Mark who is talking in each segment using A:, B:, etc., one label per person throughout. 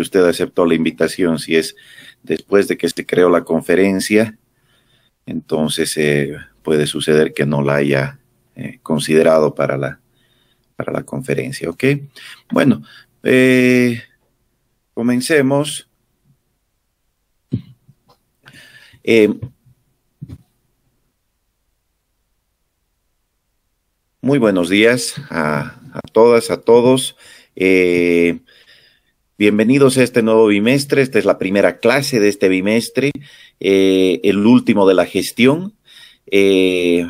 A: usted aceptó la invitación, si es después de que se creó la conferencia, entonces eh, puede suceder que no la haya eh, considerado para la, para la conferencia, ¿ok? Bueno, eh, comencemos. muy buenos días a, a todas, a todos. Bienvenidos a este nuevo bimestre. Esta es la primera clase de este bimestre, eh, el último de la gestión. Eh,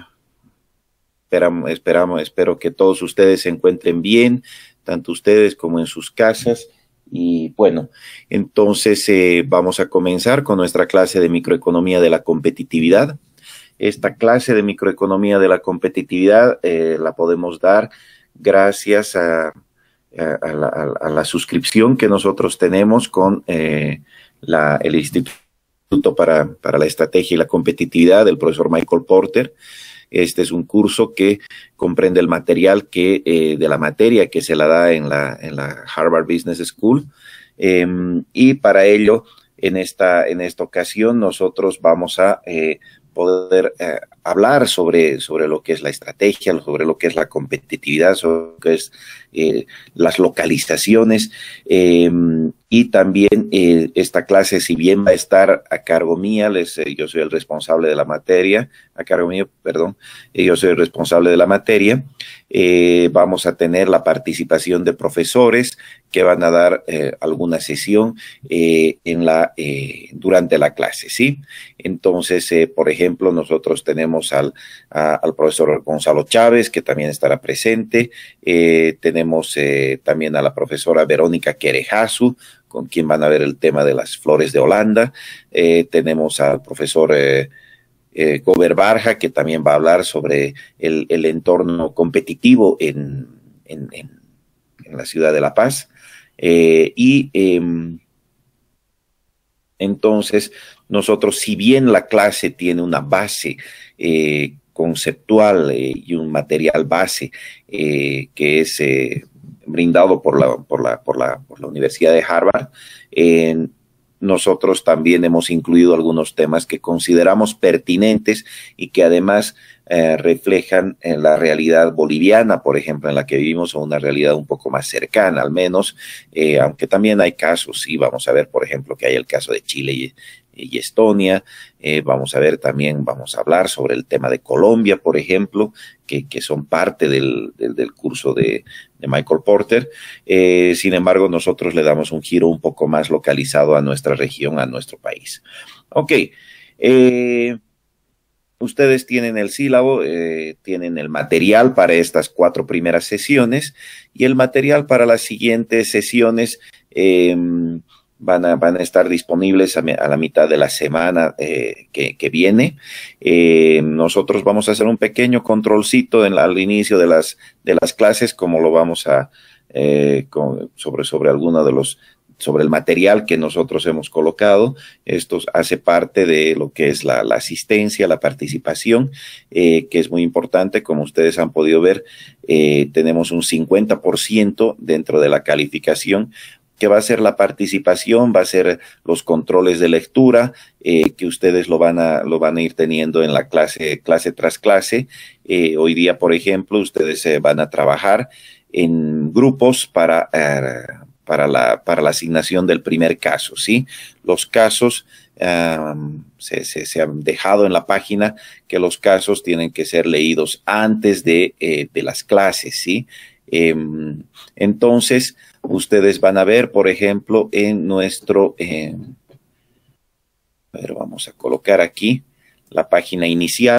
A: esperamos, esperamos, espero que todos ustedes se encuentren bien, tanto ustedes como en sus casas. Y bueno, entonces eh, vamos a comenzar con nuestra clase de microeconomía de la competitividad. Esta clase de microeconomía de la competitividad la podemos dar gracias a eh, a la, a la, suscripción que nosotros tenemos con eh, la, el Instituto para, para, la Estrategia y la Competitividad del profesor Michael Porter. Este es un curso que comprende el material que, eh, de la materia que se la da en la, en la Harvard Business School. Em, y para ello, en esta, en esta ocasión, nosotros vamos a poder hablar sobre, sobre lo que es la estrategia, sobre lo que es la competitividad, sobre lo que es eh, las localizaciones. Em, y también eh, esta clase, si bien va a estar a cargo mía, les, eh, yo soy el responsable de la materia, a cargo mío, perdón, yo soy el responsable de la materia, vamos a tener la participación de profesores que van a dar alguna sesión en la, durante la clase, ¿sí? Entonces, por ejemplo, nosotros tenemos al, al profesor Gonzalo Chávez, que también estará presente. Eh, tenemos eh, también a la profesora Verónica Querejazu, con quien van a ver el tema de las flores de Holanda. Eh, tenemos al profesor... Gober Barja, que también va a hablar sobre el, entorno competitivo en, en, la ciudad de La Paz. y em, entonces, nosotros, si bien la clase tiene una base eh, conceptual eh, y un material base eh, que es brindado por la, por, la, por, la, por la, Universidad de Harvard, nosotros también hemos incluido algunos temas que consideramos pertinentes y que además eh, reflejan en la realidad boliviana, por ejemplo, en la que vivimos, o una realidad un poco más cercana, al menos, eh, aunque también hay casos, y vamos a ver, por ejemplo, que hay el caso de Chile y, Estonia. Eh, vamos a ver también, vamos a hablar sobre el tema de Colombia, por ejemplo, que, son parte del, curso de, Michael Porter. sin embargo, nosotros le damos un giro un poco más localizado a nuestra región, a nuestro país. Ok. Ustedes tienen el sílabo, eh, tienen el material para estas cuatro primeras sesiones y el material para las siguientes sesiones em, van, a, estar disponibles a, la mitad de la semana eh, que, viene. Em, nosotros vamos a hacer un pequeño controlcito al inicio de las, de las clases, como lo vamos a, eh, sobre, sobre de los, sobre el material que nosotros hemos colocado. Esto hace parte de lo que es la, asistencia, la participación, eh, que es muy importante. Como ustedes han podido ver, eh, tenemos un 50% dentro de la calificación que va a ser la participación, va a ser los controles de lectura, eh, que ustedes lo van a, lo van a ir teniendo en la clase, clase tras clase. hoy día, por ejemplo, ustedes se van a trabajar en grupos para para la, para la asignación del primer caso, ¿sí? Los casos se, han dejado en la página que los casos tienen que ser leídos antes de, eh, las clases, ¿sí? Em, entonces, ustedes van a ver, por ejemplo, en nuestro... Em, a ver, vamos a colocar aquí la página inicial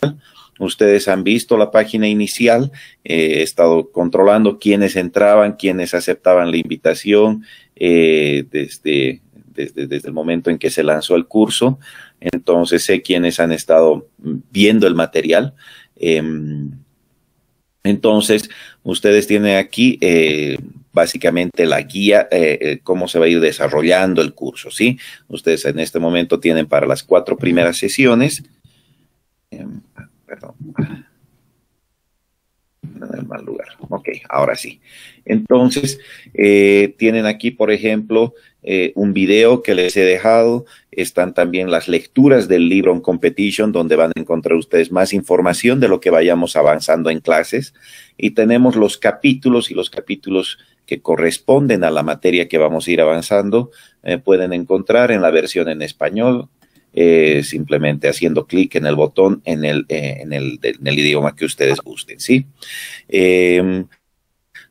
A: Ustedes han visto la página inicial, eh, he estado controlando quiénes entraban, quiénes aceptaban la invitación eh, desde, desde, el momento en que se lanzó el curso. Entonces sé quiénes han estado viendo el material. Em, entonces, ustedes tienen aquí eh, básicamente la guía, cómo se va a ir desarrollando el curso, ¿sí? Ustedes en este momento tienen para las cuatro primeras sesiones perdón. En el mal lugar. Ok, ahora sí. Entonces, eh, tienen aquí, por ejemplo, eh, un video que les he dejado. Están también las lecturas del libro On Competition, donde van a encontrar ustedes más información de lo que vayamos avanzando en clases. Y tenemos los capítulos y los capítulos que corresponden a la materia que vamos a ir avanzando. Eh, pueden encontrar en la versión en español, eh, simplemente haciendo clic en el botón en el, eh, en, idioma que ustedes gusten, ¿sí? Em,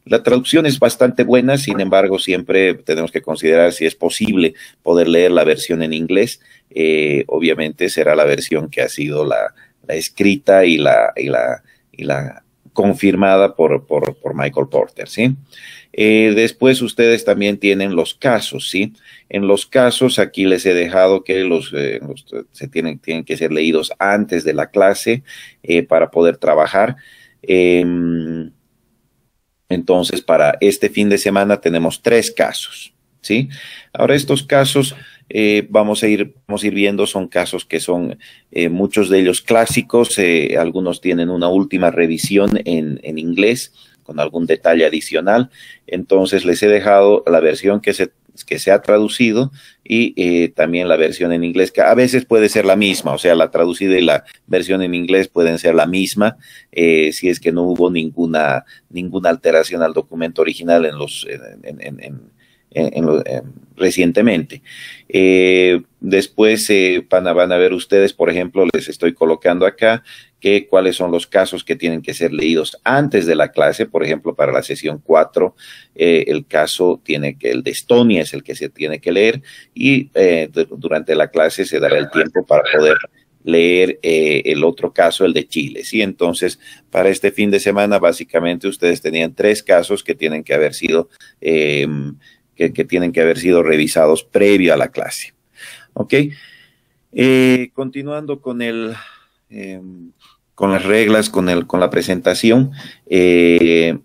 A: la traducción es bastante buena, sin embargo, siempre tenemos que considerar si es posible poder leer la versión en inglés. Eh, obviamente será la versión que ha sido la, escrita y la, y la, y la confirmada por, por, por Michael Porter, ¿sí? sí eh, después ustedes también tienen los casos, ¿sí? En los casos, aquí les he dejado que los, eh, se tienen, tienen, que ser leídos antes de la clase eh, para poder trabajar. Em, entonces, para este fin de semana tenemos tres casos, ¿sí? Ahora, estos casos vamos, a ir, vamos ir viendo, son casos que son muchos de ellos clásicos, algunos tienen una última revisión en, en inglés, con algún detalle adicional. Entonces les he dejado la versión que se, que se ha traducido y eh, también la versión en inglés, que a veces puede ser la misma, o sea, la traducida y la versión en inglés pueden ser la misma, eh, si es que no hubo ninguna, ninguna alteración al documento original en los, recientemente. después van, a, ver ustedes, por ejemplo, les estoy colocando acá cuáles son los casos que tienen que ser leídos antes de la clase. Por ejemplo, para la sesión 4, eh, el caso tiene que, el de Estonia es el que se tiene que leer y eh, durante la clase se dará el tiempo para poder leer eh, el otro caso, el de Chile. Sí, entonces, para este fin de semana, básicamente ustedes tenían tres casos que tienen que haber sido, em, que, tienen que haber sido revisados previo a la clase. Ok. continuando con el em, con las reglas, con, el, con la presentación, eh,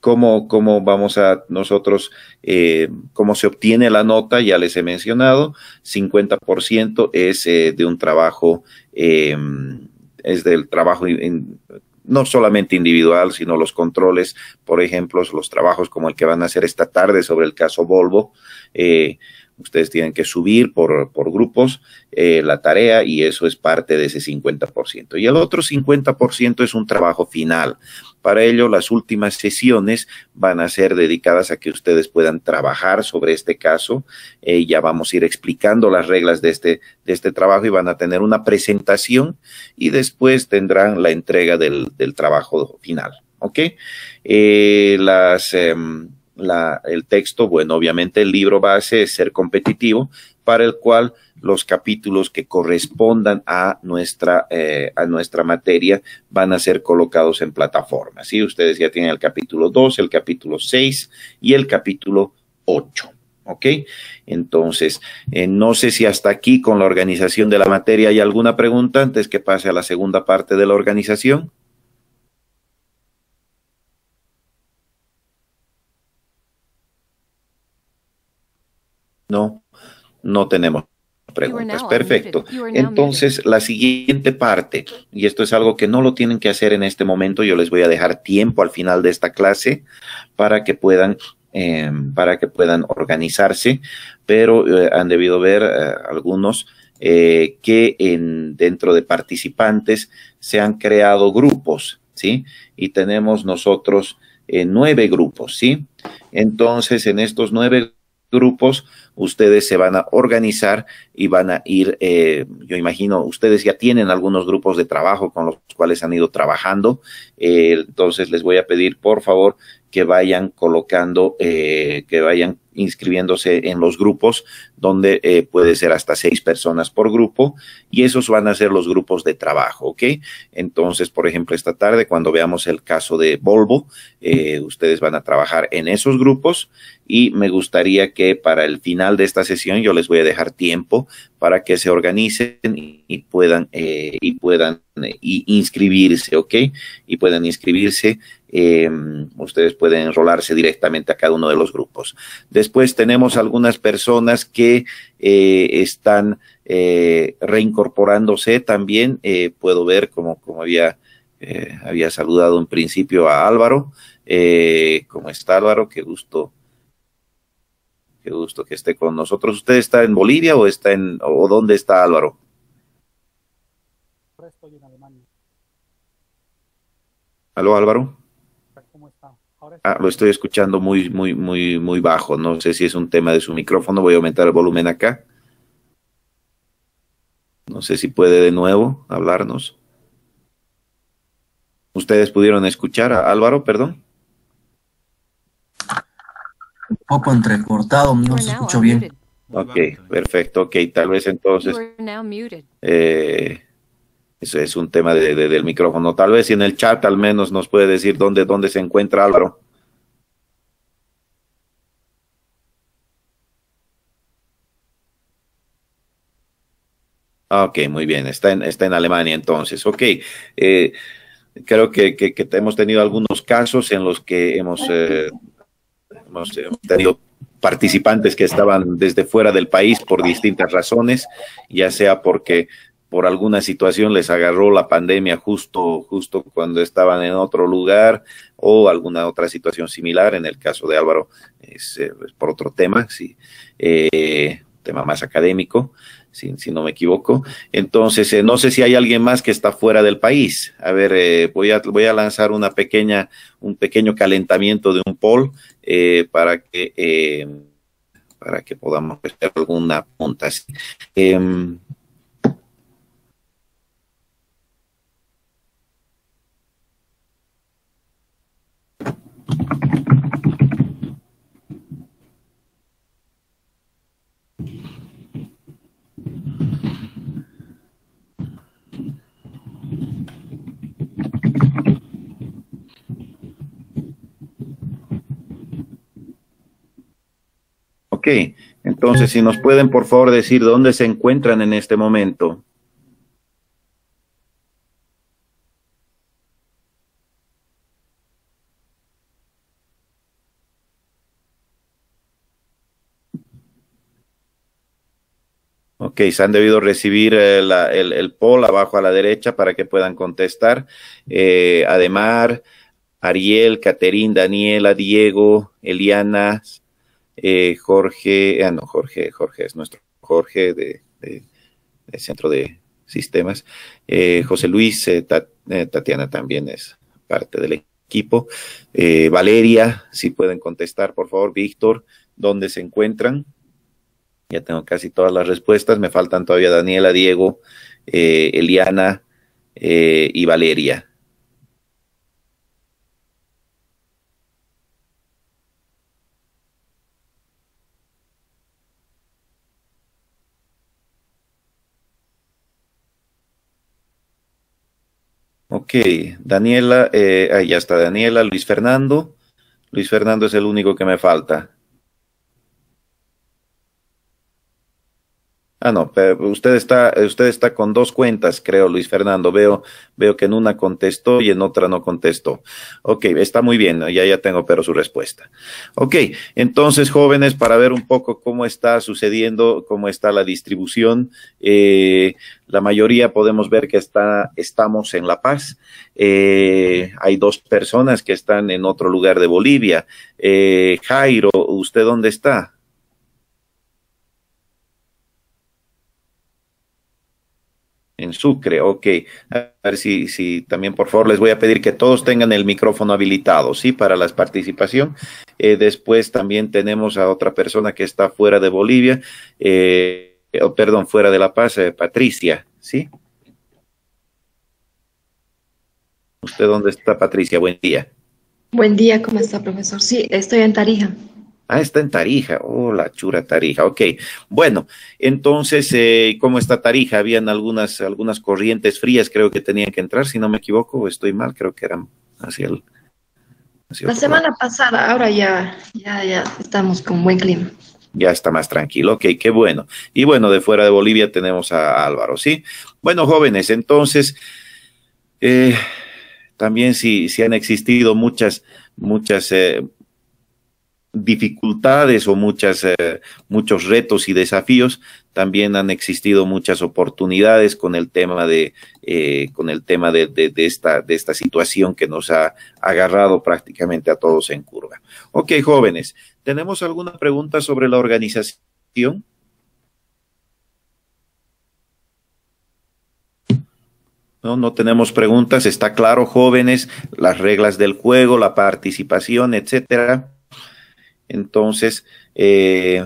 A: cómo, cómo, vamos a nosotros, eh, cómo se obtiene la nota, ya les he mencionado, 50% es eh, de un trabajo, em, es del trabajo no solamente individual, sino los controles, por ejemplo, los trabajos como el que van a hacer esta tarde sobre el caso Volvo. Eh, Ustedes tienen que subir por, por grupos eh, la tarea y eso es parte de ese 50%. Y el otro 50% es un trabajo final. Para ello, las últimas sesiones van a ser dedicadas a que ustedes puedan trabajar sobre este caso. Eh, ya vamos a ir explicando las reglas de este, de este trabajo y van a tener una presentación y después tendrán la entrega del, del trabajo final. ¿Ok? Eh, las em, el texto, bueno, obviamente el libro va a ser competitivo, para el cual los capítulos que correspondan a nuestra, eh, a nuestra materia van a ser colocados en plataformas. ¿sí? Ustedes ya tienen el capítulo 2, el capítulo 6 y el capítulo 8. ¿Ok? Entonces, eh, no sé si hasta aquí con la organización de la materia hay alguna pregunta antes que pase a la segunda parte de la organización. No, no tenemos preguntas. Perfecto. Entonces, la siguiente parte, y esto es algo que no lo tienen que hacer en este momento, yo les voy a dejar tiempo al final de esta clase para que puedan, eh, para que puedan organizarse, pero eh, han debido ver eh, algunos que en, dentro de participantes se han creado grupos, ¿sí? Y tenemos nosotros nueve grupos, ¿sí? Entonces, en estos nueve grupos, ustedes se van a organizar y van a ir, eh, yo imagino, ustedes ya tienen algunos grupos de trabajo con los cuales han ido trabajando, eh, entonces les voy a pedir, por favor, que vayan colocando, eh, que vayan inscribiéndose en los grupos, donde eh, puede ser hasta seis personas por grupo, y esos van a ser los grupos de trabajo, ¿ok? Entonces, por ejemplo, esta tarde, cuando veamos el caso de Volvo, ustedes van a trabajar en esos grupos, y me gustaría que para el final de esta sesión yo les voy a dejar tiempo para que se organicen y puedan, y puedan eh, eh, y inscribirse, ¿ok? Y puedan inscribirse. Em, ustedes pueden enrolarse directamente a cada uno de los grupos. Después tenemos algunas personas que eh, están reincorporándose también. puedo ver como, como había, había saludado en principio a Álvaro. ¿Cómo está Álvaro? Qué gusto Qué gusto que esté con nosotros. ¿Usted está en Bolivia o está en o dónde está Álvaro? Estoy en Alemania. ¿Aló, Álvaro? Ah, lo estoy escuchando muy, muy, muy, muy bajo. No sé si es un tema de su micrófono. Voy a aumentar el volumen acá. No sé si puede de nuevo hablarnos. ¿Ustedes pudieron escuchar a Álvaro, perdón?
B: un poco entrecortado, no se escuchó bien.
A: Ok, perfecto. Ok, tal vez entonces eh, eso es un tema de, del micrófono. Tal vez en el chat al menos nos puede decir dónde, dónde se encuentra Álvaro. Ah, ok, muy bien. Está en, está en Alemania entonces. Ok. Eh, creo que, hemos tenido algunos casos en los que hemos eh, hemos eh, tenido participantes que estaban desde fuera del país por distintas razones, ya sea porque por alguna situación les agarró la pandemia justo, justo cuando estaban en otro lugar o alguna otra situación similar. En el caso de Álvaro es, eh, pues, por otro tema, sí, eh, tema más académico si, no me equivoco. Entonces, eh, no sé si hay alguien más que está fuera del país. A ver, eh, voy, a, voy a lanzar una pequeña, un pequeño calentamiento de un poll eh, para que para que podamos hacer alguna punta. Em, Ok, entonces si nos pueden por favor decir dónde se encuentran en este momento. Ok, se han debido recibir eh, el, el, poll abajo a la derecha para que puedan contestar. Eh, Ademar, Ariel, Caterín, Daniela, Diego, Eliana, eh, Jorge, ah, no, Jorge, Jorge es nuestro Jorge de, Centro de Sistemas, eh, José Luis, eh, Tatiana también es parte del equipo, Valeria, si pueden contestar, por favor, Víctor, ¿dónde se encuentran? Ya tengo casi todas las respuestas, me faltan todavía Daniela, Diego, Eliana y Valeria. Ok, Daniela, eh, ahí ya está Daniela, Luis Fernando. Luis Fernando es el único que me falta. Ah, no, pero usted está, usted está con dos cuentas, creo, Luis Fernando. Veo, veo que en una contestó y en otra no contestó. Ok, está muy bien, ya, ya tengo, pero su respuesta. Ok, entonces, jóvenes, para ver un poco cómo está sucediendo, cómo está la distribución, eh, la mayoría podemos ver que está, estamos en La Paz. Eh, hay dos personas que están en otro lugar de Bolivia. Eh, Jairo, ¿usted dónde está? en Sucre. Ok, a ver si, si también por favor les voy a pedir que todos tengan el micrófono habilitado, ¿sí? Para la participación. Eh, después también tenemos a otra persona que está fuera de Bolivia, eh, perdón, fuera de La Paz, eh, Patricia, ¿sí? ¿Usted dónde está, Patricia? Buen día.
B: Buen día, ¿cómo está, profesor? Sí, estoy en Tarija.
A: Ah, está en Tarija. Oh, la chura Tarija. Ok. Bueno, entonces, eh, ¿cómo está Tarija? Habían algunas, algunas corrientes frías, creo que tenían que entrar, si no me equivoco, estoy mal, creo que eran hacia el. la semana
B: pasada, ahora ya, ya, ya estamos con buen clima.
A: Ya está más tranquilo, ok, qué bueno. Y bueno, de fuera de Bolivia tenemos a Álvaro, ¿sí? Bueno, jóvenes, entonces, eh, también si, si han existido muchas, muchas, eh, dificultades o muchas, eh, muchos retos y desafíos, también han existido muchas oportunidades con el tema de, eh, con el tema de, de, esta, de esta situación que nos ha agarrado prácticamente a todos en curva. Ok, jóvenes, ¿tenemos alguna pregunta sobre la organización? No, no tenemos preguntas, está claro, jóvenes, las reglas del juego, la participación, etcétera. Entonces, eh,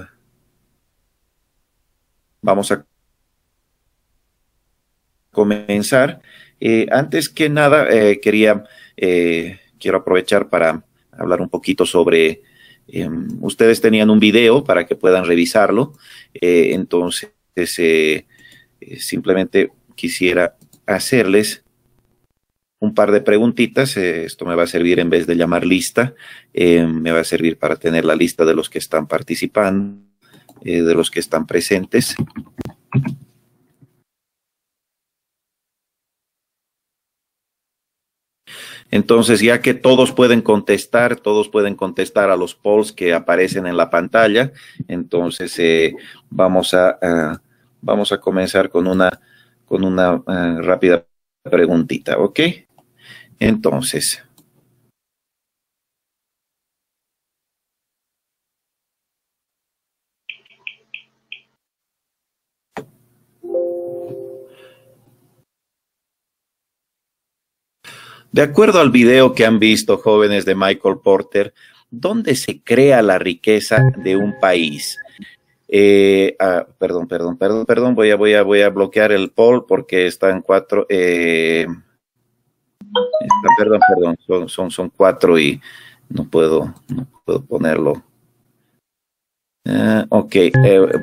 A: vamos a comenzar. Eh, antes que nada, eh, quería, quiero aprovechar para hablar un poquito sobre, ustedes tenían un video para que puedan revisarlo. entonces, simplemente quisiera hacerles un par de preguntitas. Eh, esto me va a servir en vez de llamar lista, eh, me va a servir para tener la lista de los que están participando, eh, de los que están presentes. Entonces, ya que todos pueden contestar, todos pueden contestar a los polls que aparecen en la pantalla, entonces vamos, a, vamos a comenzar con una, con una rápida preguntita, ¿ok? entonces De acuerdo al video que han visto jóvenes de Michael Porter, ¿dónde se crea la riqueza de un país? Eh, ah, perdón, perdón, perdón, perdón, voy a, voy a, voy a bloquear el poll porque están cuatro. Eh, este, perdón, perdón, son, son, son cuatro y no puedo, ponerlo. Eh, ok, eh,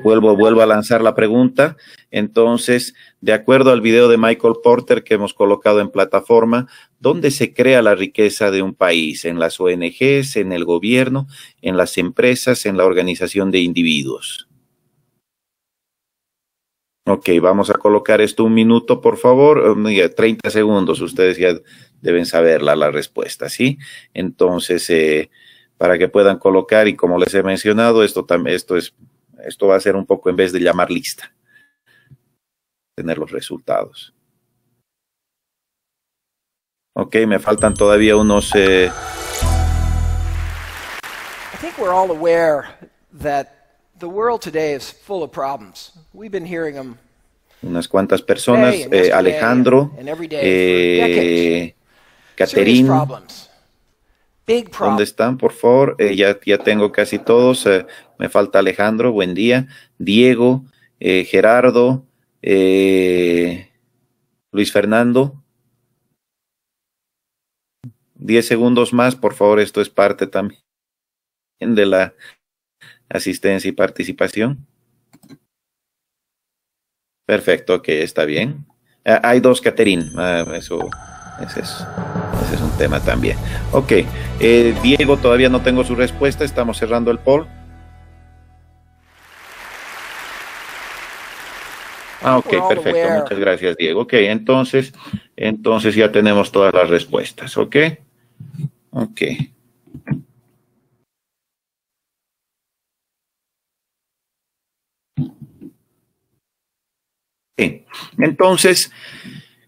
A: vuelvo, vuelvo a lanzar la pregunta. Entonces, de acuerdo al video de Michael Porter que hemos colocado en plataforma, ¿dónde se crea la riqueza de un país? ¿En las ONGs, en el gobierno, en las empresas, en la organización de individuos? Ok, vamos a colocar esto un minuto, por favor. 30 um, segundos, ustedes ya deben saber la respuesta, ¿sí? Entonces, eh, para que puedan colocar, y como les he mencionado, esto, esto, es, esto va a ser un poco en vez de llamar lista, tener los resultados. Ok, me faltan todavía unos... Eh,
B: I think we're all aware that the world today is full of problems. We've been em
A: unas cuantas personas, eh, Alejandro, eh, ¿Dónde están, por favor? Eh, ya, ya tengo casi todos. Eh, me falta Alejandro, buen día. Diego, Gerardo, Luis Fernando. Diez segundos más, por favor. Esto es parte también de la asistencia y participación. Perfecto, que está bien. Ah, hay dos, Caterín. Ah, eso, ese es, un tema también. Ok, eh, Diego, todavía no tengo su respuesta. Estamos cerrando el poll. Ah, ok, perfecto. Muchas gracias, Diego. Ok, entonces, entonces ya tenemos todas las respuestas. Ok. Ok. Entonces,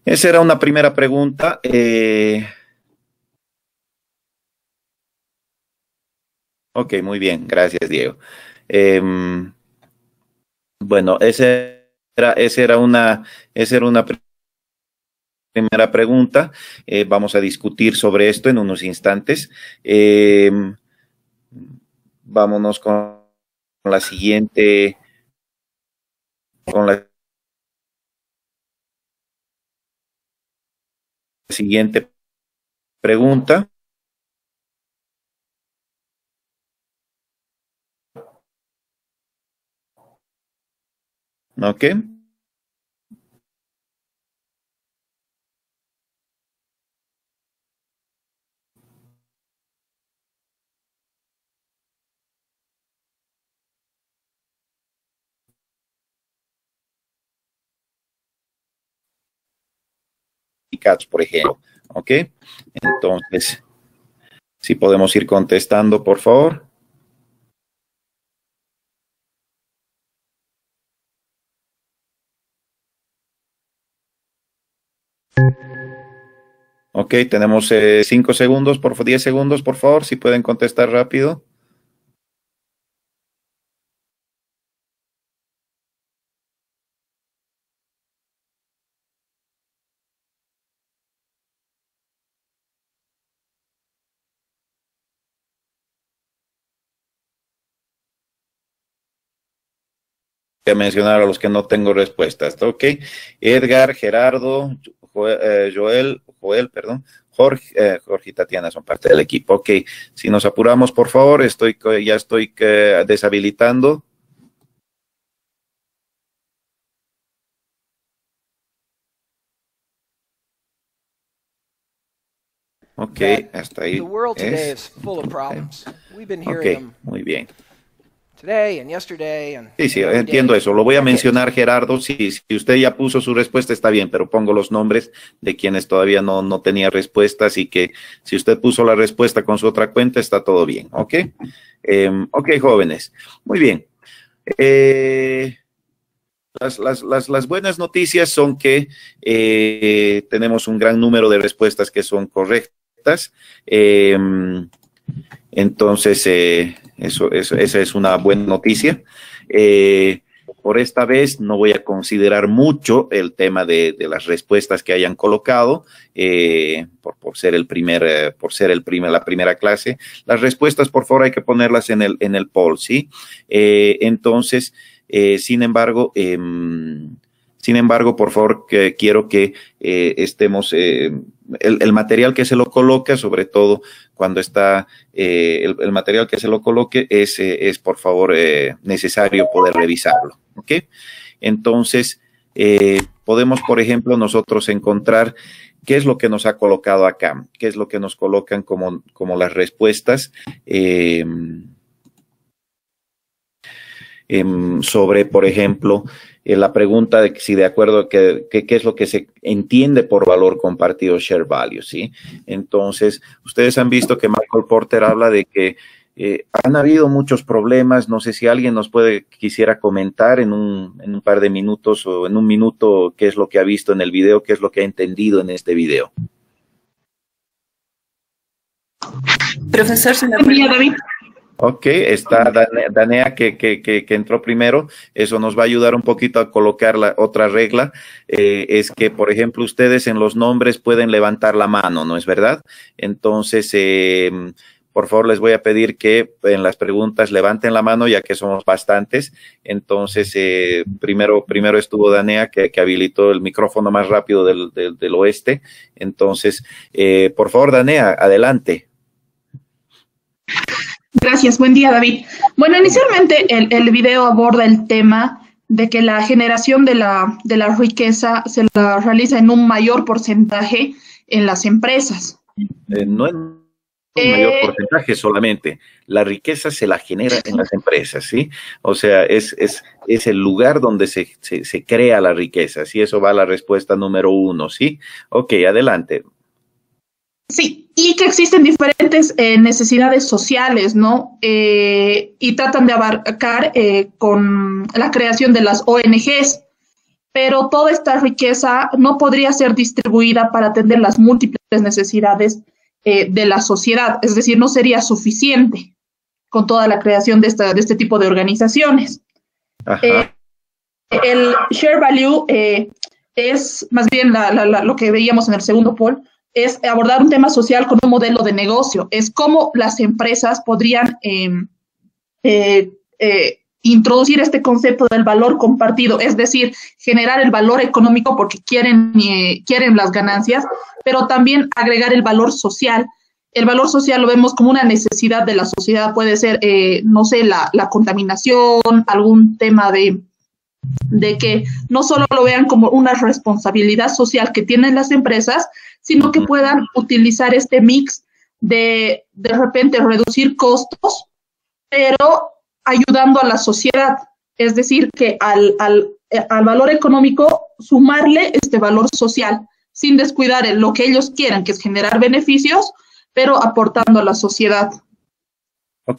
A: esa era una primera pregunta. Eh, ok, muy bien, gracias Diego. Em, bueno, ese era, una, esa era una primera pregunta. Eh, vamos a discutir sobre esto en unos instantes. Em, vámonos con la siguiente, con la siguiente pregunta. ¿Ok? cats por ejemplo. ¿Ok? Entonces, si podemos ir contestando,
B: por favor.
A: Ok, tenemos eh, cinco segundos, por 10 segundos, por favor, si pueden contestar rápido. mencionar a los que no tengo respuestas, ¿ok? Edgar, Gerardo, eh, Joel, Joel, perdón, Jorge, eh, Jorge, y Tatiana son parte del equipo. Ok, si nos apuramos, por favor, estoy, ya estoy eh, deshabilitando. Ok, hasta ahí. Ok, muy bien. Sí, sí, entiendo eso. Lo voy a mencionar, Gerardo. Si, si usted ya puso su respuesta, está bien, pero pongo los nombres de quienes todavía no, no tenía respuesta. Así que si usted puso la respuesta con su otra cuenta, está todo bien. ¿Ok? Em, ok, jóvenes. Muy bien. Eh, las, buenas noticias son que eh, tenemos un gran número de respuestas que son correctas. Em, entonces, eh, eso, eso, esa es una buena noticia. Eh, por esta vez no voy a considerar mucho el tema de, de las respuestas que hayan colocado eh, por, por, ser el primer eh, por ser el primer la primera clase las respuestas por favor hay que ponerlas en el en el poll sí eh, entonces sin embargo em, sin embargo por favor quiero que estemos el, material que se lo coloca, sobre todo cuando está el, material que se lo coloque, es, por favor eh, necesario poder revisarlo. Entonces, eh, podemos, por ejemplo, nosotros encontrar qué es lo que nos ha colocado acá, qué es lo que nos colocan como, como las respuestas. Em, em, sobre, por ejemplo, eh, la pregunta de si de acuerdo que qué es lo que se entiende por valor compartido, share value, ¿sí? Entonces, ustedes han visto que Michael Porter habla de que eh, han habido muchos problemas, no sé si alguien nos puede, quisiera comentar en un, en un par de minutos o en un minuto qué es lo que ha visto en el video, qué es lo que ha entendido en este video.
C: Profesor, se me
A: Ok, está Danea que, que, que, entró primero. Eso nos va a ayudar un poquito a colocar la otra regla. Eh, es que, por ejemplo, ustedes en los nombres pueden levantar la mano, ¿no es verdad? Entonces, em, por favor, les voy a pedir que en las preguntas levanten la mano, ya que somos bastantes. Entonces, eh, primero, primero estuvo Danea, que, habilitó el micrófono más rápido del, del, del oeste. Entonces, eh, por favor, Danea, adelante.
C: Gracias, buen día David. Bueno, inicialmente el, video aborda el tema de que la generación de la, riqueza se la realiza en un mayor porcentaje en las empresas.
A: Eh, no en un mayor eh, porcentaje solamente, la riqueza se la genera en las empresas, ¿sí? O sea, es, es, es el lugar donde se, se, crea la riqueza, Si Eso va a la respuesta número uno, ¿sí? Ok, adelante.
C: Sí, y que existen diferentes eh, necesidades sociales, ¿no? Eh, y tratan de abarcar eh, con la creación de las ONGs, pero toda esta riqueza no podría ser distribuida para atender las múltiples necesidades de la sociedad, es decir, no sería suficiente con toda la creación de, este tipo de organizaciones. el share value es más bien lo que veíamos en el segundo poll es abordar un tema social con un modelo de negocio, es cómo las empresas podrían em, eh, eh, introducir este concepto del valor compartido, es decir, generar el valor económico porque quieren, eh, quieren las ganancias, pero también agregar el valor social. El valor social lo vemos como una necesidad de la sociedad, puede ser, no sé, la, contaminación, algún tema de, de que no solo lo vean como una responsabilidad social que tienen las empresas, sino que puedan utilizar este mix de de repente reducir costos, pero ayudando a la sociedad. Es decir, que al, al, eh, al valor económico sumarle este valor social, sin descuidar lo que ellos quieran, que es generar beneficios, pero aportando a la sociedad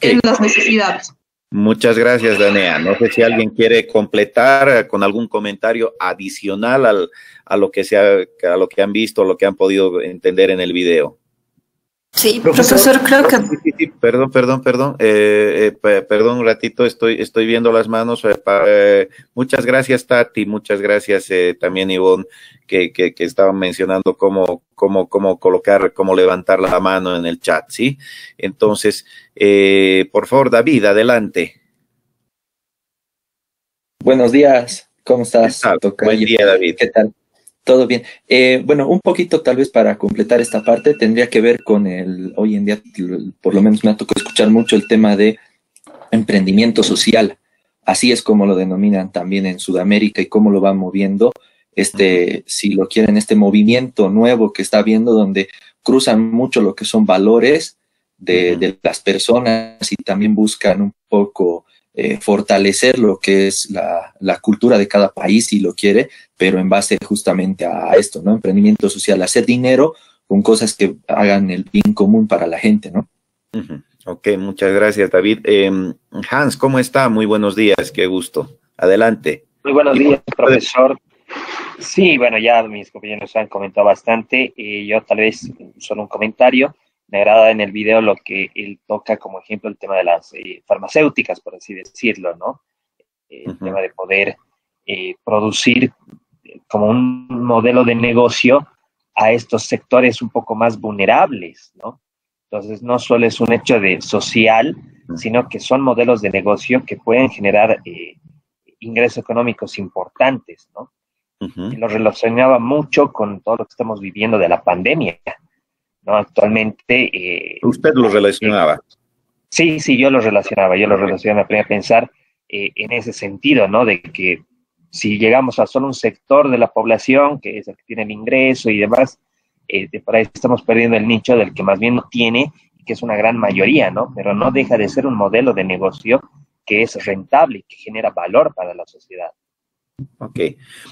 C: en las necesidades.
A: Muchas gracias, Danea. No sé si alguien quiere completar eh, con algún comentario adicional al, a, lo que sea, a lo que han visto, a lo que han podido entender en el video.
B: Sí, profesor, creo que...
A: Perdón, perdón, perdón. Eh, eh, perdón, un ratito, estoy, estoy viendo las manos. muchas gracias, Tati. Muchas gracias también, Ivonne que, estaban mencionando cómo, cómo, colocar, cómo levantar la mano en el chat, ¿sí? Entonces, eh, por favor, David, adelante. Buenos días,
B: ¿cómo estás? Buen día, David. ¿Qué tal? Todo bien. Eh, bueno, un poquito tal vez para completar esta parte tendría que ver con el, hoy en día, por lo menos me ha tocado escuchar mucho el tema de emprendimiento social. Así es como lo denominan también en
A: Sudamérica y cómo lo van moviendo este, si lo quieren, este movimiento nuevo que
B: está viendo donde cruzan mucho lo que son valores de, las personas y también buscan un poco eh, fortalecer lo que es la,
A: cultura de cada país si lo quiere, pero en base justamente a esto, ¿no? Emprendimiento social, hacer
B: dinero con cosas que hagan el bien común para la gente, ¿no?
A: Ok, muchas gracias, David. Em, Hans, ¿cómo está? Muy buenos días, qué gusto. Adelante.
B: Muy buenos días, profesor. Sí, bueno, ya mis compañeros han comentado bastante. Eh, yo tal vez solo un comentario. Me agrada en el video lo que él toca como ejemplo el tema de las eh, farmacéuticas, por así decirlo, ¿no? El tema de poder eh, producir como un modelo de negocio a estos sectores un poco más vulnerables, ¿no? Entonces, no solo es un hecho de social, sino que son modelos de negocio que pueden generar eh, ingresos económicos importantes, ¿no? lo relacionaba mucho con todo lo que estamos viviendo de la pandemia. ¿no? Actualmente... Eh, ¿Usted lo eh, relacionaba? sí, sí, yo lo relacionaba, yo lo relacionaba, a pensar eh, en ese sentido, ¿no? De que si llegamos a solo un sector de la población, que es el que tiene el ingreso y demás, de por ahí estamos perdiendo el nicho del que más bien no tiene, que es una gran mayoría, ¿no? Pero no deja de ser un modelo de negocio que es rentable y que genera valor para la sociedad.
A: Ok,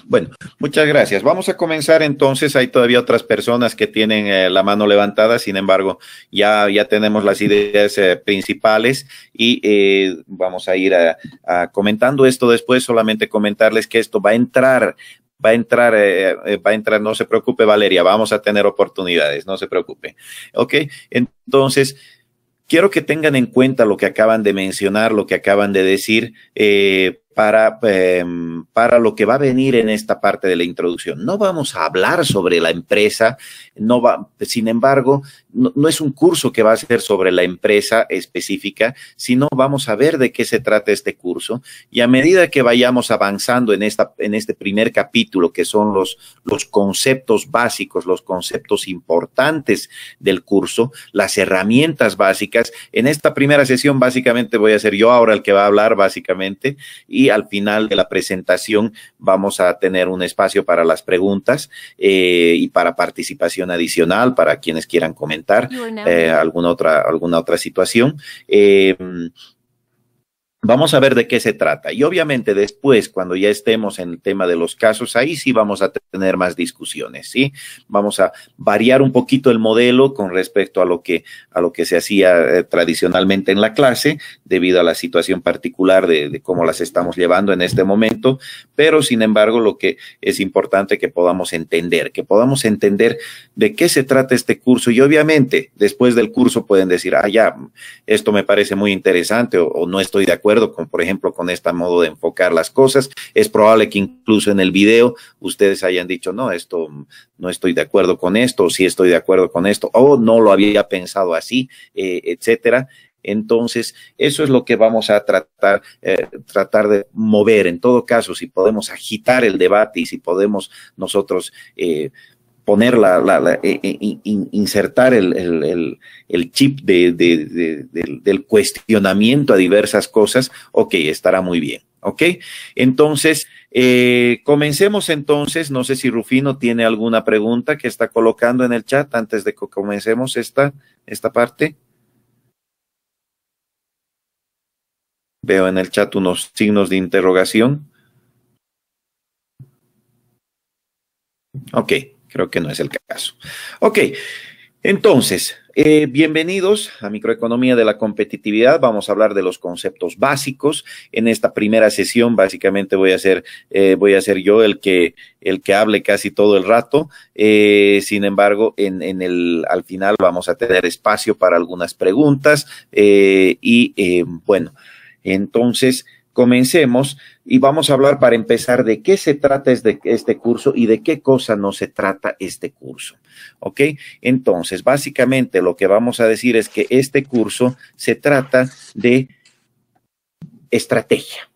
A: bueno, muchas gracias. Vamos a comenzar entonces. Hay todavía otras personas que tienen eh, la mano levantada, sin embargo, ya, ya tenemos las ideas eh, principales y eh, vamos a ir a, comentando esto después. Solamente comentarles que esto va a entrar, va a entrar, eh, va a entrar. No se preocupe, Valeria, vamos a tener oportunidades, no se preocupe. Ok, entonces quiero que tengan en cuenta lo que acaban de mencionar, lo que acaban de decir. Eh, Em, para, lo que va a venir en esta parte de la introducción. No vamos a hablar sobre la empresa, no va, sin embargo, no, es un curso que va a ser sobre la empresa específica, sino vamos a ver de qué se trata este curso. Y a medida que vayamos avanzando en, esta, en este primer capítulo, que son los, los conceptos básicos, los conceptos importantes del curso, las herramientas básicas, en esta primera sesión básicamente voy a ser yo ahora el que va a hablar básicamente y al final de la presentación vamos a tener un espacio para las preguntas eh, y para participación adicional para quienes quieran comentar eh, alguna otra alguna otra situación. Eh, Vamos a ver de qué se trata. Y obviamente después, cuando ya estemos en el tema de los casos, ahí sí vamos a tener más discusiones, ¿sí? Vamos a variar un poquito el modelo con respecto a lo que, a lo que se hacía eh, tradicionalmente en la clase, debido a la situación particular de, cómo las estamos llevando en este momento. Pero, sin embargo, lo que es importante que podamos entender, que podamos entender de qué se trata este curso. Y obviamente, después del curso pueden decir, ah, ya, esto me parece muy interesante o no estoy de acuerdo acuerdo con, por ejemplo, con este modo de enfocar las cosas. Es probable que incluso en el video ustedes hayan dicho, no, esto no estoy de acuerdo con esto, o si estoy de acuerdo con esto, o no lo había pensado así, eh, etcétera. Entonces, eso es lo que vamos a tratar, eh, tratar de mover. En todo caso, si podemos agitar el debate y si podemos nosotros eh, poner la, e, e, insertar el, chip de, del, cuestionamiento a diversas cosas, ok, estará muy bien, ok. Entonces, eh, comencemos entonces, no sé si Rufino tiene alguna pregunta que está colocando en el chat antes de que comencemos esta, esta parte. Veo en el chat unos signos de interrogación. Ok. Creo que no es el caso. Ok, entonces, eh, bienvenidos a Microeconomía de la Competitividad. Vamos a hablar de los conceptos básicos. En esta primera sesión, básicamente voy a ser, eh, voy a ser yo el que, el que hable casi todo el rato. Eh, sin embargo, en, en, el, al final vamos a tener espacio para algunas preguntas. Eh, y bueno, entonces, comencemos y vamos a hablar para empezar de qué se trata este, este, curso y de qué cosa no se trata este curso. ¿Ok? Entonces, básicamente lo que vamos a decir es que este curso se trata de estrategia.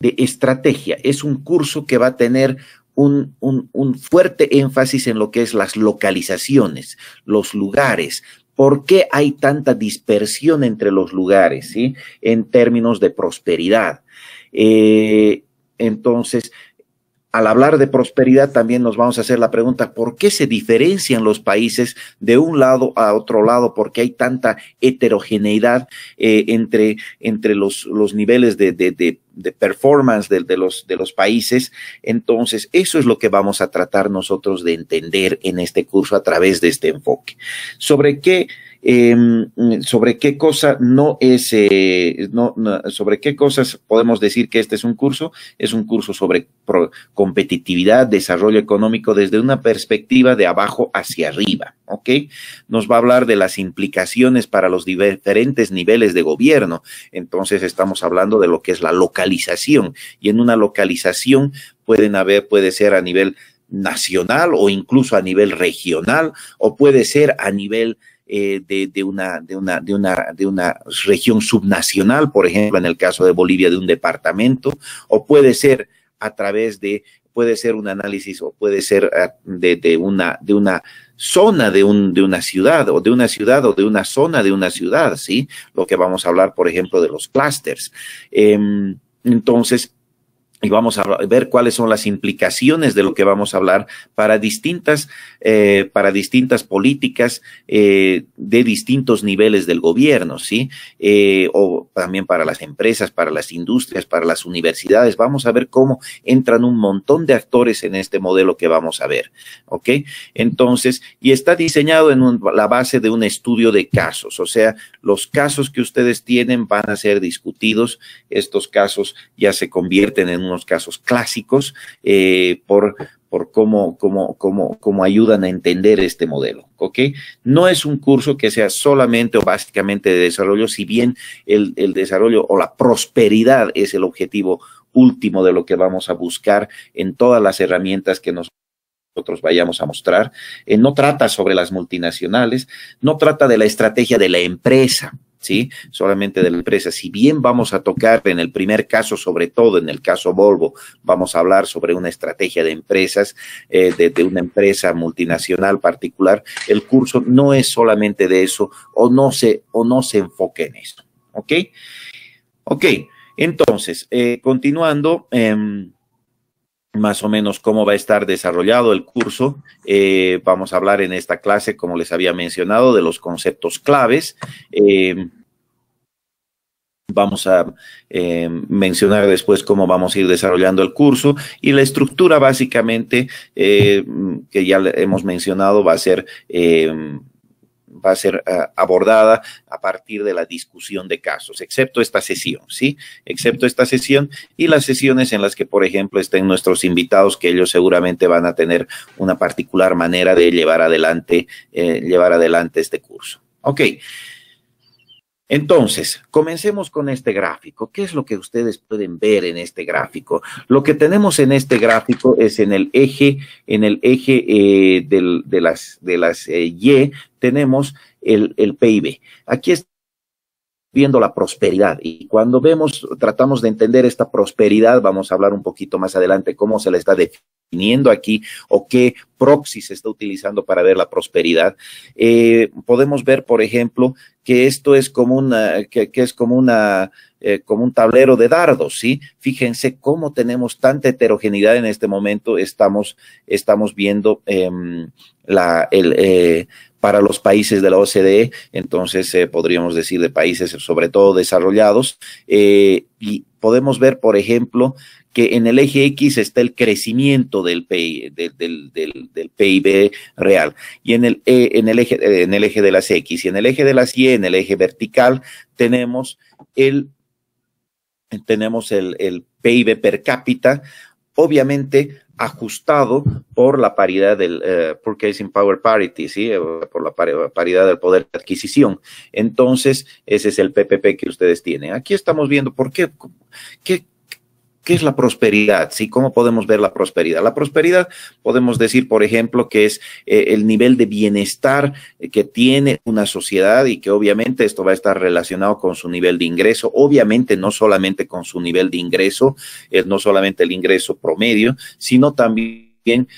A: De estrategia. Es un curso que va a tener un, un, fuerte énfasis en lo que es las localizaciones, los lugares, ¿Por qué hay tanta dispersión entre los lugares, ¿sí? en términos de prosperidad? Eh, entonces, al hablar de prosperidad, también nos vamos a hacer la pregunta, ¿por qué se diferencian los países de un lado a otro lado? ¿Por qué hay tanta heterogeneidad eh, entre, entre los, los niveles de, de, de, de performance de, los países. Entonces, eso es lo que vamos a tratar nosotros de entender en este curso a través de este enfoque. ¿Sobre qué? Em, sobre qué cosa no es, eh, sobre qué cosas podemos decir que este es un curso. Es un curso sobre competitividad, desarrollo económico desde una perspectiva de abajo hacia arriba, ¿ok? Nos va a hablar de las implicaciones para los diferentes niveles de gobierno. Entonces estamos hablando de lo que es la localización y en una localización pueden haber, puede ser a nivel nacional o incluso a nivel regional o puede ser a nivel eh, de, de, una, de, una, de, una, de una región subnacional, por ejemplo, en el caso de Bolivia, de un departamento, o puede ser a través de, puede ser un análisis o puede ser ah, de, una, de una zona de, un, de una ciudad o de una ciudad o de una zona de una ciudad, ¿sí? Lo que vamos a hablar, por ejemplo, de los clústeres. Em, entonces, y vamos a ver cuáles son las implicaciones de lo que vamos a hablar para distintas, eh, para distintas políticas eh, de distintos niveles del gobierno, ¿sí? Eh, o también para las empresas, para las industrias, para las universidades. Vamos a ver cómo entran un montón de actores en este modelo que vamos a ver, ¿ok? Entonces, y está diseñado en la base de un estudio de casos, o sea, los casos que ustedes tienen van a ser discutidos, estos casos ya se convierten en un casos clásicos, eh, por, cómo, ayudan a entender este modelo. No es un curso que sea solamente o básicamente de desarrollo, si bien el, desarrollo o la prosperidad es el objetivo último de lo que vamos a buscar en todas las herramientas que nosotros vayamos a mostrar, eh, no trata sobre las multinacionales, no trata de la estrategia de la empresa, ¿sí? Solamente de la empresa. Si bien vamos a tocar en el primer caso, sobre todo en el caso Volvo, vamos a hablar sobre una estrategia de empresas, eh, de, una empresa multinacional particular, el curso no es solamente de eso o no se, o no se enfoque en eso, ¿ok? Ok, entonces, eh, continuando, em, más o menos cómo va a estar desarrollado el curso. Eh, vamos a hablar en esta clase, como les había mencionado, de los conceptos claves. Eh, vamos a eh, mencionar después cómo vamos a ir desarrollando el curso y la estructura básicamente que ya hemos mencionado va a ser va a ser eh, abordada a partir de la discusión de casos, excepto esta sesión, ¿sí? Excepto esta sesión y las sesiones en las que, por ejemplo, estén nuestros invitados, que ellos seguramente van a tener una particular manera de llevar adelante, eh, llevar adelante este curso. Ok. Entonces, comencemos con este gráfico. ¿Qué es lo que ustedes pueden ver en este gráfico? Lo que tenemos en este gráfico es en el eje, en el eje eh, de las, de las eh, Y, tenemos el, PIB. Aquí estamos viendo la prosperidad. Y cuando vemos, tratamos de entender esta prosperidad, vamos a hablar un poquito más adelante cómo se la está definiendo aquí o qué proxy se está utilizando para ver la prosperidad. Eh, podemos ver, por ejemplo, que esto es como una, que, es como una, eh, como un tablero de dardos, ¿sí? Fíjense cómo tenemos tanta heterogeneidad en este momento, estamos, estamos viendo em, la, eh, para los países de la OCDE, entonces podríamos decir de países sobre todo desarrollados, y podemos ver, por ejemplo, que en el eje X está el crecimiento del, PIB real y en el, eh, eh, en, el eje, de las X y en el eje de las Y, en el eje vertical, tenemos el, tenemos el PIB per cápita. Obviamente, ajustado por la paridad del uh, eh, Purchasing Power Parity, ¿sí? Eh, por la paridad del poder de adquisición. Entonces, ese es el PPP que ustedes tienen. Aquí estamos viendo por qué, qué, ¿Qué es la prosperidad? ¿Sí? ¿Cómo podemos ver la prosperidad? La prosperidad podemos decir, por ejemplo, que es eh, el nivel de bienestar eh, que tiene una sociedad y que obviamente esto va a estar relacionado con su nivel de ingreso. Obviamente no solamente con su nivel de ingreso, es no solamente el ingreso promedio, sino también bien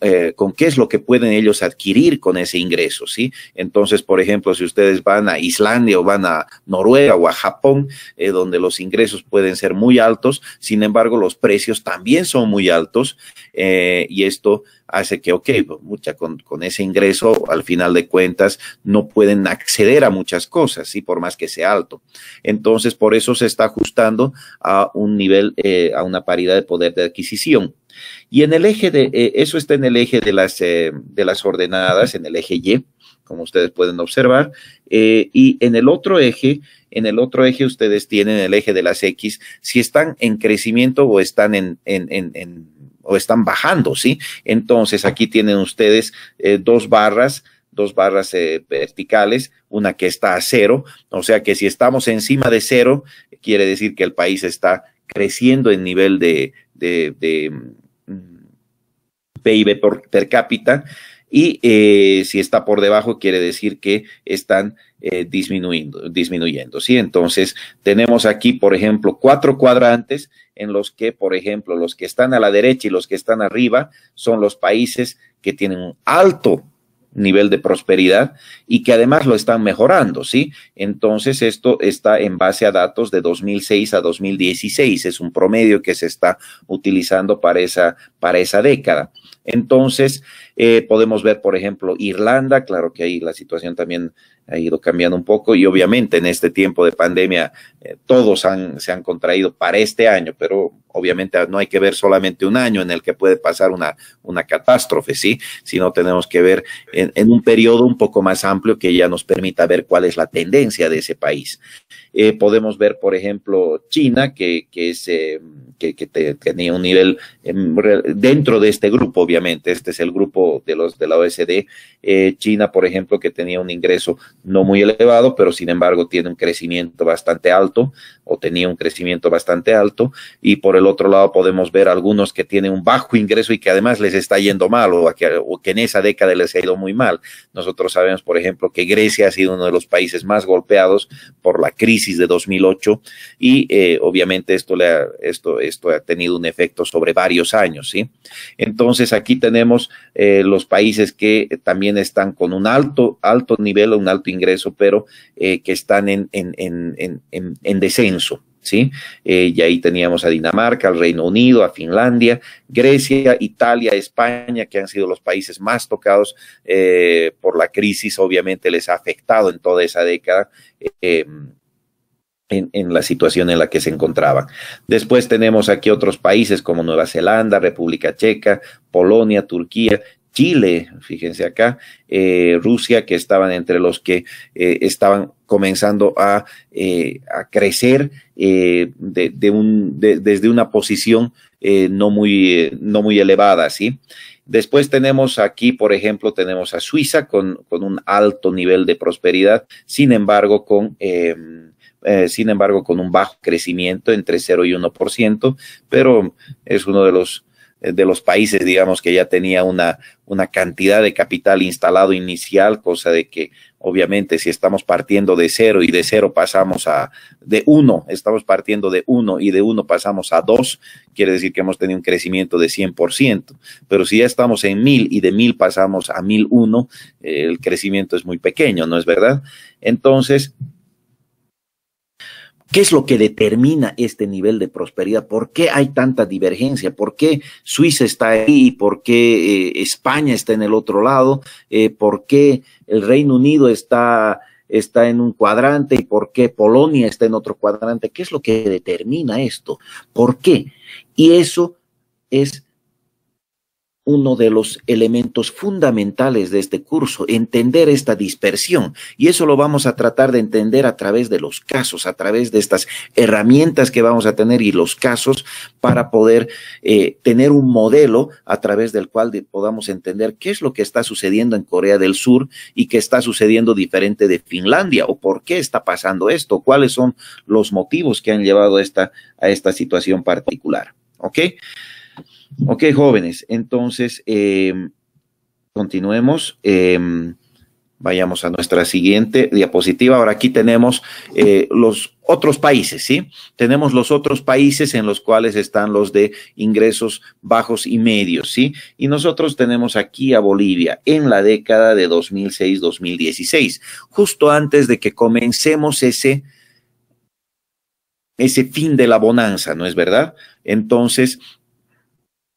A: eh, con, qué es lo que pueden ellos adquirir con ese ingreso, ¿sí? Entonces, por ejemplo, si ustedes van a Islandia o van a Noruega o a Japón, eh, donde los ingresos pueden ser muy altos, sin embargo, los precios también son muy altos eh, y esto hace que, ok, pues, mucha, con, con, ese ingreso, al final de cuentas, no pueden acceder a muchas cosas, ¿sí? Por más que sea alto. Entonces, por eso se está ajustando a un nivel, a una paridad de poder de adquisición. Y en el eje de, eh, eso está en el eje de las, eh, de las ordenadas, en el eje Y, como ustedes pueden observar. Eh, y en el otro eje, en el otro eje ustedes tienen el eje de las X, si están en crecimiento o están en, en, en, en o están bajando, ¿sí? Entonces aquí tienen ustedes dos barras, dos barras verticales, una que está a cero, o sea que si estamos encima de cero, quiere decir que el país está creciendo en nivel de, de, de PIB por, per cápita y eh, si está por debajo quiere decir que están eh, disminuyendo, disminuyendo, ¿sí? Entonces, tenemos aquí, por ejemplo, cuatro cuadrantes en los que, por ejemplo, los que están a la derecha y los que están arriba son los países que tienen un alto nivel de prosperidad y que además lo están mejorando, ¿sí? Entonces, esto está en base a datos de 2006 a 2016, es un promedio que se está utilizando para para esa década. Entonces, eh, podemos ver, por ejemplo, Irlanda, claro que ahí la situación también ha ido cambiando un poco y obviamente en este tiempo de pandemia eh, todos se han contraído para este año, pero obviamente no hay que ver solamente un año en el que puede pasar una, una catástrofe, ¿sí? Sino tenemos que ver en, un periodo un poco más amplio que ya nos permita ver cuál es la tendencia de ese país. Eh, podemos ver, por ejemplo, China, que, que, es, eh, que, tenía un nivel em, dentro de este grupo, obviamente, este es el grupo de los de la OSD, China, por ejemplo, que tenía un ingreso no muy elevado, pero sin embargo tiene un crecimiento bastante alto o tenía un crecimiento bastante alto. Y por el otro lado podemos ver algunos que tienen un bajo ingreso y que además les está yendo mal o que, en esa década les ha ido muy mal. Nosotros sabemos, por ejemplo, que Grecia ha sido uno de los países más golpeados por la crisis de 2008 y eh, obviamente esto, le ha, esto, esto ha tenido un efecto sobre varios años. Entonces aquí tenemos eh, los países que también están con un alto, alto nivel, un alto ingreso ingreso, pero eh, que están en, descenso. ¿Sí? Eh, y ahí teníamos a Dinamarca, al Reino Unido, a Finlandia, Grecia, Italia, España, que han sido los países más tocados eh, por la crisis. Obviamente les ha afectado en toda esa década. Em, en, en, la situación en la que se encontraban. Después tenemos aquí otros países como Nueva Zelanda, República Checa, Polonia, Turquía, Chile, fíjense acá, eh, Rusia, que estaban entre los que eh, estaban comenzando a, eh, a crecer de, un, desde una posición no, muy, no muy elevada, ¿sí? Después tenemos aquí, por ejemplo, tenemos a Suiza con, con un alto nivel de prosperidad, sin embargo, con... sin embargo, con un bajo crecimiento entre 0 y 1%, pero es uno de los eh, de los países, digamos, que ya tenía una, una cantidad de capital instalado inicial, cosa de que obviamente si estamos partiendo de cero y de cero pasamos a de uno, estamos partiendo de uno y de uno pasamos a dos, quiere decir que hemos tenido un crecimiento de 100%, pero si ya estamos en mil y de mil pasamos a mil uno, eh, el crecimiento es muy pequeño, ¿no es verdad? Entonces, ¿Qué es lo que determina este nivel de prosperidad? ¿Por qué hay tanta divergencia? ¿Por qué Suiza está ahí? ¿Por qué eh, España está en el otro lado? Eh, ¿Por qué el Reino Unido está, está en un cuadrante? ¿Y por qué Polonia está en otro cuadrante? ¿Qué es lo que determina esto? ¿Por qué? Y eso es uno de los elementos fundamentales de este curso, entender esta dispersión. Y eso lo vamos a tratar de entender a través de los casos, a través de estas herramientas que vamos a tener y los casos para poder eh, tener un modelo a través del cual podamos entender qué es lo que está sucediendo en Corea del Sur y qué está sucediendo diferente de Finlandia o por qué está pasando esto, cuáles son los motivos que han llevado esta, a esta situación particular. ¿Ok? Ok, jóvenes, entonces em, continuemos. Em, vayamos a nuestra siguiente diapositiva. Ahora aquí tenemos eh, los otros países, ¿sí? Tenemos los otros países en los cuales están los de ingresos bajos y medios, ¿sí? Y nosotros tenemos aquí a Bolivia en la década de 2006-2016, justo antes de que comencemos ese, ese fin de la bonanza, ¿no es verdad? Entonces,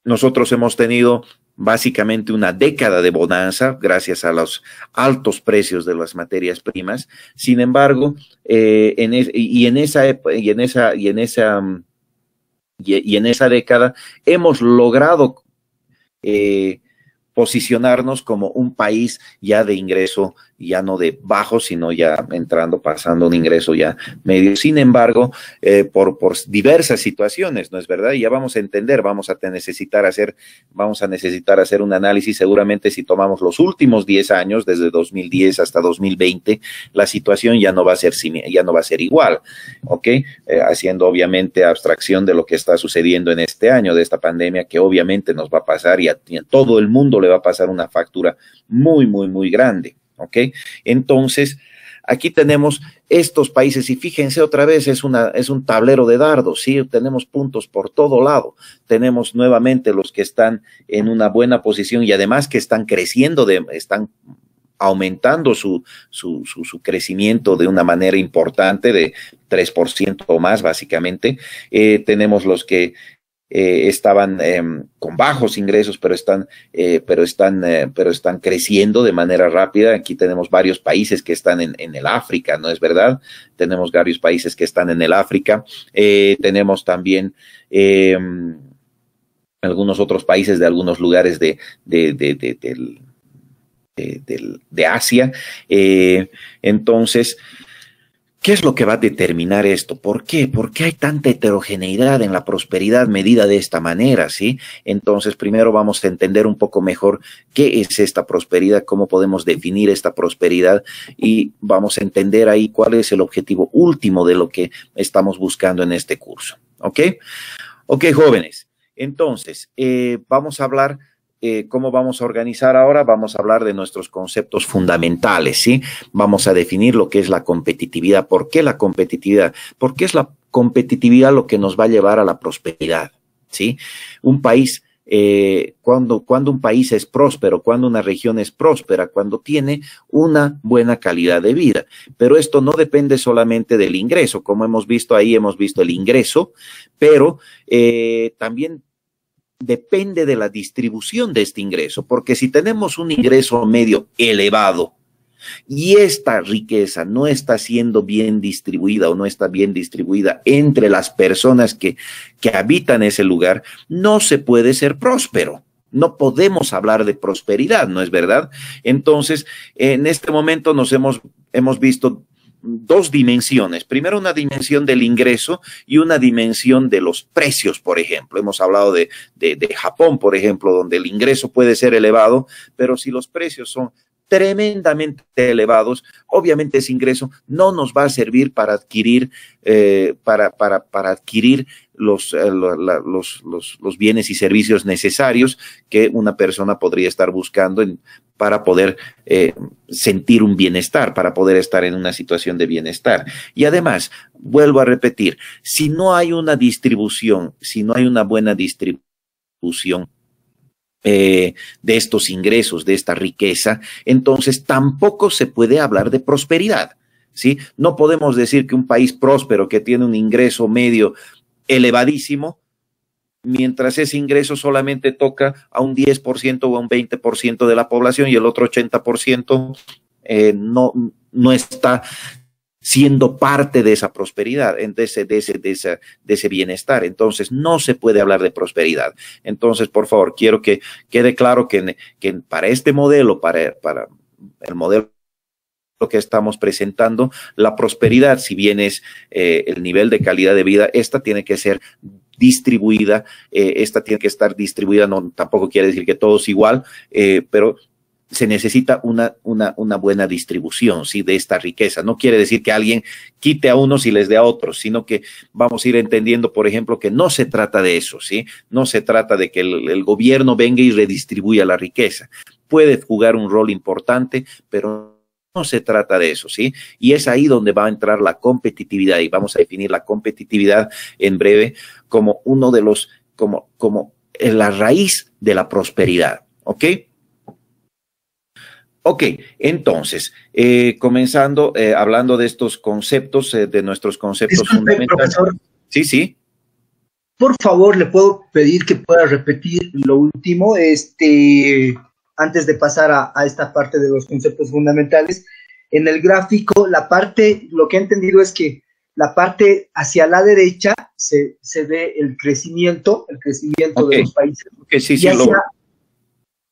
A: nosotros hemos tenido básicamente una década de bonanza gracias a los altos precios de las materias primas. Sin embargo, eh, y en esa y en esa mm, y en esa en esa década hemos logrado eh, posicionarnos como un país ya de ingreso ya no de bajo, sino ya entrando, pasando un ingreso ya medio. Sin embargo, eh, por, por diversas situaciones, ¿no es verdad? Y ya vamos a entender, vamos a necesitar hacer, vamos a necesitar hacer un análisis seguramente si tomamos los últimos 10 años, desde 2010 hasta 2020, la situación ya no va a ser, ya no va a ser igual, ¿ok? Eh, haciendo obviamente abstracción de lo que está sucediendo en este año, de esta pandemia que obviamente nos va a pasar y a todo el mundo le va a pasar una factura muy, muy, muy grande. ¿ok? Entonces, aquí tenemos estos países y fíjense otra vez, es, una, es un tablero de dardos, ¿sí? Tenemos puntos por todo lado, tenemos nuevamente los que están en una buena posición y además que están creciendo, están aumentando su, su, su, crecimiento de una manera importante, de 3% o más, básicamente. Eh, tenemos los que eh, estaban em, con bajos ingresos, pero están, eh, pero están, eh, pero están creciendo de manera rápida. Aquí tenemos varios países que están en, el África, ¿no es verdad? Tenemos varios países que están en el África. tenemos también em, algunos otros países de algunos lugares de, de, de, del, de Asia. entonces, ¿Qué es lo que va a determinar esto? ¿Por qué? ¿Por qué hay tanta heterogeneidad en la prosperidad medida de esta manera? ¿sí? Entonces, primero vamos a entender un poco mejor qué es esta prosperidad, cómo podemos definir esta prosperidad y vamos a entender ahí cuál es el objetivo último de lo que estamos buscando en este curso. ¿Ok? Ok, jóvenes. Entonces, eh, vamos a hablar eh, ¿cómo vamos a organizar ahora? Vamos a hablar de nuestros conceptos fundamentales, ¿sí? Vamos a definir lo que es la competitividad. ¿Por qué la competitividad? Porque es la competitividad lo que nos va a llevar a la prosperidad, ¿sí? Un país, eh, cuando, un país es próspero, cuando una región es próspera, cuando tiene una buena calidad de vida. Pero esto no depende solamente del ingreso, como hemos visto ahí, hemos visto el ingreso, pero eh, también depende de la distribución de este ingreso, porque si tenemos un ingreso medio elevado y esta riqueza no está siendo bien distribuida o no está bien distribuida entre las personas que, que habitan ese lugar, no se puede ser próspero. No podemos hablar de prosperidad, ¿no es verdad? Entonces, en este momento nos hemos, hemos visto dos dimensiones. Primero, una dimensión del ingreso y una dimensión de los precios, por ejemplo. Hemos hablado de, de, Japón, por ejemplo, donde el ingreso puede ser elevado, pero si los precios son tremendamente elevados. Obviamente ese ingreso no nos va a servir para adquirir, eh, para, para, para adquirir eh, los, los, los, bienes y servicios necesarios que una persona podría estar buscando para poder eh, sentir un bienestar, para poder estar en una situación de bienestar. Y además, vuelvo a repetir, si no hay una distribución, si no hay una buena distribución, eh, de estos ingresos, de esta riqueza, entonces tampoco se puede hablar de prosperidad. ¿sí? No podemos decir que un país próspero que tiene un ingreso medio elevadísimo, mientras ese ingreso solamente toca a un 10% o a un 20% de la población y el otro 80% eh, no, no está siendo parte de esa prosperidad, de ese, de ese, de de ese bienestar. Entonces, no se puede hablar de prosperidad. Entonces, por favor, quiero que quede claro que, que para este modelo, para, para el modelo que estamos presentando, la prosperidad, si bien es eh, el nivel de calidad de vida, esta tiene que ser distribuida, eh, esta tiene que estar distribuida, no, tampoco quiere decir que todo es igual, eh, pero se necesita una, una, una, buena distribución ¿sí? de esta riqueza. No quiere decir que alguien quite a unos y les dé a otros, sino que vamos a ir entendiendo, por ejemplo, que no se trata de eso, ¿sí? no se trata de que el, el gobierno venga y redistribuya la riqueza. Puede jugar un rol importante, pero no se trata de eso, ¿sí? Y es ahí donde va a entrar la competitividad y vamos a definir la competitividad en breve como uno de los, como, como la raíz de la prosperidad, ¿ok? Ok, entonces, eh, comenzando, eh, hablando de estos conceptos, eh, de nuestros conceptos fundamentales. sí, sí.
B: Por favor, le puedo pedir que pueda repetir lo último, este, antes de pasar a, esta parte de los conceptos fundamentales. En el gráfico, la parte, lo que he entendido es que la parte hacia la derecha se, ve el crecimiento, el crecimiento de los países. sí, sí,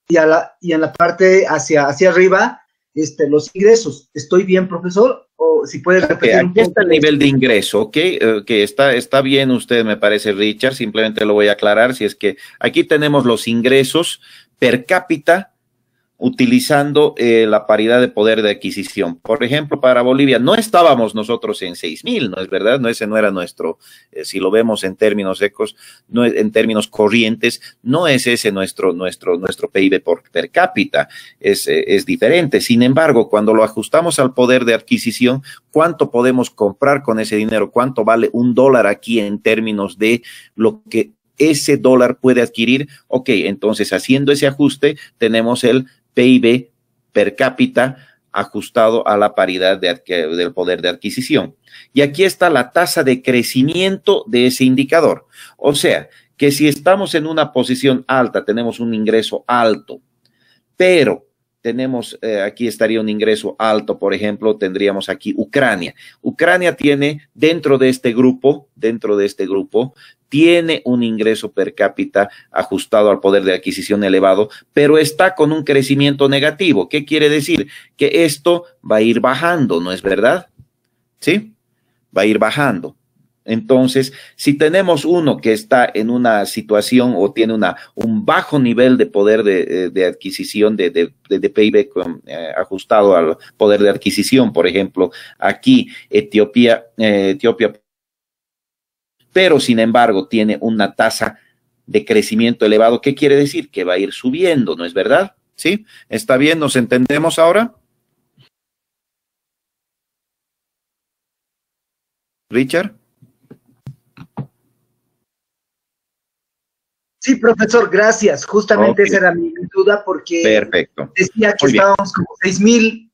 B: y, a la, y en la parte hacia, hacia arriba este, los ingresos. ¿Estoy bien, profesor? O si puede repetir un el
A: nivel de ingreso, ¿ok? Que está, está bien usted, me parece, Richard. Simplemente lo voy a aclarar. Si es que aquí tenemos los ingresos per cápita utilizando eh, la paridad de poder de adquisición. Por ejemplo, para Bolivia no estábamos nosotros en mil, ¿no es verdad? No, ese no era nuestro, eh, si lo vemos en términos secos, no, en términos corrientes, no es ese nuestro, nuestro, nuestro PIB por, per cápita, es, eh, es diferente. Sin embargo, cuando lo ajustamos al poder de adquisición, ¿cuánto podemos comprar con ese dinero? ¿Cuánto vale un dólar aquí en términos de lo que ese dólar puede adquirir, ok, entonces haciendo ese ajuste tenemos el PIB per cápita ajustado a la paridad del poder de adquisición. Y aquí está la tasa de crecimiento de ese indicador. O sea, que si estamos en una posición alta, tenemos un ingreso alto, pero tenemos, eh, aquí estaría un ingreso alto, por ejemplo, tendríamos aquí Ucrania. Ucrania tiene dentro de este grupo, dentro de este grupo, tiene un ingreso per cápita ajustado al poder de adquisición elevado, pero está con un crecimiento negativo. ¿Qué quiere decir? Que esto va a ir bajando, ¿no es verdad? ¿Sí? Va a ir bajando. Entonces, si tenemos uno que está en una situación o tiene una, un bajo nivel de poder de, eh, de adquisición de, de, de PIB eh, ajustado al poder de adquisición, por ejemplo, aquí Etiopía, eh, Etiopía pero sin embargo tiene una tasa de crecimiento elevado. ¿Qué quiere decir? Que va a ir subiendo, ¿no es verdad? ¿Sí? ¿Está bien? ¿Nos entendemos ahora? Richard. Sí,
B: profesor, gracias. Justamente esa era mi duda porque decía que estábamos como 6 mil,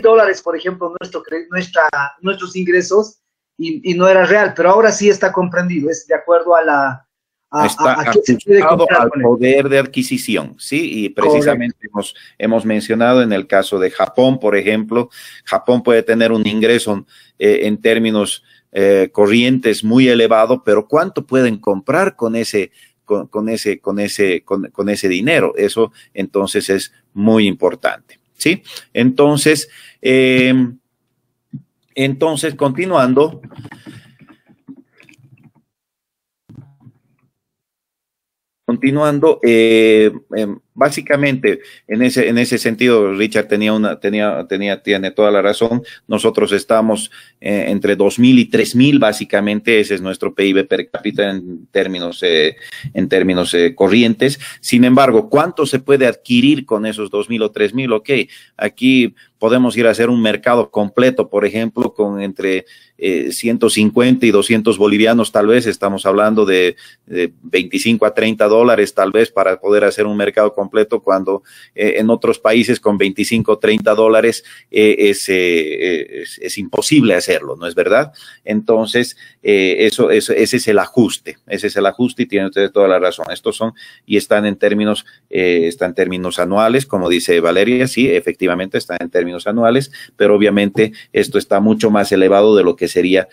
B: dólares, por ejemplo, nuestro, nuestra, nuestros ingresos y, no era real, pero ahora sí está comprendido, es de acuerdo a la... A, al
A: poder de adquisición, ¿sí? Y precisamente hemos, hemos, mencionado en el caso de Japón, por ejemplo, Japón puede tener un ingreso eh, en términos eh, corrientes muy elevado, pero ¿cuánto pueden comprar con ese con, con, ese, con ese, con, con, ese dinero. Eso entonces es muy importante. ¿Sí? Entonces, eh, entonces, continuando. Continuando, eh, em, Básicamente, en ese, en ese sentido, Richard tenía una, tenía, tenía, tiene toda la razón. Nosotros estamos eh, entre entre 2.000 y 3.000, básicamente, ese es nuestro PIB per cápita en términos, eh, en términos eh, corrientes. Sin embargo, ¿cuánto se puede adquirir con esos mil o mil Ok, aquí podemos ir a hacer un mercado completo, por ejemplo, con entre 150 y 200 bolivianos, tal vez estamos hablando de, de, 25 a 30 dólares, tal vez para poder hacer un mercado completo completo cuando eh, en otros países con 25, 30 dólares eh, eh, es, imposible hacerlo, ¿no es verdad? Entonces, eso, eso, ese es el ajuste, ese es el ajuste y tienen ustedes toda la razón. Estos son y están en términos, están en términos anuales, como dice Valeria, sí, efectivamente están en términos anuales, pero obviamente esto está mucho más elevado de lo que sería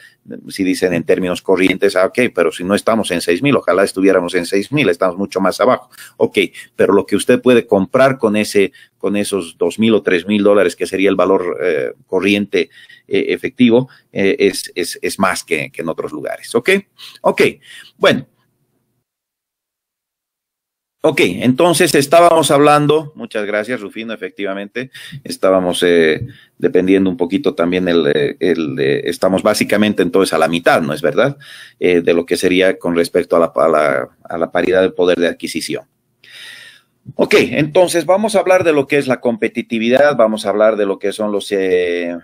A: si dicen en términos corrientes, ah, ok, pero si no estamos en 6000 mil, ojalá estuviéramos en 6000 mil, estamos mucho más abajo, ok, pero lo que usted puede comprar con ese, con esos dos mil o tres mil dólares que sería el valor eh, corriente eh, efectivo, eh, es, es, más que, en otros lugares. ¿Ok? Ok. Bueno. Ok, entonces estábamos hablando, muchas gracias Rufino, efectivamente, estábamos dependiendo un poquito también, el, estamos básicamente entonces a la mitad, ¿no es verdad? de lo que sería con respecto a la, a la, a la paridad de poder de adquisición. Ok, entonces vamos a hablar de lo que es la competitividad, vamos a hablar de lo que son los, eh,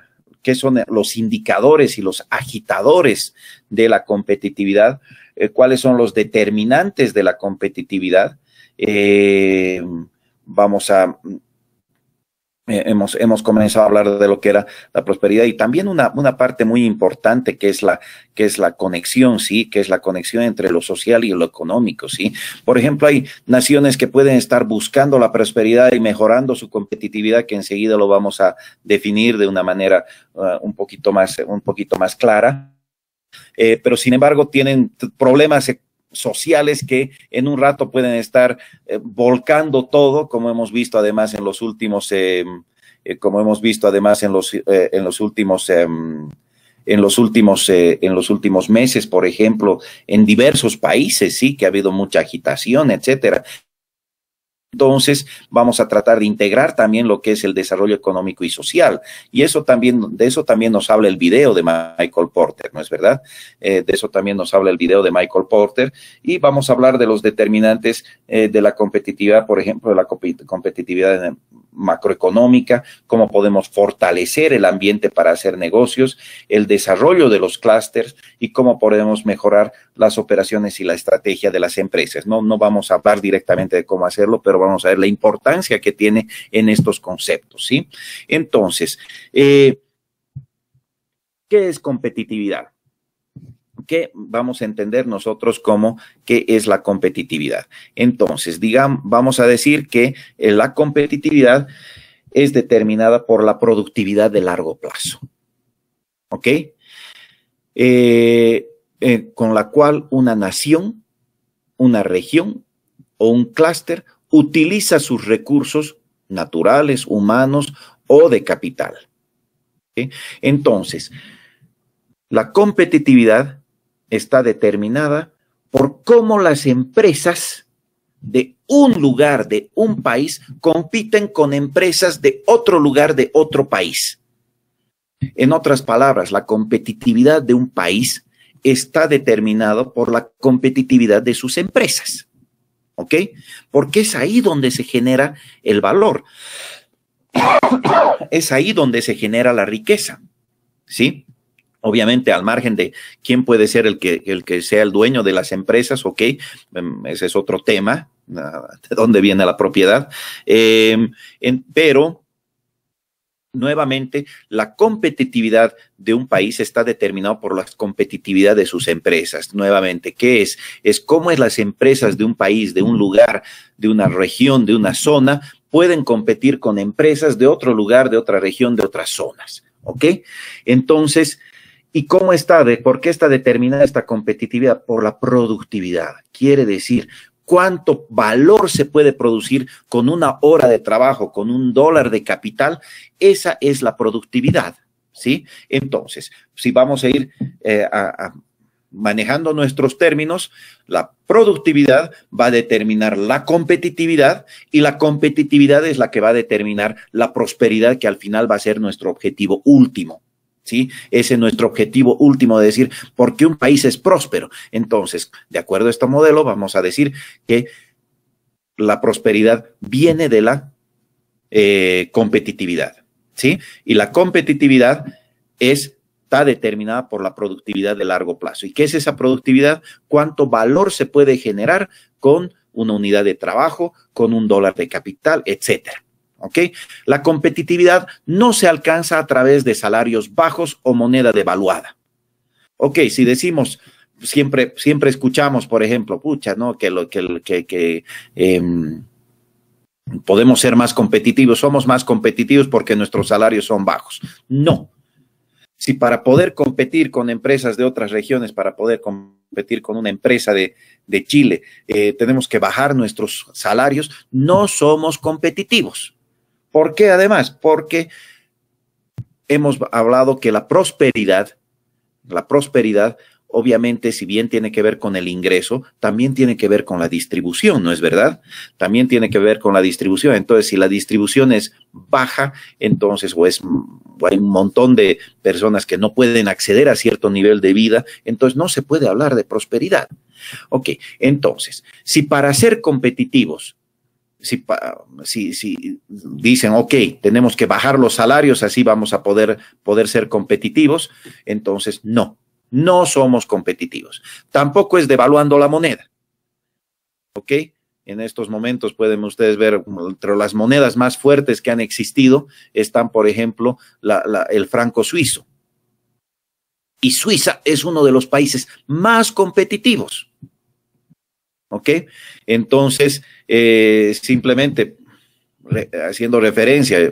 A: qué son los indicadores y los agitadores de la competitividad, eh, cuáles son los determinantes de la competitividad. Eh, vamos a eh, hemos, hemos comenzado a hablar de lo que era la prosperidad y también una, una parte muy importante que es, la, que es la conexión, ¿sí? Que es la conexión entre lo social y lo económico, ¿sí? Por ejemplo, hay naciones que pueden estar buscando la prosperidad y mejorando su competitividad, que enseguida lo vamos a definir de una manera ah, un, poquito más, un poquito más clara. Eh, pero sin embargo tienen problemas económicos sociales que en un rato pueden estar eh, volcando todo, como hemos visto además en los últimos, eh, eh, como hemos visto además en los, en los últimos, en los últimos, en los últimos meses, por ejemplo, en diversos países, sí, que ha habido mucha agitación, etcétera. Entonces, vamos a tratar de integrar también lo que es el desarrollo económico y social. Y eso también, de eso también nos habla el video de Michael Porter, ¿no es verdad? Eh, de eso también nos habla el video de Michael Porter. Y vamos a hablar de los determinantes eh, de la competitividad, por ejemplo, de la competitividad macroeconómica, cómo podemos fortalecer el ambiente para hacer negocios, el desarrollo de los clústeres y cómo podemos mejorar las operaciones y la estrategia de las empresas. No, no vamos a hablar directamente de cómo hacerlo, pero vamos a ver la importancia que tiene en estos conceptos, ¿sí? Entonces, eh, ¿qué es competitividad? qué vamos a entender nosotros como qué es la competitividad. Entonces, digamos, vamos a decir que eh, la competitividad es determinada por la productividad de largo plazo. ¿Ok? Eh, eh, con la cual una nación, una región o un clúster utiliza sus recursos naturales, humanos o de capital. Entonces, la competitividad está determinada por cómo las empresas de un lugar, de un país, compiten con empresas de otro lugar, de otro país. En otras palabras, la competitividad de un país está determinada por la competitividad de sus empresas. ¿Ok? Porque es ahí donde se genera el valor. es ahí donde se genera la riqueza. ¿Sí? obviamente al margen de quién puede ser el que, el que sea el dueño de las empresas, ok, em, ese es otro tema, de dónde viene la propiedad, em, pero nuevamente la competitividad de un país está determinado por la competitividad de sus empresas. Nuevamente, ¿qué es? Es cómo es las empresas de un país, de un lugar, de una región, de una zona, pueden competir con empresas de otro lugar, de otra región, de otras zonas. ¿Ok? Entonces, ¿Y cómo está? De, ¿Por qué está determinada esta competitividad? Por la productividad. Quiere decir, cuánto valor se puede producir con una hora de trabajo, con un dólar de capital, esa es la productividad, ¿sí? Entonces, si vamos a ir eh, a, manejando nuestros términos, la productividad va a determinar la competitividad y la competitividad es la que va a determinar la prosperidad que al final va a ser nuestro objetivo último. Ese es nuestro objetivo último de decir por qué un país es próspero. Entonces, de acuerdo a este modelo, vamos a decir que la prosperidad viene de la eh, competitividad, ¿sí? Y la competitividad es está determinada por la productividad de largo plazo. ¿Y qué es esa productividad? ¿Cuánto valor se puede generar con una unidad de trabajo, con un dólar de capital, etcétera? ¿ok? La competitividad no se alcanza a través de salarios bajos o moneda devaluada. Ok, si decimos, siempre, siempre escuchamos, por ejemplo, pucha, ¿no? Que lo que, em, podemos ser más competitivos, somos más competitivos porque nuestros salarios son bajos. No. Si para poder competir con empresas de otras regiones, para poder competir con una empresa de, Chile, eh, tenemos que bajar nuestros salarios, no somos competitivos. ¿Por qué además? Porque hemos hablado que la prosperidad, la prosperidad, obviamente, si bien tiene que ver con el ingreso, también tiene que ver con la distribución, ¿no es verdad? También tiene que ver con la distribución. Entonces, si la distribución es baja, entonces, o es, o hay un montón de personas que no pueden acceder a cierto nivel de vida, entonces no se puede hablar de prosperidad. Ok, entonces, si para ser competitivos si, si, si, dicen, ok, tenemos que bajar los salarios, así vamos a poder, poder ser competitivos, entonces no, no somos competitivos. Tampoco es devaluando la moneda. ¿Ok? En estos momentos pueden ustedes ver, entre las monedas más fuertes que han existido están, por ejemplo, la, la, el franco suizo. Y Suiza es uno de los países más competitivos ¿Ok? Entonces, eh, simplemente haciendo referencia, eh,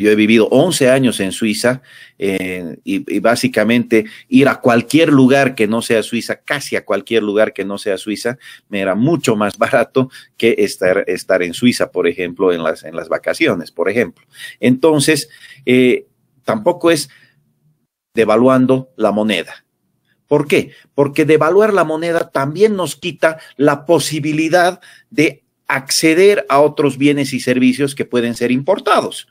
A: yo, he vivido 11 años en Suiza eh, y, básicamente ir a cualquier lugar que no sea Suiza, casi a cualquier lugar que no sea Suiza, me era mucho más barato que estar, estar en Suiza, por ejemplo, en las, vacaciones, por ejemplo. Entonces, tampoco es devaluando la moneda ¿Por qué? Porque devaluar la moneda también nos quita la posibilidad de acceder a otros bienes y servicios que pueden ser importados.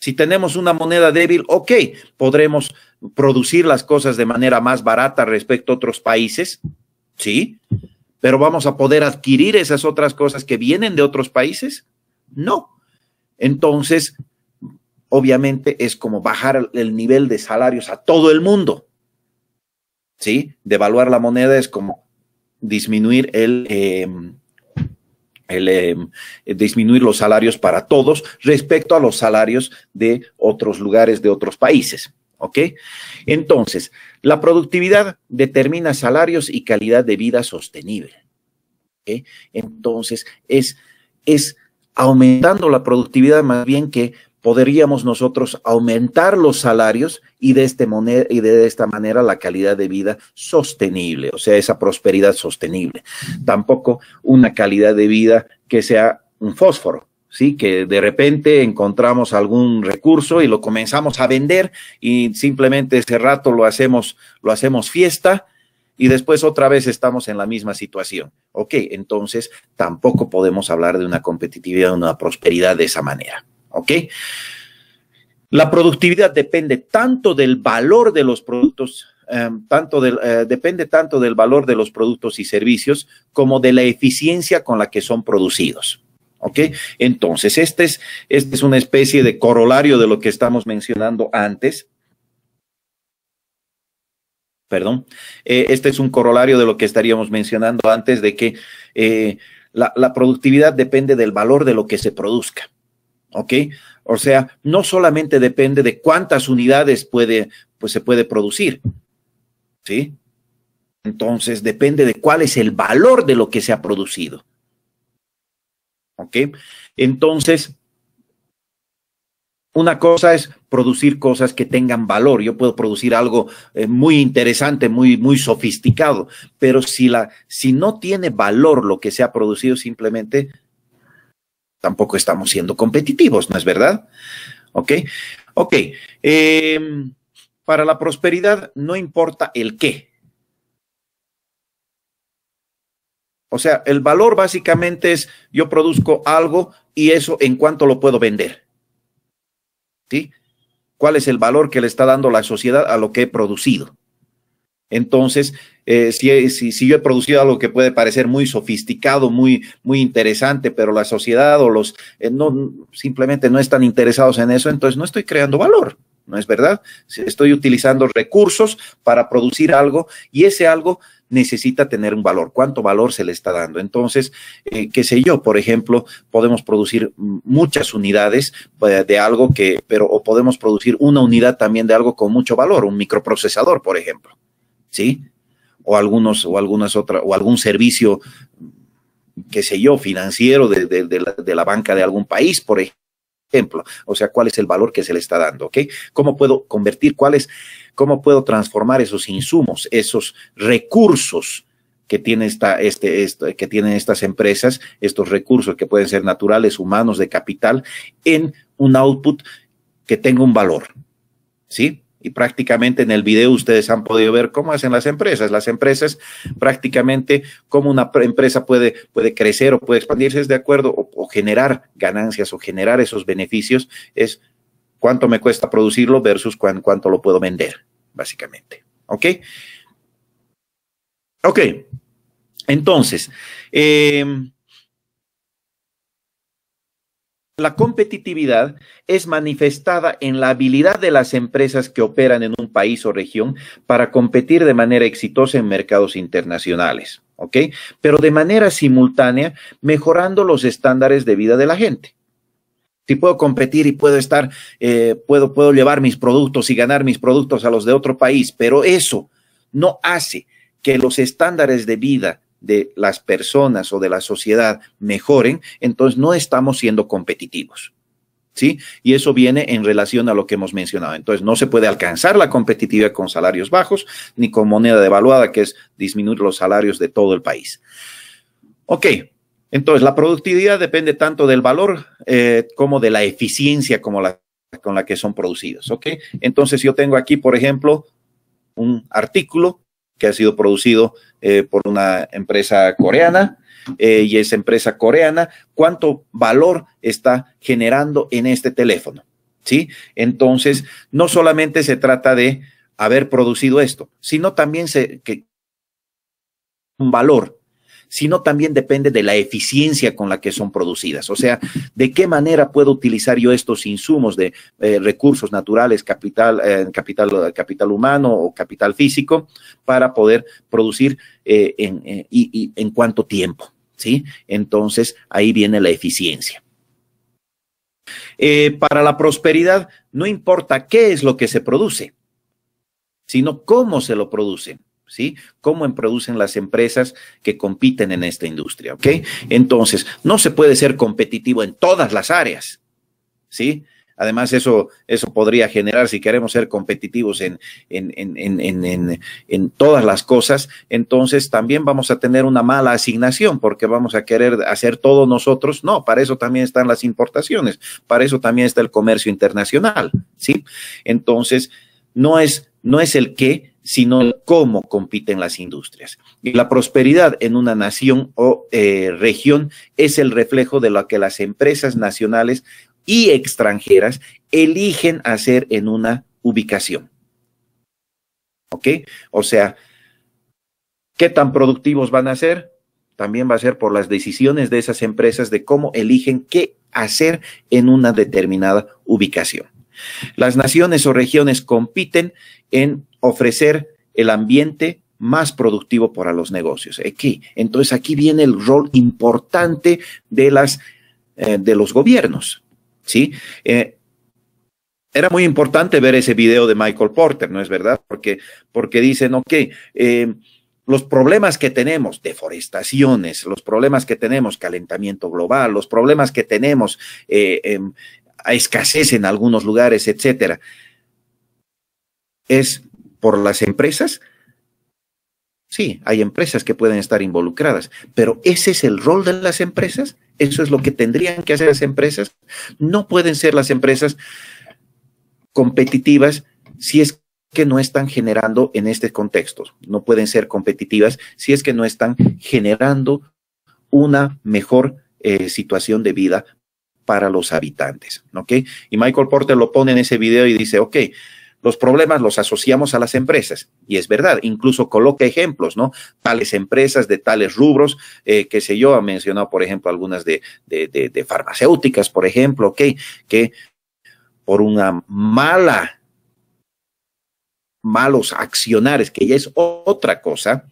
A: Si tenemos una moneda débil, ok, podremos producir las cosas de manera más barata respecto a otros países, ¿sí? Pero vamos a poder adquirir esas otras cosas que vienen de otros países? No. Entonces, obviamente es como bajar el nivel de salarios a todo el mundo. ¿sí? Devaluar la moneda es como disminuir el... Em, el, em, disminuir los salarios para todos respecto a los salarios de otros lugares, de otros países. ¿Ok? Entonces, la productividad determina salarios y calidad de vida sostenible. Entonces, es, es aumentando la productividad más bien que podríamos nosotros aumentar los salarios y de, este y de esta manera la calidad de vida sostenible, o sea, esa prosperidad sostenible. Tampoco una calidad de vida que sea un fósforo, ¿sí? Que de repente encontramos algún recurso y lo comenzamos a vender y simplemente ese rato lo hacemos, lo hacemos fiesta y después otra vez estamos en la misma situación. Ok, entonces tampoco podemos hablar de una competitividad, de una prosperidad de esa manera. ¿Ok? La productividad depende tanto del valor de los productos, em, tanto eh, depende tanto del valor de los productos y servicios como de la eficiencia con la que son producidos. ¿Ok? Entonces, este es, este es una especie de corolario de lo que estamos mencionando antes. Perdón. Eh, este es un corolario de lo que estaríamos mencionando antes de que eh, la productividad depende del valor de lo que se produzca. ¿ok? O sea, no solamente depende de cuántas unidades puede, pues se puede producir, ¿sí? Entonces, depende de cuál es el valor de lo que se ha producido. ¿Ok? Entonces, una cosa es producir cosas que tengan valor. Yo puedo producir algo eh, muy interesante, muy, muy sofisticado, pero si, la, si no tiene valor lo que se ha producido, simplemente tampoco estamos siendo competitivos, ¿no es verdad? Ok, ok. Em, para la prosperidad no importa el qué. O sea, el valor básicamente es yo produzco algo y eso en cuánto lo puedo vender. ¿Sí? ¿Cuál es el valor que le está dando la sociedad a lo que he producido? Entonces, eh, si, yo he producido algo que puede parecer muy sofisticado, muy, interesante, pero la sociedad o los eh, simplemente no están interesados en eso, entonces no estoy creando valor, ¿no es verdad? Estoy utilizando recursos para producir algo y ese algo necesita tener un valor, cuánto valor se le está dando. Entonces, eh, qué sé yo, por ejemplo, podemos producir muchas unidades de algo que, pero o podemos producir una unidad también de algo con mucho valor, un microprocesador, por ejemplo. ¿sí? O algunos, o algunas otras, o algún servicio, qué sé yo, financiero de, la, banca de algún país, por ejemplo o sea, cuál es el valor que se le está dando, ¿ok? ¿Cómo puedo convertir, cuáles, cómo puedo transformar esos insumos, esos recursos que tiene esta, este, este, que tienen estas empresas, estos recursos que pueden ser naturales, humanos, de capital, en un output que tenga un valor, ¿sí? Y prácticamente en el video ustedes han podido ver cómo hacen las empresas. Las empresas prácticamente cómo una empresa puede, puede crecer o puede expandirse de acuerdo o, generar ganancias o generar esos beneficios es cuánto me cuesta producirlo versus cuánto lo puedo vender, básicamente. ¿Ok? Ok. Entonces, em, la competitividad es manifestada en la habilidad de las empresas que operan en un país o región para competir de manera exitosa en mercados internacionales, ¿ok? Pero de manera simultánea, mejorando los estándares de vida de la gente. Si puedo competir y puedo estar, eh, puedo, puedo llevar mis productos y ganar mis productos a los de otro país, pero eso no hace que los estándares de vida de las personas o de la sociedad mejoren, entonces no estamos siendo competitivos. ¿Sí? Y eso viene en relación a lo que hemos mencionado. Entonces, no se puede alcanzar la competitividad con salarios bajos ni con moneda devaluada, que es disminuir los salarios de todo el país. Ok, entonces la productividad depende tanto del valor eh, como de la eficiencia como la, con la que son producidos. Ok, entonces yo tengo aquí, por ejemplo, un artículo que ha sido producido eh, por una empresa coreana. Eh, y esa empresa coreana, cuánto valor está generando en este teléfono. ¿Sí? Entonces, no solamente se trata de haber producido esto, sino también se, que un valor sino también depende de la eficiencia con la que son producidas. O sea, de qué manera puedo utilizar yo estos insumos de eh, recursos naturales, eh, capital, capital, humano o capital físico para poder producir eh, en, y, en cuánto tiempo. ¿Sí? Entonces, ahí viene la eficiencia. para la prosperidad, no importa qué es lo que se produce, sino cómo se lo produce. ¿sí? Cómo producen las empresas que compiten en esta industria, ¿ok? Entonces, no se puede ser competitivo en todas las áreas, ¿sí? Además, eso, eso podría generar, si queremos ser competitivos en, en, en, en, todas las cosas, entonces también vamos a tener una mala asignación porque vamos a querer hacer todo nosotros. No, para eso también están las importaciones, para eso también está el comercio internacional, ¿sí? Entonces, no es, no es el qué, sino cómo compiten las industrias. Y la prosperidad en una nación o eh, región es el reflejo de lo que las empresas nacionales y extranjeras eligen hacer en una ubicación. ¿Ok? O sea, ¿qué tan productivos van a ser? También va a ser por las decisiones de esas empresas de cómo eligen qué hacer en una determinada ubicación. Las naciones o regiones compiten en ofrecer el ambiente más productivo para los negocios. Eh, entonces aquí viene el rol importante de las eh, de los gobiernos, ¿sí? Eh, era muy importante ver ese video de Michael Porter, ¿no es verdad? Porque, porque dicen, ok, los problemas que tenemos, deforestaciones, los problemas que tenemos, calentamiento global, los problemas que tenemos, em, escasez en algunos lugares, etcétera, es por las empresas? Sí, hay empresas que pueden estar involucradas, pero ese es el rol de las empresas, eso es lo que tendrían que hacer las empresas. No pueden ser las empresas competitivas si es que no están generando en este contexto, no pueden ser competitivas si es que no están generando una mejor eh, situación de vida para los habitantes, ¿ok? Y Michael Porter lo pone en ese video y dice, ok, los problemas los asociamos a las empresas. Y es verdad, incluso coloca ejemplos, ¿no? Tales empresas de tales rubros, que eh, qué sé yo, ha mencionado, por ejemplo, algunas de, de, de, farmacéuticas, por ejemplo, que, que por una mala, malos accionares, que ya es otra cosa,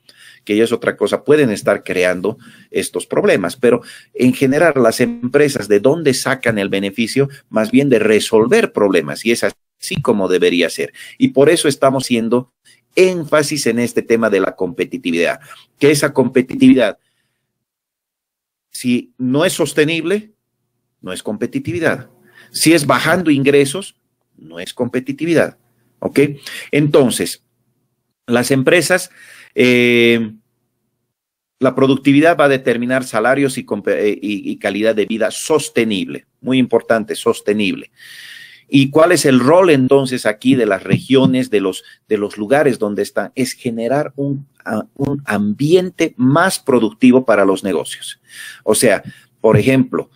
A: que ya es otra cosa, pueden estar creando estos problemas. Pero en general, las empresas, ¿de dónde sacan el beneficio? Más bien de resolver problemas. Y esas sí como debería ser. Y por eso estamos haciendo énfasis en este tema de la competitividad, que esa competitividad, si no es sostenible, no es competitividad. Si es bajando ingresos, no es competitividad. ¿Ok? Entonces, las empresas, eh, la productividad va a determinar salarios eh, y calidad de vida sostenible. Muy importante, sostenible. ¿Y cuál es el rol entonces aquí de las regiones, de los, de los lugares donde están? Es generar un, un ambiente más productivo para los negocios. O sea, por ejemplo,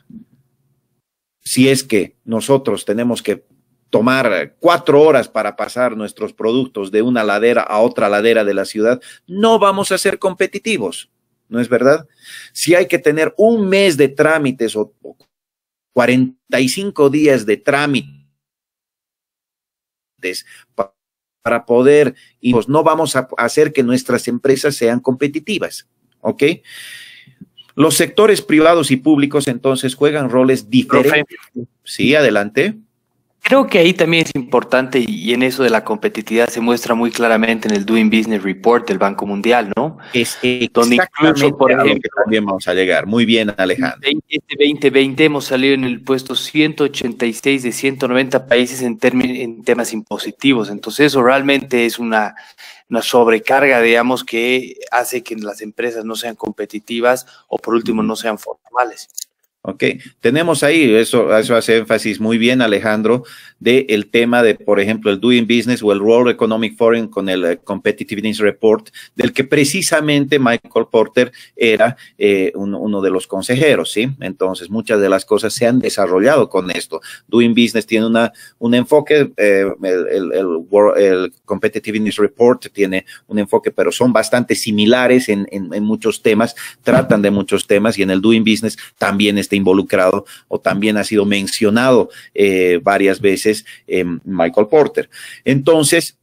A: si es que nosotros tenemos que tomar cuatro horas para pasar nuestros productos de una ladera a otra ladera de la ciudad, no vamos a ser competitivos. ¿No es verdad? Si hay que tener un mes de trámites o 45 días de trámites, para poder, y pues no vamos a hacer que nuestras empresas sean competitivas, ¿ok? Los sectores privados y públicos entonces juegan roles diferentes. Sí, adelante. Creo que ahí también es importante y en eso de la competitividad se muestra muy claramente en el Doing Business Report del Banco Mundial, ¿no? Es Donde incluso por ejemplo, también vamos a llegar. Muy bien, Alejandro.
B: En este 2020 hemos salido en el puesto 186 de 190 países en,
A: temas impositivos. Entonces eso realmente es una sobrecarga, digamos, que hace que las empresas no sean competitivas o por último no sean formales. ¿Ok? Tenemos ahí, eso, eso hace énfasis muy bien, Alejandro, del tema de, por ejemplo, el Doing Business o el World Economic Forum con el eh, Competitiveness Report, del que precisamente Michael Porter era eh, uno de los consejeros, ¿sí? Entonces, muchas de las cosas se han desarrollado con esto. Doing Business tiene una, un enfoque, eh, el, el, el, World, el, Competitiveness Report tiene un enfoque, pero son bastante similares en, en muchos temas, tratan de muchos temas y en el Doing Business también está involucrado o también ha sido mencionado eh, varias veces en eh, Michael Porter. Entonces,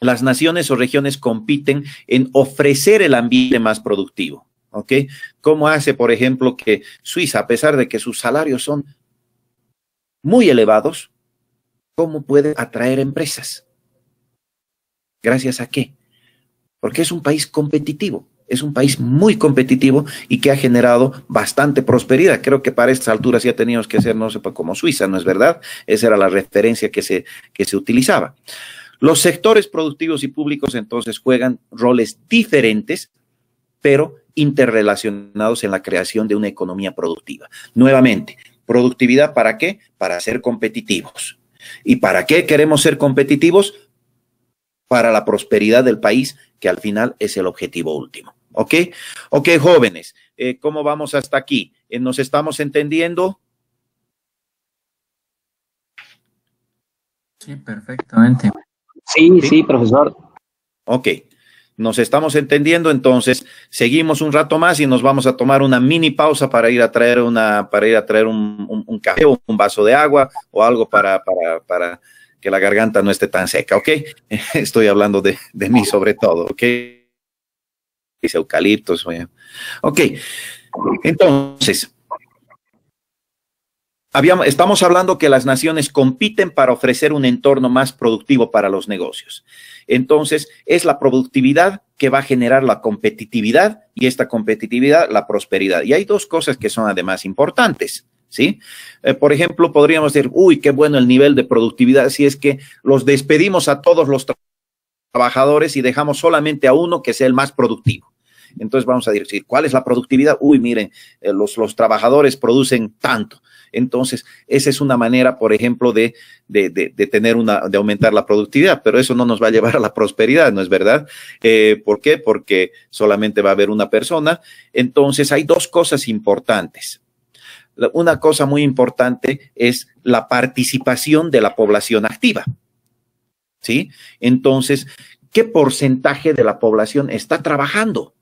A: las naciones o regiones compiten en ofrecer el ambiente más productivo. ¿Ok? ¿Cómo hace, por ejemplo, que Suiza, a pesar de que sus salarios son muy elevados, cómo puede atraer empresas? ¿Gracias a qué? Porque es un país competitivo es un país muy competitivo y que ha generado bastante prosperidad. Creo que para estas alturas ya teníamos que hacer, no sé, pues, como Suiza, ¿no es verdad? Esa era la referencia que se, que se utilizaba. Los sectores productivos y públicos entonces juegan roles diferentes, pero interrelacionados en la creación de una economía productiva. Nuevamente, productividad para qué? Para ser competitivos. ¿Y para qué queremos ser competitivos? Para la prosperidad del país, que al final es el objetivo último. ¿Ok? Ok, jóvenes, eh, ¿cómo vamos hasta aquí? Eh, ¿Nos estamos entendiendo?
B: Sí, perfectamente.
A: Sí, sí, profesor. Ok, nos estamos entendiendo, entonces seguimos un rato más y nos vamos a tomar una mini pausa para ir a traer una, para ir a traer un, café o un vaso de agua o algo para, que la garganta no esté tan seca, ¿ok? Estoy hablando de, de mí sobre todo, ¿ok? dice eucaliptos. Ok, entonces, habíamos, estamos hablando que las naciones compiten para ofrecer un entorno más productivo para los negocios. Entonces, es la productividad que va a generar la competitividad y esta competitividad, la prosperidad. Y hay dos cosas que son además importantes. ¿Sí? Eh, por ejemplo, podríamos decir, uy, qué bueno el nivel de productividad si es que los despedimos a todos los trabajadores y dejamos solamente a uno que sea el más productivo. Entonces vamos a decir, ¿cuál es la productividad? Uy, miren, eh, los, trabajadores producen tanto. Entonces, esa es una manera, por ejemplo, de, de, de, tener una, de aumentar la productividad, pero eso no nos va a llevar a la prosperidad, ¿no es verdad? Eh, ¿Por qué? Porque solamente va a haber una persona. Entonces, hay dos cosas importantes. Una cosa muy importante es la participación de la población activa. ¿Sí? Entonces, ¿qué porcentaje de la población está trabajando?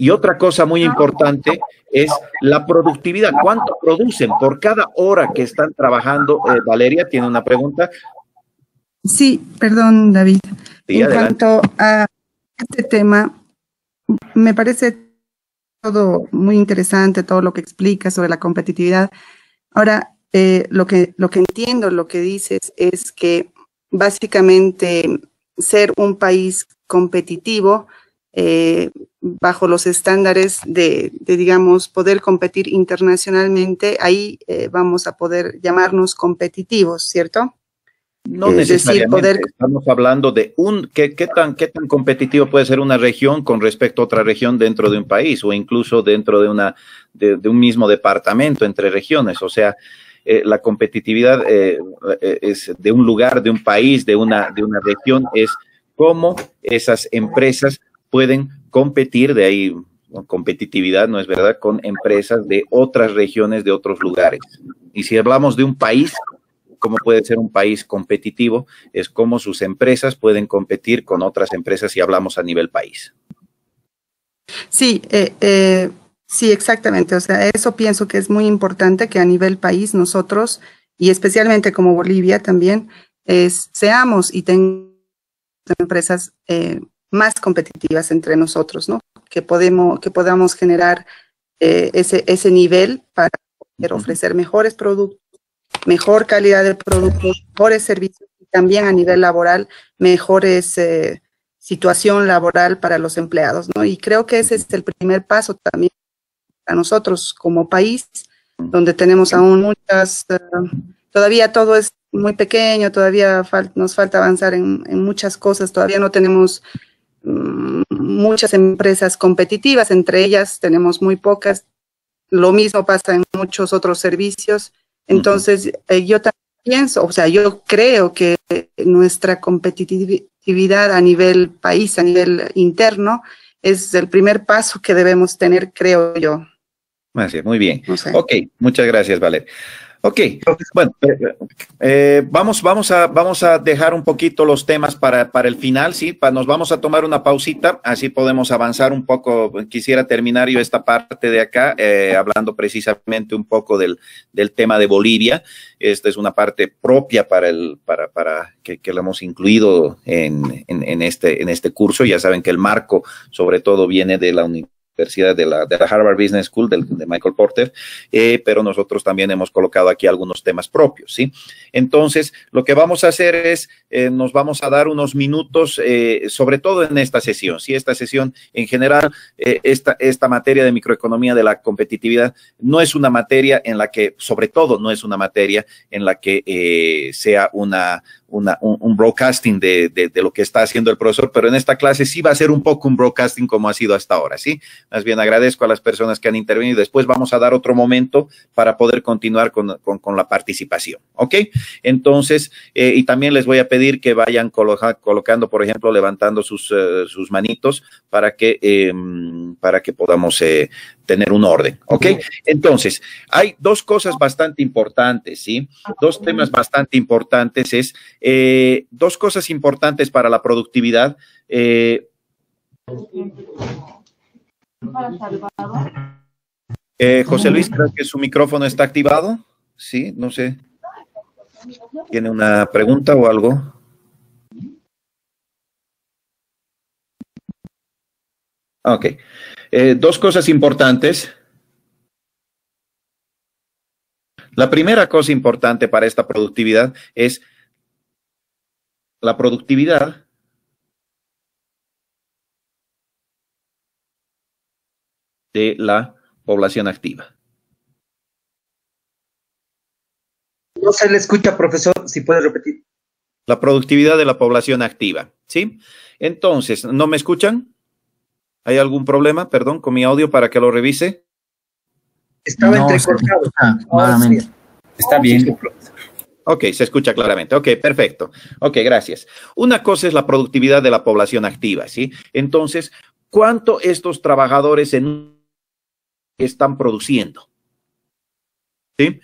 A: Y otra cosa muy importante es la productividad. ¿Cuánto producen por cada hora que están trabajando? Eh, Valeria tiene una pregunta.
D: Sí, perdón, David.
A: en cuanto
D: a este tema, me parece todo muy interesante, todo lo que explica sobre la competitividad. Ahora, eh, lo, que, lo que entiendo, lo que dices es que básicamente ser un país competitivo eh, bajo los estándares de, digamos, poder competir internacionalmente, ahí eh, vamos a poder llamarnos competitivos, ¿cierto? No necesariamente. Decir, poder...
A: Estamos hablando de un ¿qué, qué, tan qué tan competitivo puede ser una región con respecto a otra región dentro de un país o incluso dentro de una de un mismo departamento entre regiones. O sea, eh, la competitividad eh, eh, es de un lugar, de un país, de una, de una región, es cómo esas empresas pueden competir, de ahí competitividad, ¿no es verdad?, con empresas de otras regiones, de otros lugares. Y si hablamos de un país, cómo puede ser un país competitivo, es cómo sus empresas pueden competir con otras empresas si hablamos a nivel país.
D: Sí, Sí, exactamente. O sea, eso pienso que es muy importante que a nivel país nosotros, y especialmente como Bolivia también, seamos y tengamos empresas eh, más competitivas entre nosotros, ¿no? Que, podemos, que podamos generar eh, ese, ese nivel para poder ofrecer mejores productos, mejor calidad de productos, mejores servicios y también a nivel laboral, mejores... Eh, situación laboral para los empleados, ¿no? Y creo que ese es el primer paso también a nosotros como país, donde tenemos aún muchas, eh, todavía todo es muy pequeño, todavía nos falta avanzar en, muchas cosas, todavía no tenemos mm, muchas empresas competitivas, entre ellas tenemos muy pocas, lo mismo pasa en muchos otros servicios, entonces eh, yo también pienso, o sea, yo creo que nuestra competitividad a nivel país, a nivel interno, es el primer paso que debemos tener, creo yo.
A: Gracias, muy bien. Ok, muchas gracias, Valer. Ok, bueno, eh, eh, vamos, vamos, a, vamos a dejar un poquito los temas para, para el final, ¿sí? nos vamos a tomar una pausita, así podemos avanzar un poco. Quisiera terminar yo esta parte de acá, eh, hablando precisamente un poco del, tema de Bolivia. Esta es una parte propia para el, para, para que, que lo hemos incluido en, en, este, en este curso. Ya saben que el marco, sobre todo, viene de la Universidad Universidad de la, de la Harvard Business School de, Michael Porter, eh, pero nosotros también hemos colocado aquí algunos temas propios, ¿sí? Entonces, lo que vamos a hacer es, eh, nos vamos a dar unos minutos, eh, sobre todo en esta sesión, ¿sí? Esta sesión en general, esta, esta materia de microeconomía de la competitividad no es una materia en la que, sobre todo, no es una materia en la que sea una un, broadcasting de, de, lo que está haciendo el profesor, pero en esta clase sí va a ser un poco un broadcasting como ha sido hasta ahora, ¿sí? Más bien agradezco a las personas que han intervenido. Después vamos a dar otro momento para poder continuar con, con, la participación, ¿ok? Entonces, eh, y también les voy a pedir que vayan colocando, por ejemplo, levantando sus, eh, sus manitos para que, em, para que podamos eh, tener un orden, ¿ok? Entonces, hay dos cosas bastante importantes, ¿sí? Dos temas bastante importantes es, eh, dos cosas importantes para la productividad. Eh, eh, José Luis, creo que su micrófono está activado, ¿sí? No sé. ¿Tiene una pregunta o algo? Ok. Eh, dos cosas importantes. La primera cosa importante para esta productividad es la productividad de la población activa.
B: No se le escucha, profesor, si puede repetir.
A: La productividad de la población activa, ¿sí? Entonces, ¿no me escuchan? ¿Hay algún problema, perdón, con mi audio para que lo revise?
B: Estaba entrecortado. Ah,
A: Está, bien. Oh, ok, se escucha claramente. Ok, perfecto. Ok, gracias. Una cosa es la productividad de la población activa, ¿sí? Entonces, ¿cuánto estos trabajadores en están produciendo? ¿Sí?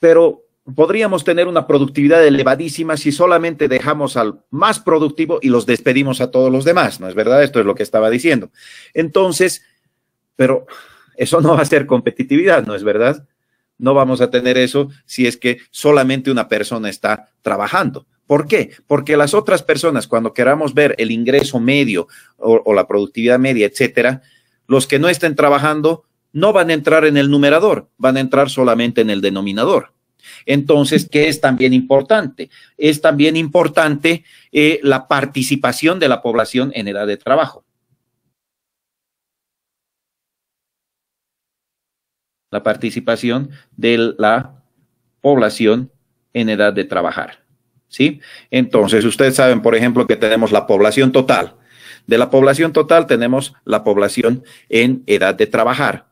A: Pero podríamos tener una productividad elevadísima si solamente dejamos al más productivo y los despedimos a todos los demás, ¿no es verdad? Esto es lo que estaba diciendo. Entonces, pero eso no va a ser competitividad, ¿no es verdad? No vamos a tener eso si es que solamente una persona está trabajando. ¿Por qué? Porque las otras personas, cuando queramos ver el ingreso medio o, la productividad media, etcétera, los que no estén trabajando no van a entrar en el numerador, van a entrar solamente en el denominador. Entonces, ¿qué es también importante? Es también importante eh, la participación de la población en edad de trabajo. La participación de la población en edad de trabajar. ¿Sí? Entonces, ustedes saben, por ejemplo, que tenemos la población total. De la población total tenemos la población en edad de trabajar.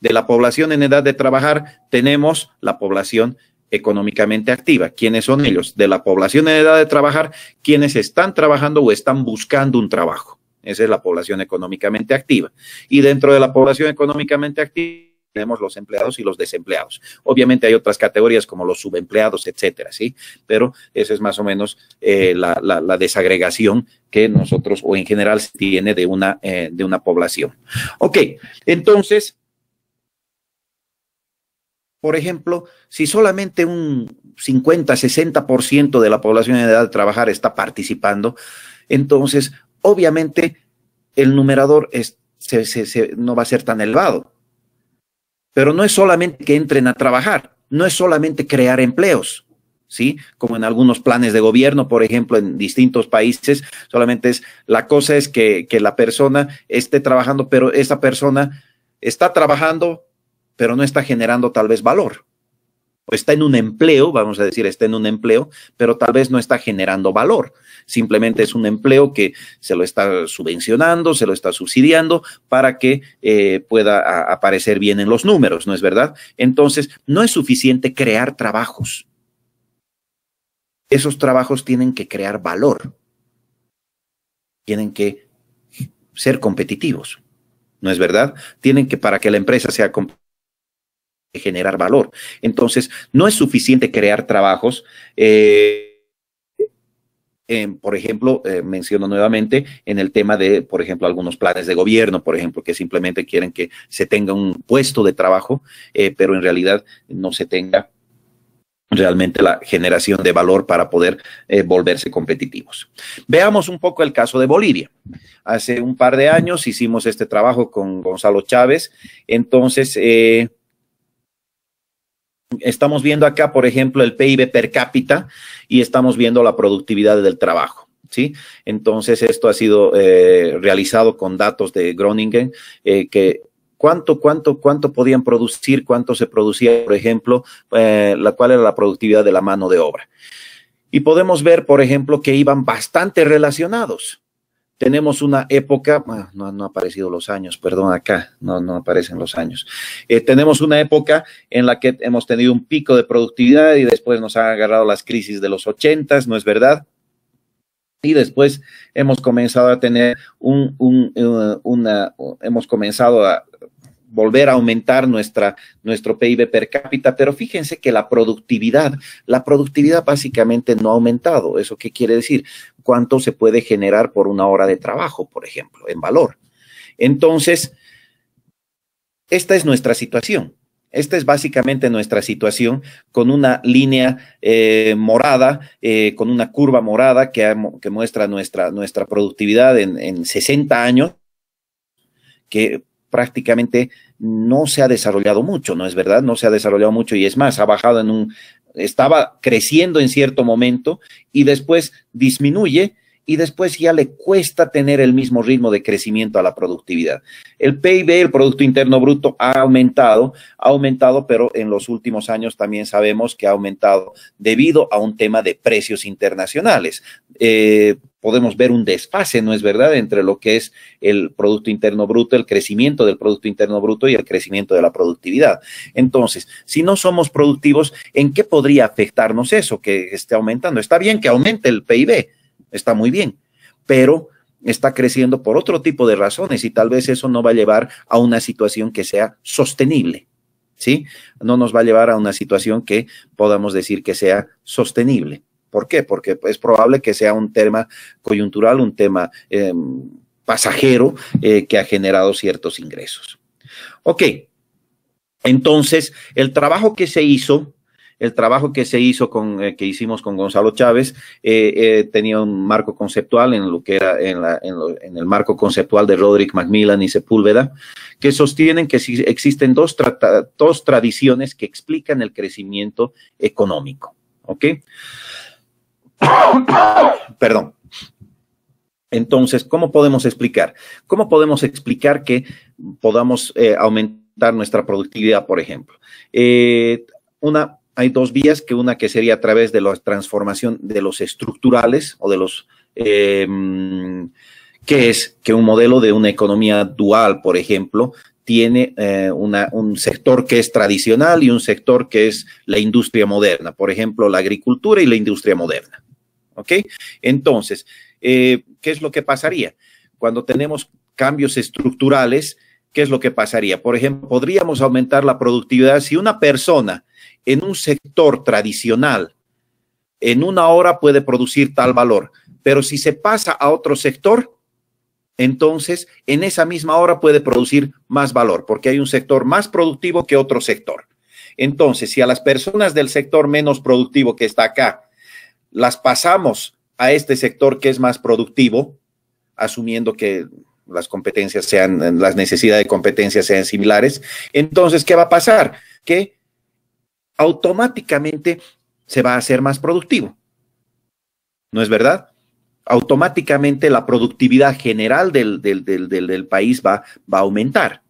A: De la población en edad de trabajar tenemos la población económicamente activa. ¿Quiénes son ellos? De la población en edad de trabajar, quienes están trabajando o están buscando un trabajo. Esa es la población económicamente activa. Y dentro de la población económicamente activa tenemos los empleados y los desempleados. Obviamente hay otras categorías como los subempleados, etcétera, ¿sí? Pero esa es más o menos eh, la, desagregación que nosotros o en general se tiene de una, eh, de una población. Ok, entonces, por ejemplo, si solamente un 50, 60% de la población en edad de trabajar está participando, entonces obviamente el numerador no va a ser tan elevado. Pero no es solamente que entren a trabajar, no es solamente crear empleos, ¿sí? Como en algunos planes de gobierno, por ejemplo, en distintos países, solamente es, la cosa es que la persona esté trabajando, pero esa persona está trabajando pero no está generando tal vez valor. O está en un empleo, vamos a decir, está en un empleo, pero tal vez no está generando valor. Simplemente es un empleo que se lo está subvencionando, se lo está subsidiando para que eh, pueda aparecer bien en los números, ¿no es verdad? Entonces, no es suficiente crear trabajos. Esos trabajos tienen que crear valor. Tienen que ser competitivos. ¿no es verdad? Tienen que, para que la empresa sea competitiva, generar valor. Entonces, no es suficiente crear trabajos. Eh, por ejemplo, eh, menciono nuevamente en el tema de, por ejemplo, algunos planes de gobierno, por ejemplo, que simplemente quieren que se tenga un puesto de trabajo, eh, pero en realidad no se tenga realmente la generación de valor para poder volverse competitivos. Veamos un poco el caso de Bolivia. Hace un par de años hicimos este trabajo con Gonzalo Chávez, entonces... Eh, Estamos viendo acá, por ejemplo, el PIB per cápita y estamos viendo la productividad del trabajo. ¿Sí? Entonces, esto ha sido eh, realizado con datos de Groningen, eh, que cuánto, cuánto, cuánto podían producir, cuánto se producía, por ejemplo, eh, la cual era la productividad de la mano de obra. Y podemos ver, por ejemplo, que iban bastante relacionados tenemos una época, no, no han aparecido los años, perdón, acá no, aparecen los años. Eh, tenemos una época en la que hemos tenido un pico de productividad y después nos han agarrado las crisis de los ochentas, ¿no es verdad? Y después hemos comenzado a tener un, eh, una, hemos comenzado a volver a aumentar nuestra, nuestro PIB per cápita, pero fíjense que la productividad, la productividad básicamente no ha aumentado. ¿Eso qué quiere decir? cuánto se puede generar por una hora de trabajo, por ejemplo, en valor. Entonces, esta es nuestra situación. Esta es básicamente nuestra situación con una línea eh, morada, eh, con una curva morada que, muestra nuestra, nuestra productividad en, en, 60 años, que prácticamente no se ha desarrollado mucho, ¿no es verdad? No se ha desarrollado mucho y es más, ha bajado en un estaba creciendo en cierto momento y después disminuye y después ya le cuesta tener el mismo ritmo de crecimiento a la productividad. El PIB, el Producto Interno Bruto, ha aumentado, ha aumentado, pero en los últimos años también sabemos que ha aumentado debido a un tema de precios internacionales. Eh, podemos ver un desfase, ¿no es verdad?, entre lo que es el Producto Interno Bruto, el crecimiento del Producto Interno Bruto y el crecimiento de la productividad. Entonces, si no somos productivos, ¿en qué podría afectarnos eso que esté aumentando? Está bien que aumente el PIB, está muy bien, pero está creciendo por otro tipo de razones y tal vez eso no va a llevar a una situación que sea sostenible. ¿Sí? No nos va a llevar a una situación que podamos decir que sea sostenible. ¿Por qué? Porque es probable que sea un tema coyuntural, un tema em, pasajero eh, que ha generado ciertos ingresos. Ok, entonces el trabajo que se hizo, el trabajo que se hizo con, eh, que hicimos con Gonzalo Chávez, eh, tenía un marco conceptual en lo que era en, el marco conceptual de Roderick Macmillan y Sepúlveda, que sostienen que existen dos, dos tradiciones que explican el crecimiento económico. ¿Ok? Perdón. Entonces, ¿cómo podemos explicar? ¿Cómo podemos explicar que podamos eh, aumentar nuestra productividad, por ejemplo? Eh, una, hay dos vías, que una que sería a través de la transformación de los estructurales o de los... Em, que es que un modelo de una economía dual, por ejemplo, tiene eh, un sector que es tradicional y un sector que es la industria moderna, por ejemplo, la agricultura y la industria moderna. ¿Ok? Entonces, eh, ¿qué es lo que pasaría? Cuando tenemos cambios estructurales, ¿qué es lo que pasaría? Por ejemplo, podríamos aumentar la productividad si una persona en un sector tradicional en una hora puede producir tal valor, pero si se pasa a otro sector, entonces en esa misma hora puede producir más valor, porque hay un sector más productivo que otro sector. Entonces, si a las personas del sector menos productivo que está acá las pasamos a este sector que es más productivo, asumiendo que las competencias sean, las necesidades de competencias sean similares, entonces, ¿qué va a pasar? Que automáticamente se va a hacer más productivo. ¿No es verdad? Automáticamente la productividad general del, del país va, va a aumentar.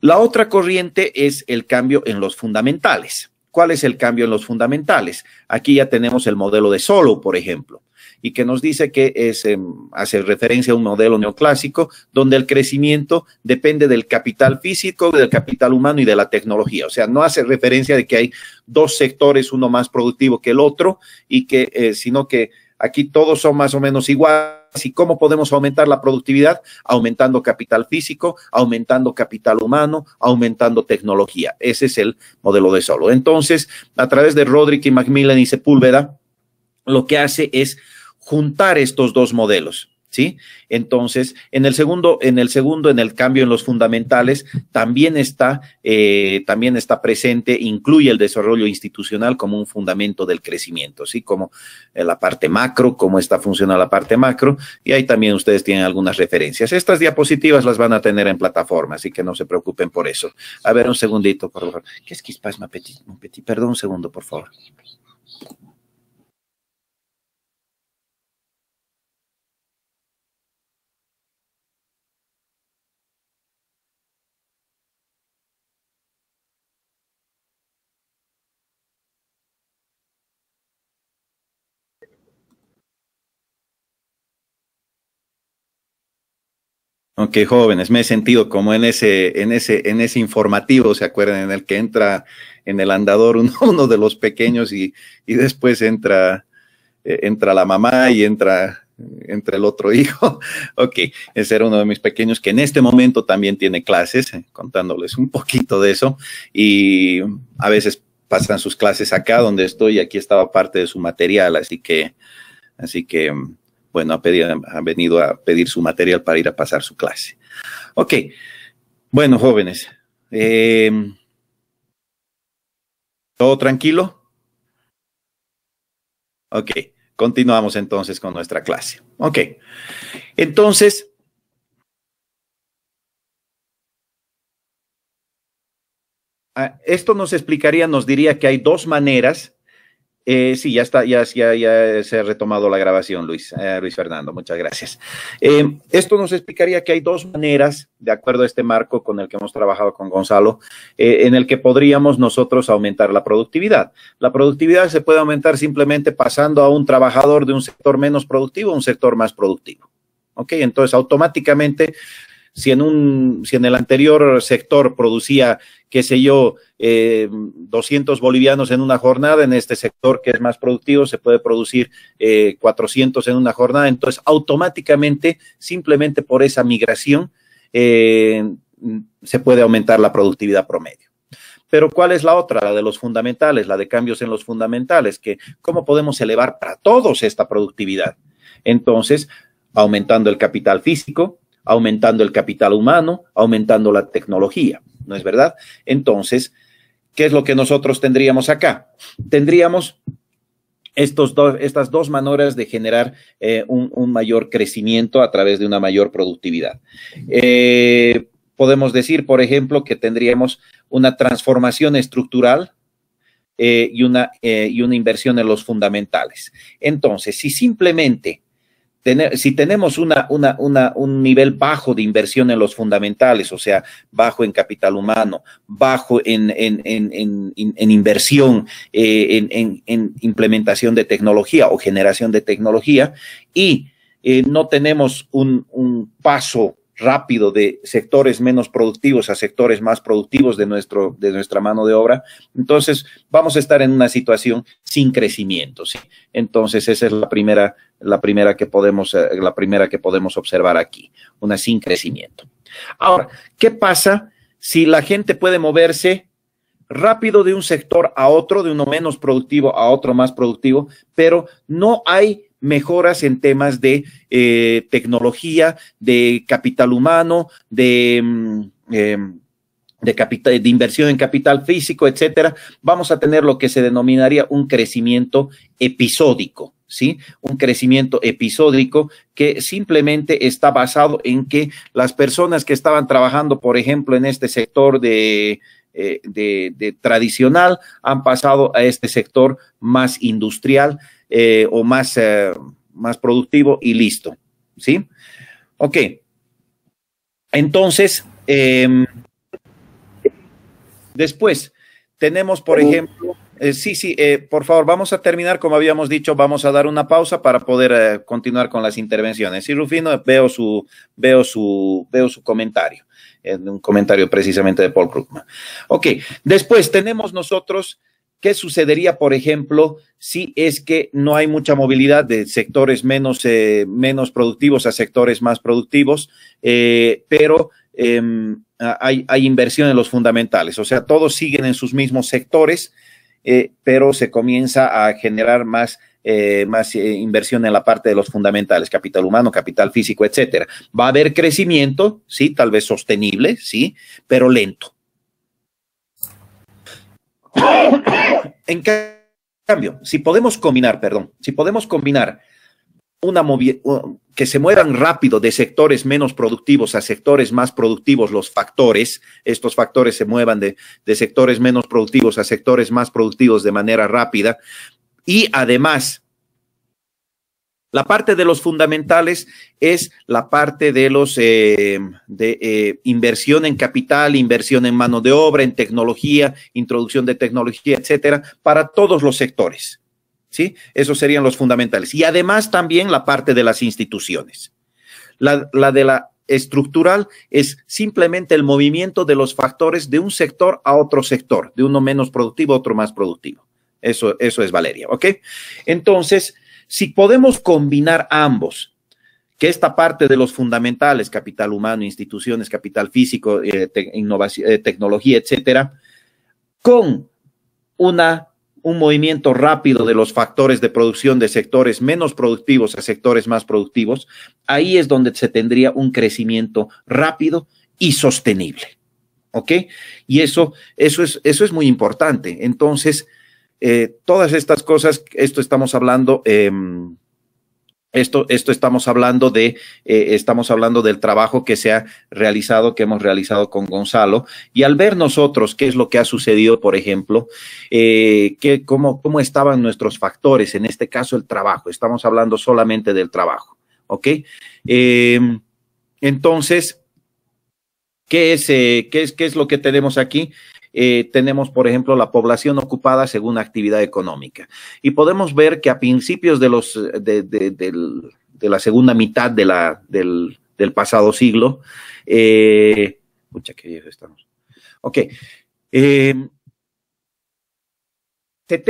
A: La otra corriente es el cambio en los fundamentales. ¿Cuál es el cambio en los fundamentales? Aquí ya tenemos el modelo de solo, por ejemplo, y que nos dice que es, em, hace referencia a un modelo neoclásico donde el crecimiento depende del capital físico, del capital humano y de la tecnología. O sea, no hace referencia de que hay dos sectores, uno más productivo que el otro, y que, eh, sino que aquí todos son más o menos iguales y cómo podemos aumentar la productividad, aumentando capital físico, aumentando capital humano, aumentando tecnología. Ese es el modelo de solo. Entonces, a través de Roderick y Macmillan y Sepúlveda, lo que hace es juntar estos dos modelos ¿sí? Entonces, en el segundo, en el segundo, en el cambio en los fundamentales, también está, eh, también está presente, incluye el desarrollo institucional como un fundamento del crecimiento, ¿sí? Como eh, la parte macro, cómo está funcionando la parte macro, y ahí también ustedes tienen algunas referencias. Estas diapositivas las van a tener en plataforma, así que no se preocupen por eso. A ver, un segundito, por favor. ¿Qué es Petit? Petit? Perdón, un segundo, por favor. Qué jóvenes, me he sentido como en ese, en ese, en ese informativo, ¿se acuerdan? En el que entra en el andador uno, de los pequeños y, y después entra, eh, entra la mamá y entra, el otro hijo. Ok, ese era uno de mis pequeños que en este momento también tiene clases, eh, contándoles un poquito de eso. Y a veces pasan sus clases acá donde estoy, y aquí estaba parte de su material, así que, así que mm, bueno, ha, venido a pedir su material para ir a pasar su clase. Ok, bueno, jóvenes, em, ¿todo tranquilo? Ok, continuamos entonces con nuestra clase. Ok, entonces... Esto nos explicaría, nos diría que hay dos maneras eh, sí, ya está, ya, se ha retomado la grabación, Luis, eh, Luis Fernando, muchas gracias. Eh, esto nos explicaría que hay dos maneras, de acuerdo a este marco con el que hemos trabajado con Gonzalo, en el que podríamos nosotros aumentar la productividad. La productividad se puede aumentar simplemente pasando a un trabajador de un sector menos productivo a un sector más productivo. ¿Ok? Entonces, automáticamente si en un, si en el anterior sector producía, qué sé yo, 200 eh, bolivianos en una jornada, en este sector que es más productivo se puede producir 400 eh, en una jornada. Entonces, automáticamente, simplemente por esa migración, eh, se puede aumentar la productividad promedio. Pero ¿cuál es la otra? La de los fundamentales, la de cambios en los fundamentales, que cómo podemos elevar para todos esta productividad. Entonces, aumentando el capital físico, aumentando el capital humano, aumentando la tecnología, ¿no es verdad? Entonces, ¿qué es lo que nosotros tendríamos acá? Tendríamos estos estas dos maneras de generar eh, un, mayor crecimiento a través de una mayor productividad. Eh, podemos decir, por ejemplo, que tendríamos una transformación estructural eh, y, y una inversión en los fundamentales. Entonces, si simplemente si tenemos una, una, un nivel bajo de inversión en los fundamentales, o sea, bajo en capital humano, bajo en, en, inversión, eh, en, implementación de tecnología o generación de tecnología, y eh, no tenemos un, un paso rápido de sectores menos productivos a sectores más productivos de, nuestro, de nuestra mano de obra, entonces vamos a estar en una situación sin crecimiento. ¿sí? Entonces, esa es la primera, la, primera que podemos, eh, la primera que podemos observar aquí, una sin crecimiento. Ahora, ¿qué pasa si la gente puede moverse rápido de un sector a otro, de uno menos productivo a otro más productivo, pero no hay mejoras en temas de eh, tecnología, de capital humano, de, mm, eh, de, inversión en capital físico, etcétera, vamos a tener lo que se denominaría un crecimiento episódico. ¿Sí? Un crecimiento episódico que simplemente está basado en que las personas que estaban trabajando, por ejemplo, en este sector de, eh, de tradicional, han pasado a este sector más industrial, eh, o más, eh, más productivo y listo. ¿Sí? Ok. Entonces, em, después tenemos, por ejemplo, eh, sí, sí, por favor, vamos a terminar, como habíamos dicho, vamos a dar una pausa para poder continuar con las intervenciones. Sí, Rufino, veo su, veo su, comentario, un comentario precisamente de Paul Krugman. Ok, después tenemos nosotros ¿Qué sucedería, por ejemplo, si es que no hay mucha movilidad de sectores menos, eh, menos productivos a sectores más productivos, eh, pero em, hay, inversión en los fundamentales? O sea, todos siguen en sus mismos sectores, eh, pero se comienza a generar más más inversión en la parte de los fundamentales, capital humano, capital físico, etcétera. Va a haber crecimiento, sí, tal vez sostenible, sí, pero lento. en cambio, si podemos combinar, perdón, si podemos combinar una que se muevan rápido de sectores menos productivos a sectores más productivos los factores, estos factores se muevan de, de sectores menos productivos a sectores más productivos de manera rápida y además la parte de los fundamentales es la parte de los eh, de eh, inversión en capital, inversión en mano de obra, en tecnología, introducción de tecnología, etcétera, para todos los sectores. ¿Sí? Esos serían los fundamentales. Y además también la parte de las instituciones. La, la de la estructural es simplemente el movimiento de los factores de un sector a otro sector, de uno menos productivo a otro más productivo. Eso, eso es Valeria, ¿ok? Entonces, si podemos combinar ambos, que esta parte de los fundamentales, capital humano, instituciones, capital físico, eh, innovación, eh, tecnología, etcétera, con un movimiento rápido de los factores de producción de sectores menos productivos a sectores más productivos, ahí es donde se tendría un crecimiento rápido y sostenible. ¿Ok? Y eso es muy importante. Entonces, eh, todas estas cosas, esto estamos hablando, em, esto, esto estamos hablando de, eh, estamos hablando del trabajo que se ha realizado, que hemos realizado con Gonzalo. Y al ver nosotros qué es lo que ha sucedido, por ejemplo, eh, cómo, cómo estaban nuestros factores, en este caso el trabajo, estamos hablando solamente del trabajo, ¿ok? Em, entonces, ¿qué es, qué, es, ¿qué es lo que tenemos aquí? Eh, tenemos, por ejemplo, la población ocupada según actividad económica. Y podemos ver que a principios de, los, de, la segunda mitad del, pasado siglo, eh, estamos. Ok. 70% eh,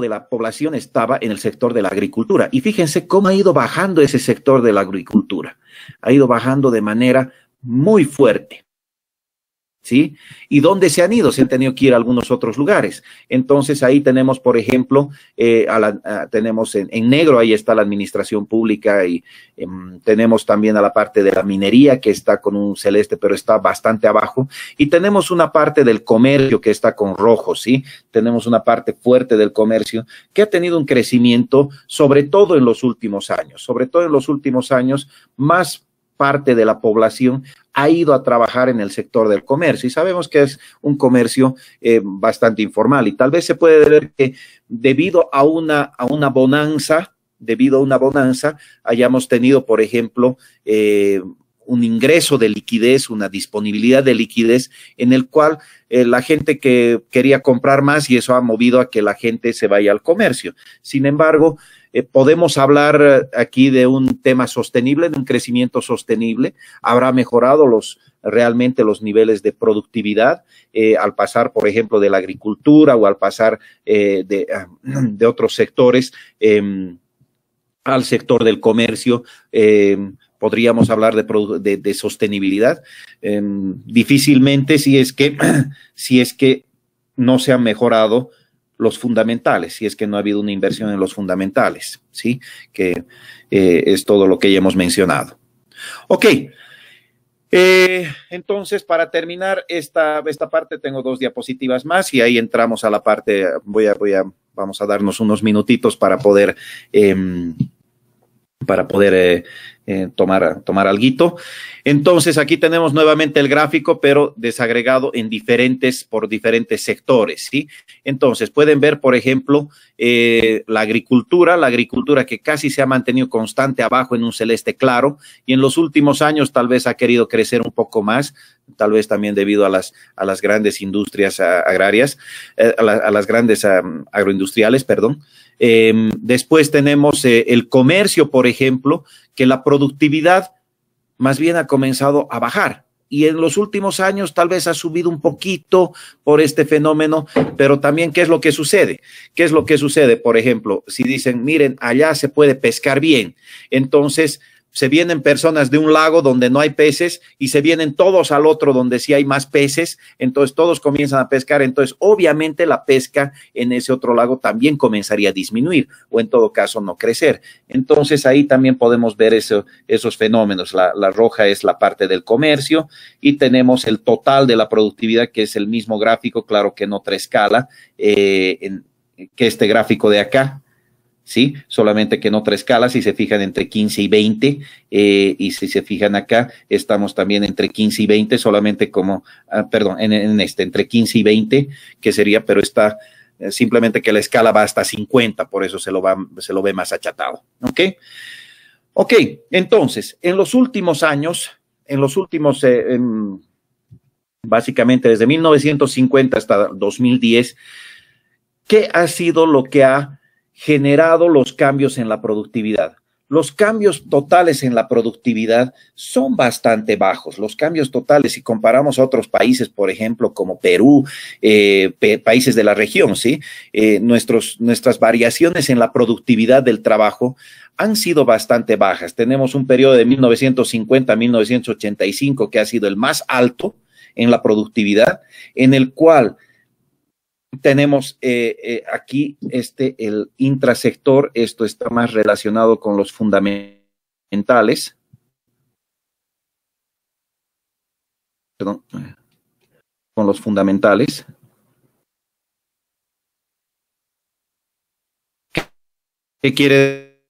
A: de la población estaba en el sector de la agricultura. Y fíjense cómo ha ido bajando ese sector de la agricultura. Ha ido bajando de manera muy fuerte. ¿sí? ¿Y dónde se han ido? Se han tenido que ir a algunos otros lugares. Entonces ahí tenemos, por ejemplo, eh, tenemos en, negro, ahí está la administración pública y em, tenemos también a la parte de la minería que está con un celeste, pero está bastante abajo. Y tenemos una parte del comercio que está con rojo, ¿sí? Tenemos una parte fuerte del comercio que ha tenido un crecimiento, sobre todo en los últimos años, sobre todo en los últimos años, más parte de la población ha ido a trabajar en el sector del comercio y sabemos que es un comercio eh, bastante informal y tal vez se puede ver que debido a una, bonanza, debido a una bonanza, hayamos tenido, por ejemplo, eh, un ingreso de liquidez, una disponibilidad de liquidez en el cual eh, la gente que quería comprar más y eso ha movido a que la gente se vaya al comercio. Sin embargo, eh, podemos hablar eh, aquí de un tema sostenible, de un crecimiento sostenible. Habrá mejorado realmente los niveles de productividad eh, al pasar, por ejemplo, de la agricultura o al pasar ah, de, otros sectores em, al sector del comercio em, podríamos hablar de, sostenibilidad. Em, difícilmente si es que si es que no se han mejorado los fundamentales, si es que no ha habido una inversión en los fundamentales, ¿sí? Que eh, es todo lo que ya hemos mencionado. Ok. Eh, entonces, para terminar esta, parte, tengo dos diapositivas más y ahí entramos a la parte, voy a, voy a, vamos a darnos unos minutitos para poder, em, para poder eh, eh, tomar, tomar alguito. Entonces, aquí tenemos nuevamente el gráfico, pero desagregado en diferentes, por diferentes sectores, ¿sí? Entonces, pueden ver, por ejemplo, eh, la agricultura, la agricultura que casi se ha mantenido constante abajo en un celeste claro y en los últimos años tal vez ha querido crecer un poco más, tal vez también debido a las, a las grandes industrias agrarias, eh, a, las grandes agroindustriales, perdón. Em, después tenemos eh, el comercio, por ejemplo, que la productividad más bien ha comenzado a bajar. Y en los últimos años tal vez ha subido un poquito por este fenómeno, pero también qué es lo que sucede. ¿Qué es lo que sucede? Por ejemplo, si dicen, miren, allá se puede pescar bien, entonces se vienen personas de un lago donde no hay peces y se vienen todos al otro donde sí hay más peces, entonces todos comienzan a pescar, entonces obviamente la pesca en ese otro lago también comenzaría a disminuir o en todo caso no crecer. Entonces ahí también podemos ver esos fenómenos. La, roja es la parte del comercio y tenemos el total de la productividad que es el mismo gráfico, claro que en otra escala eh, que este gráfico de acá ¿sí? Solamente que en otra escala, si se fijan entre 15 y 20, eh, y si se fijan acá, estamos también entre 15 y 20, solamente como, ah, perdón, en, este, entre 15 y 20, que sería, pero está eh, simplemente que la escala va hasta 50, por eso se lo, va, se lo ve más achatado, ¿ok? Ok, entonces, en los últimos años, en los últimos... Eh, básicamente desde 1950 hasta 2010, ¿qué ha sido lo que ha generado los cambios en la productividad. Los cambios totales en la productividad son bastante bajos. Los cambios totales, si comparamos a otros países, por ejemplo, como Perú, eh, países de la región, ¿sí? Eh, nuestros, nuestras variaciones en la productividad del trabajo han sido bastante bajas. Tenemos un periodo de 1950 a 1985 que ha sido el más alto en la productividad, en el cual tenemos eh, eh, aquí este, el intrasector, esto está más relacionado con los fundamentales. Perdón, con los fundamentales. ¿Qué quiere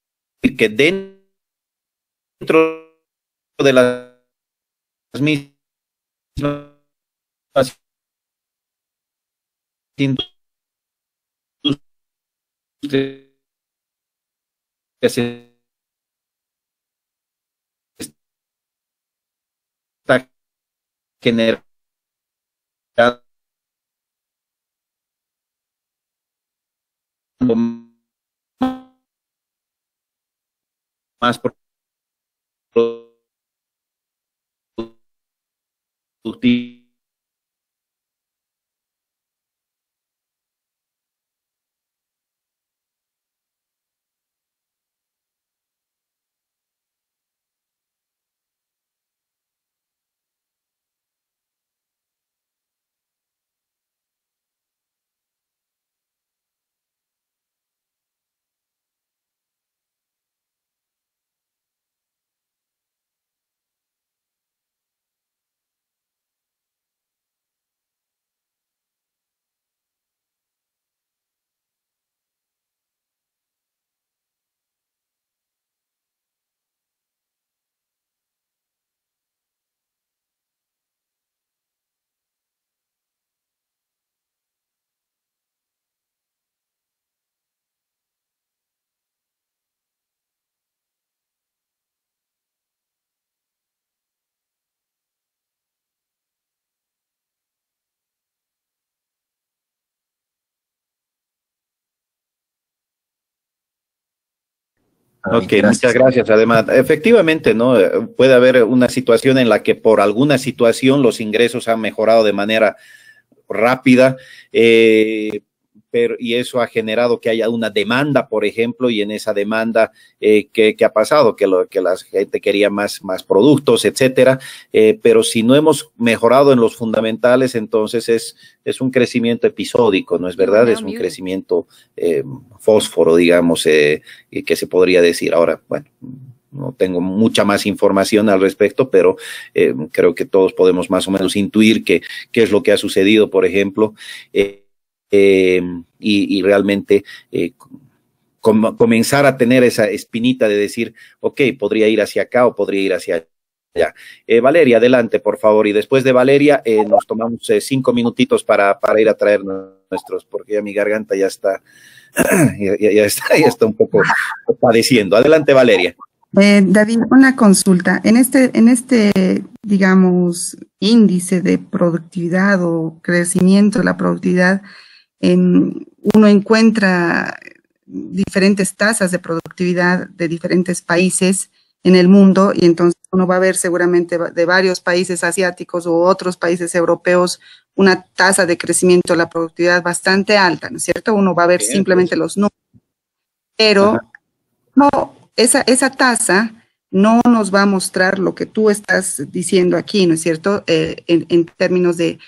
A: decir? Que dentro de las mismas industrias se está generando
B: más productivo
A: Ah, ok, muchas gracias, además. Efectivamente, ¿no? Eh, puede haber una situación en la que por alguna situación los ingresos han mejorado de manera rápida, eh, pero, y eso ha generado que haya una demanda, por ejemplo, y en esa demanda, eh, que ¿qué, ha pasado? Que, lo, que la gente quería más, más productos, etcétera. Eh, pero si no hemos mejorado en los fundamentales, entonces es, es un crecimiento episódico, ¿no es verdad? es un crecimiento eh, fósforo, digamos, eh, que se podría decir. Ahora, bueno. No tengo mucha más información al respecto, pero creo que todos podemos más o menos intuir qué es lo que ha sucedido, por ejemplo. Eh, y, realmente eh, comenzar a tener esa espinita de decir, ok, podría ir hacia acá o podría ir hacia allá. Eh, Valeria, adelante, por favor. Y después de Valeria, nos tomamos cinco minutitos para, para ir a traer nuestros, porque ya mi garganta ya está, ya, está, un poco padeciendo. Adelante, Valeria.
D: David, una consulta. En este, en este, digamos, índice de productividad o crecimiento de la productividad, uno encuentra diferentes tasas de productividad de diferentes países en el mundo y entonces uno va a ver seguramente de varios países asiáticos u otros países europeos una tasa de crecimiento de la productividad bastante alta, ¿no es cierto? Uno va a ver simplemente los números, pero no, esa, esa tasa no nos va a mostrar lo que tú estás diciendo aquí, ¿no es cierto? Eh, en términos de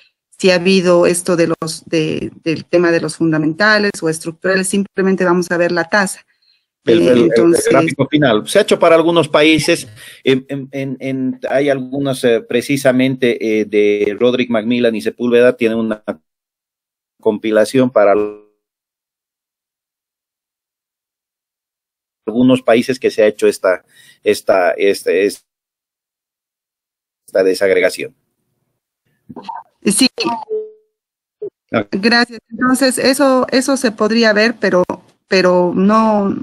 D: si ha habido esto de los, del tema de los fundamentales o estructurales, simplemente vamos a ver la tasa.
A: El, eh, gráfico final. Se ha hecho para algunos países, hay algunos eh, precisamente eh, de Roderick Macmillan y Sepúlveda, tiene una compilación para algunos países que se ha hecho esta, esta, este, esta desagregación.
D: Sí. Gracias. Entonces, eso, eso se podría ver, pero, pero no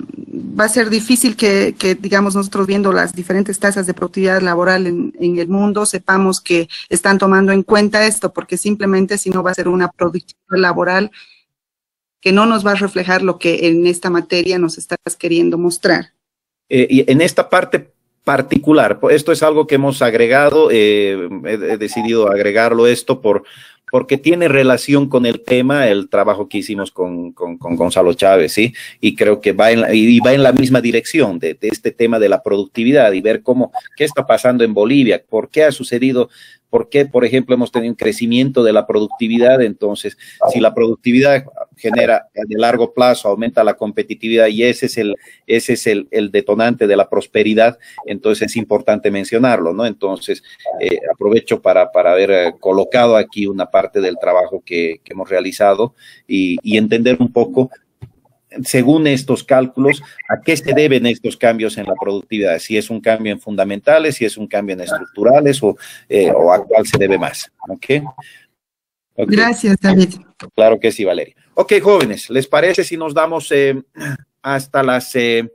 D: va a ser difícil que, digamos, nosotros viendo las diferentes tasas de productividad laboral en, el mundo, sepamos que están tomando en cuenta esto, porque simplemente si no va a ser una productividad laboral que no nos va a reflejar lo que en esta materia nos estás queriendo mostrar.
A: Eh, y en esta parte particular. Esto es algo que hemos agregado, eh, he, decidido agregarlo esto por, porque tiene relación con el tema, el trabajo que hicimos con, Gonzalo Chávez, Y creo que va en la, y va en la misma dirección de, de, este tema de la productividad y ver cómo, qué está pasando en Bolivia, por qué ha sucedido ¿Por qué, por ejemplo, hemos tenido un crecimiento de la productividad? Entonces, si la productividad genera de largo plazo, aumenta la competitividad y ese es el, ese es el, detonante de la prosperidad, entonces es importante mencionarlo, ¿no? Entonces, eh, aprovecho para, para haber eh, colocado aquí una parte del trabajo que, hemos realizado y entender un poco según estos cálculos, a qué se deben estos cambios en la productividad, si es un cambio en fundamentales, si es un cambio en estructurales o, eh, a cuál se debe más. ¿Ok? Gracias, David. Claro que sí, Valeria. Ok, jóvenes, ¿les parece si nos damos eh, hasta las... Eh,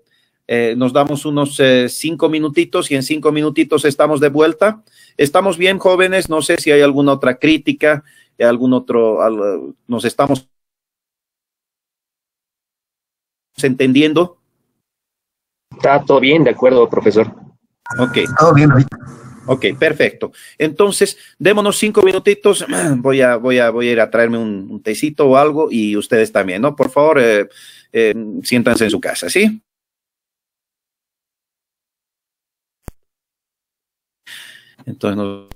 A: nos damos unos cinco minutitos y en cinco minutitos estamos de vuelta. Estamos bien, jóvenes. No sé si hay alguna otra crítica, algún otro. nos estamos entendiendo? Está todo bien, de acuerdo, profesor. Ok. Todo bien ahorita. Ok, perfecto. Entonces, démonos cinco minutitos. Voy a, voy a, voy a ir a traerme un, tecito o algo y ustedes también, ¿no? Por favor, eh, eh, siéntanse en su casa, ¿sí?
B: Entonces, nos.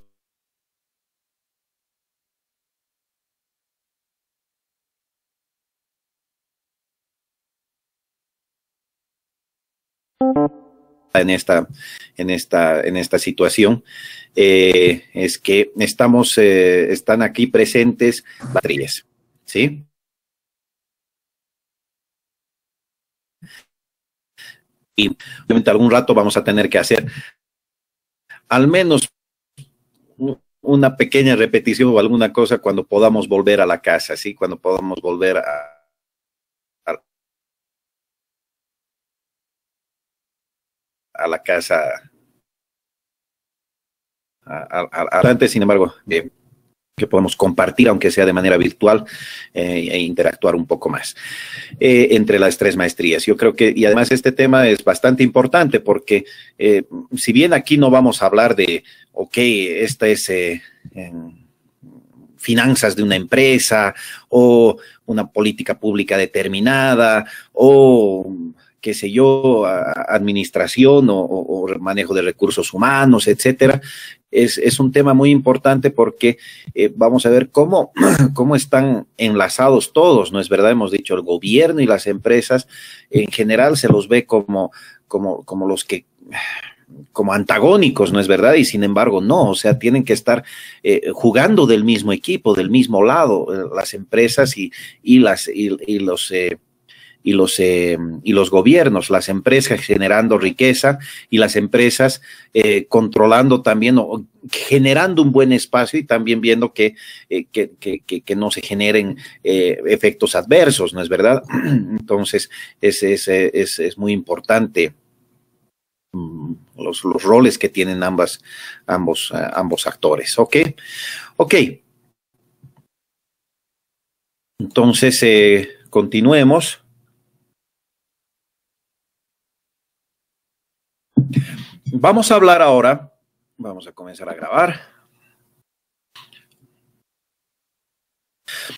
A: en esta, en esta, en esta situación, eh, es que estamos, eh, están aquí presentes patrillas, ¿sí? Y obviamente algún rato vamos a tener que hacer al menos una pequeña repetición o alguna cosa cuando podamos volver a la casa, ¿sí? Cuando podamos volver a, a la casa. adelante, sin embargo, eh, que podemos compartir, aunque sea de manera virtual, eh, e interactuar un poco más eh, entre las tres maestrías. Yo creo que, y además este tema es bastante importante porque si bien aquí no vamos a hablar de, ok, esta es finanzas de una empresa o una política pública determinada o qué sé yo, administración o, manejo de recursos humanos, etcétera. Es, un tema muy importante porque eh, vamos a ver cómo, están enlazados todos, ¿no es verdad? Hemos dicho, el gobierno y las empresas en general se los ve como, como, como los que como antagónicos, ¿no es verdad? Y sin embargo, no, o sea, tienen que estar eh, jugando del mismo equipo, del mismo lado, eh, las empresas y, las, y, los, y los, eh, y los gobiernos, las empresas generando riqueza y las empresas eh, controlando también generando un buen espacio y también viendo que, eh, que, no se generen efectos adversos, ¿no es verdad? Entonces, es, es, muy importante. Mm, los, los, roles que tienen ambas, ambos, ambos actores. Ok, ok. Entonces, continuemos. Vamos a hablar ahora, vamos a comenzar a grabar.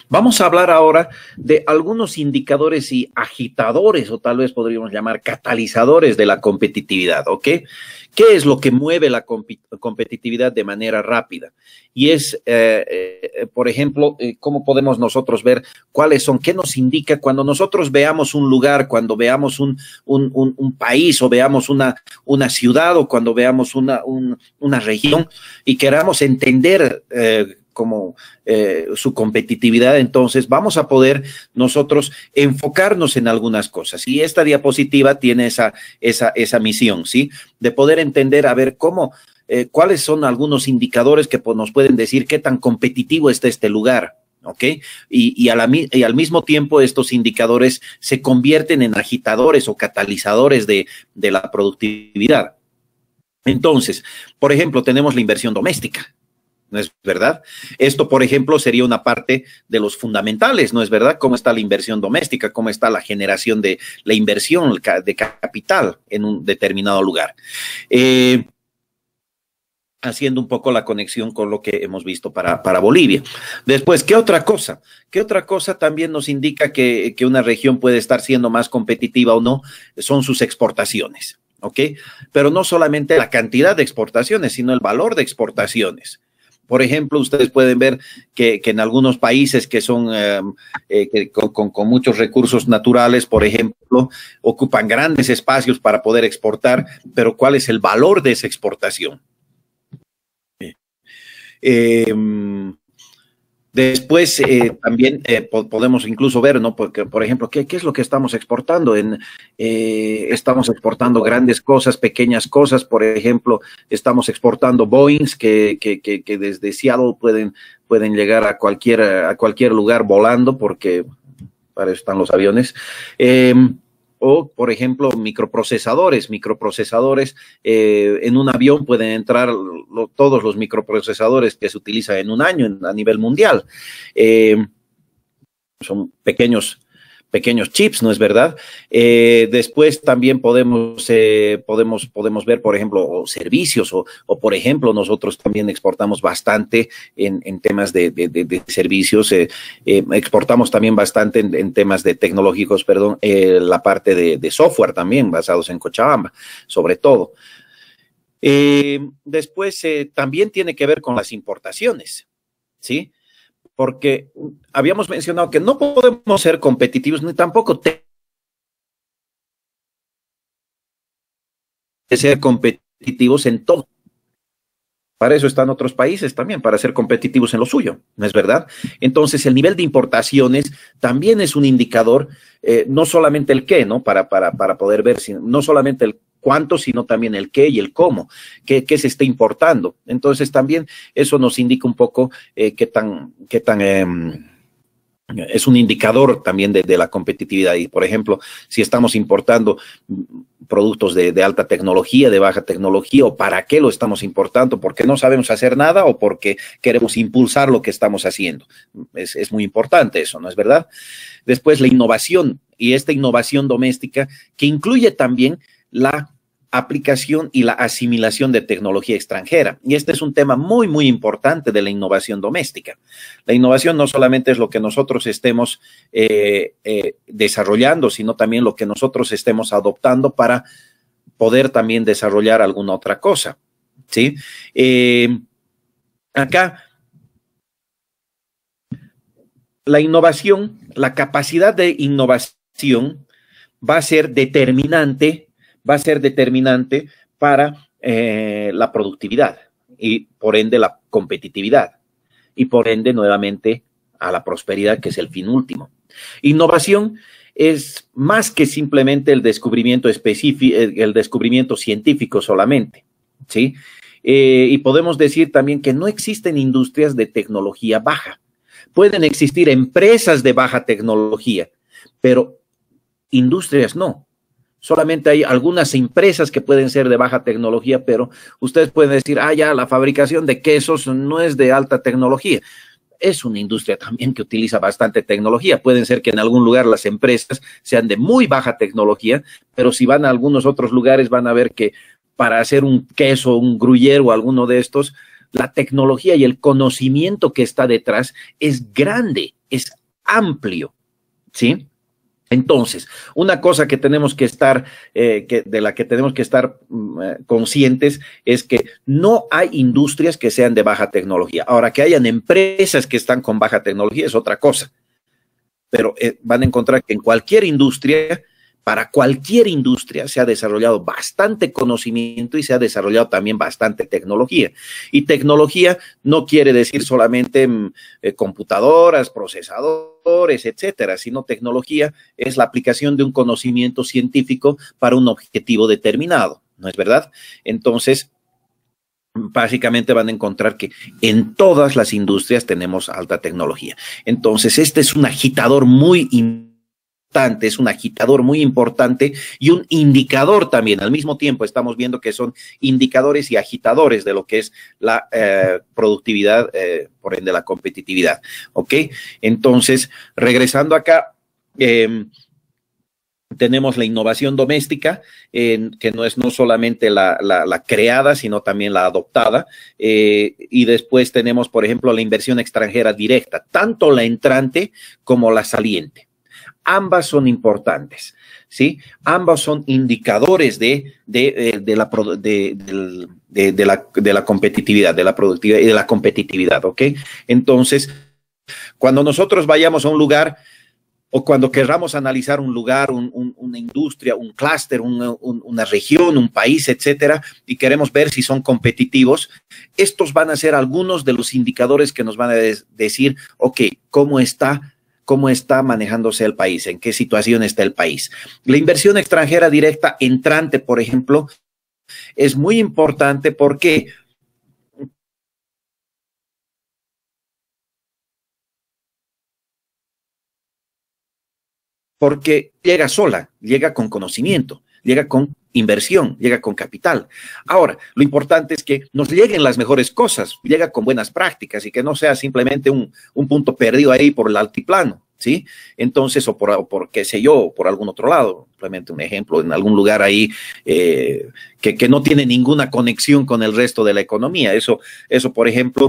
A: Vamos a hablar ahora de algunos indicadores y agitadores, o tal vez podríamos llamar catalizadores de la competitividad, ¿ok? ¿Qué es lo que mueve la competitividad de manera rápida? Y es, eh, eh, por ejemplo, eh, cómo podemos nosotros ver cuáles son, qué nos indica cuando nosotros veamos un lugar, cuando veamos un, país o veamos una, ciudad o cuando veamos una, una región y queramos entender como eh, su competitividad, entonces vamos a poder nosotros enfocarnos en algunas cosas. Y esta diapositiva tiene esa, esa, esa misión, ¿sí? De poder entender, a ver, cómo, eh, cuáles son algunos indicadores que nos pueden decir qué tan competitivo está este lugar, ¿ok? Y, y, al mismo tiempo estos indicadores se convierten en agitadores o catalizadores de, de la productividad. Entonces, por ejemplo, tenemos la inversión doméstica. ¿no es verdad? Esto, por ejemplo, sería una parte de los fundamentales, ¿no es verdad? ¿Cómo está la inversión doméstica? ¿Cómo está la generación de la inversión de capital en un determinado lugar? Eh, haciendo un poco la conexión con lo que hemos visto para, Bolivia. Después, ¿qué otra cosa? ¿Qué otra cosa también nos indica que, que una región puede estar siendo más competitiva o no? Son sus exportaciones. ¿ok? Pero no solamente la cantidad de exportaciones, sino el valor de exportaciones. Por ejemplo, ustedes pueden ver que, en algunos países que son eh, eh, con, muchos recursos naturales, por ejemplo, ocupan grandes espacios para poder exportar, pero ¿cuál es el valor de esa exportación? Eh, Después eh, también eh, podemos incluso ver, ¿no? Porque, por ejemplo, ¿qué, es lo que estamos exportando? En, eh, estamos exportando grandes cosas, pequeñas cosas, por ejemplo, estamos exportando Boeings que, que, que, que desde Seattle pueden, pueden llegar a cualquier, a cualquier lugar volando porque para eso están los aviones. Em, o, por ejemplo, microprocesadores. Microprocesadores eh, en un avión pueden entrar todos los microprocesadores que se utilizan en un año a nivel mundial. Eh, son pequeños pequeños chips, ¿no es verdad? Eh, después también podemos, eh, podemos, podemos ver, por ejemplo, servicios o, o, por ejemplo, nosotros también exportamos bastante en, en temas de, de, de, servicios, eh, exportamos también bastante en, temas de tecnológicos, perdón, la parte de, software también, basados en Cochabamba, sobre todo. después, también tiene que ver con las importaciones, ¿sí? porque habíamos mencionado que no podemos ser competitivos ni tampoco ser competitivos en todo. Para eso están otros países también, para ser competitivos en lo suyo, ¿no es verdad? Entonces, el nivel de importaciones también es un indicador, eh, no solamente el qué, ¿no? Para, para, poder ver, no solamente el cuánto, sino también el qué y el cómo, qué, qué se está importando. Entonces también eso nos indica un poco eh, qué tan, qué tan em, es un indicador también de, la competitividad. Y, por ejemplo, si estamos importando productos de, alta tecnología, de baja tecnología, o para qué lo estamos importando, porque no sabemos hacer nada o porque queremos impulsar lo que estamos haciendo. es muy importante eso, ¿no es verdad? Después, la innovación y esta innovación doméstica que incluye también la aplicación y la asimilación de tecnología extranjera. Y este es un tema muy, muy importante de la innovación doméstica. La innovación no solamente es lo que nosotros estemos eh, eh, desarrollando, sino también lo que nosotros estemos adoptando para poder también desarrollar alguna otra cosa. ¿sí? Eh, acá, la innovación, la capacidad de innovación va a ser determinante va a ser determinante para eh, la productividad y por ende la competitividad y por ende nuevamente a la prosperidad, que es el fin último. Innovación es más que simplemente el descubrimiento específico, eh, el descubrimiento científico solamente, ¿sí? Eh, y podemos decir también que no existen industrias de tecnología baja. Pueden existir empresas de baja tecnología, pero industrias no. Solamente hay algunas empresas que pueden ser de baja tecnología, pero ustedes pueden decir, ah, ya, la fabricación de quesos no es de alta tecnología. Es una industria también que utiliza bastante tecnología. Pueden ser que en algún lugar las empresas sean de muy baja tecnología, pero si van a algunos otros lugares van a ver que para hacer un queso, un gruyero, alguno de estos, la tecnología y el conocimiento que está detrás es grande, es amplio, ¿sí? Entonces, una cosa que tenemos que estar, eh, de la que tenemos que estar mm, eh, conscientes es que no hay industrias que sean de baja tecnología. Ahora, que hayan empresas que están con baja tecnología es otra cosa, pero eh, van a encontrar que en cualquier industria para cualquier industria se ha desarrollado bastante conocimiento y se ha desarrollado también bastante tecnología. Y tecnología no quiere decir solamente mm, eh, computadoras, procesadores, etcétera, sino tecnología es la aplicación de un conocimiento científico para un objetivo determinado, ¿no es verdad? Entonces, básicamente van a encontrar que en todas las industrias tenemos alta tecnología. Entonces, este es un agitador muy importante es un agitador muy importante y un indicador también. Al mismo tiempo estamos viendo que son indicadores y agitadores de lo que es la eh, productividad, eh, por ende la competitividad. ¿Ok? Entonces, regresando acá. Em, tenemos la innovación doméstica, que no es no solamente la, creada, sino también la adoptada. Eh, y después tenemos, por ejemplo, la inversión extranjera directa, tanto la entrante como la saliente ambas son importantes, ¿sí? Ambas son indicadores de, de, eh, la, la, competitividad, de la productividad y de la competitividad, ¿ok? Entonces, cuando nosotros vayamos a un lugar o cuando querramos analizar un lugar, una industria, un clúster, una región, un país, etcétera, y queremos ver si son competitivos, estos van a ser algunos de los indicadores que nos van a decir, ok, ¿cómo está cómo está manejándose el país, en qué situación está el país. La inversión extranjera directa entrante, por ejemplo, es muy importante porque porque llega sola, llega con conocimiento, llega con inversión, llega con capital. Ahora, lo importante es que nos lleguen las mejores cosas, llega con buenas prácticas y que no sea simplemente un, punto perdido ahí por el altiplano, ¿sí? Entonces, o por, por qué sé yo, por algún otro lado, simplemente un ejemplo, en algún lugar ahí eh, que, que, no tiene ninguna conexión con el resto de la economía. Eso, eso por ejemplo,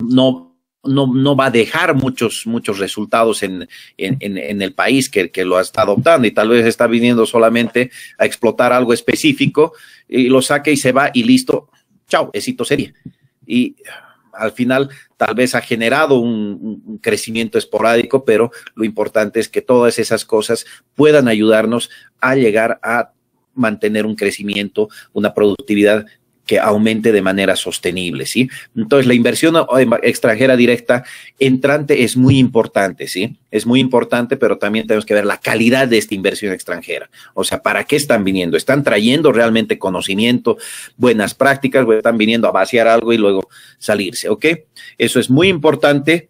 A: no no, no, va a dejar muchos, muchos resultados en, el país que, que, lo está adoptando y tal vez está viniendo solamente a explotar algo específico y lo saque y se va y listo, chao, éxito sería. Y al final tal vez ha generado un, crecimiento esporádico, pero lo importante es que todas esas cosas puedan ayudarnos a llegar a mantener un crecimiento, una productividad que aumente de manera sostenible, ¿sí? Entonces, la inversión oh, em, extranjera directa entrante es muy importante, ¿sí? Es muy importante, pero también tenemos que ver la calidad de esta inversión extranjera. O sea, ¿para qué están viniendo? ¿Están trayendo realmente conocimiento, buenas prácticas? O ¿Están viniendo a vaciar algo y luego salirse, ¿ok? Eso es muy importante.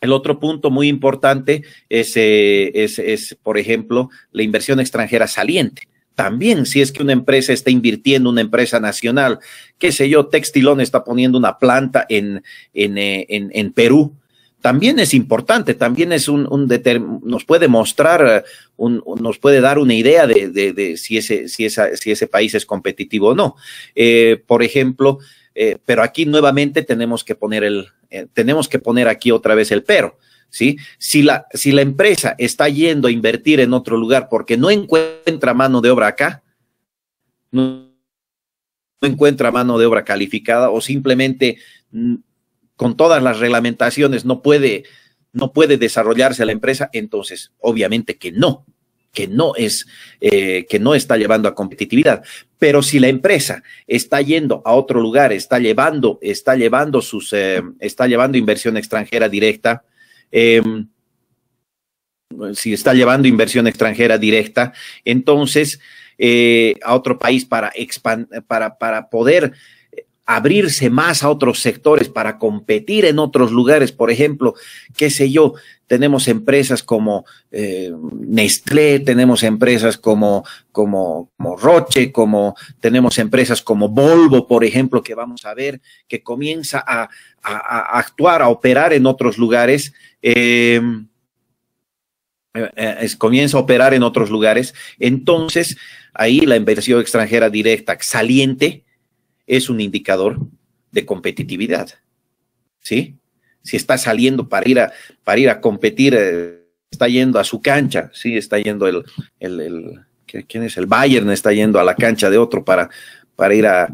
A: El otro punto muy importante es, eh, es, es por ejemplo, la inversión extranjera saliente. También si es que una empresa está invirtiendo, una empresa nacional, qué sé yo, Textilón está poniendo una planta eh, en, Perú, también es importante, también es un, nos puede mostrar, eh, nos puede dar una idea de, si, ese, si, si ese país es competitivo o no. Eh, por ejemplo, pero aquí nuevamente tenemos que poner el, tenemos que poner aquí otra vez el pero. Si la, si la empresa está yendo a invertir en otro lugar porque no encuentra mano de obra acá, no, encuentra mano de obra calificada o simplemente mm, con todas las reglamentaciones no puede, no puede desarrollarse la empresa, entonces obviamente que no, que no es, eh, que no está llevando a competitividad. Pero si la empresa está yendo a otro lugar, está llevando, está llevando sus, eh, está llevando inversión extranjera directa, Em, si está llevando inversión extranjera directa, entonces eh, a otro país para, para, para poder eh, abrirse más a otros sectores, para competir en otros lugares. Por ejemplo, qué sé yo, tenemos empresas como eh, Nestlé, tenemos empresas como, como, como Roche, como, tenemos empresas como Volvo, por ejemplo, que vamos a ver, que comienza a actuar, a operar en otros lugares Em, eh, comienza a operar en otros lugares. Entonces, ahí la inversión extranjera directa saliente es un indicador de competitividad. ¿Sí? Si está saliendo para ir a, para ir a competir, eh, está yendo a su cancha, ¿sí? Está yendo el, el, ¿quién es? El Bayern está yendo a la cancha de otro para, para ir a,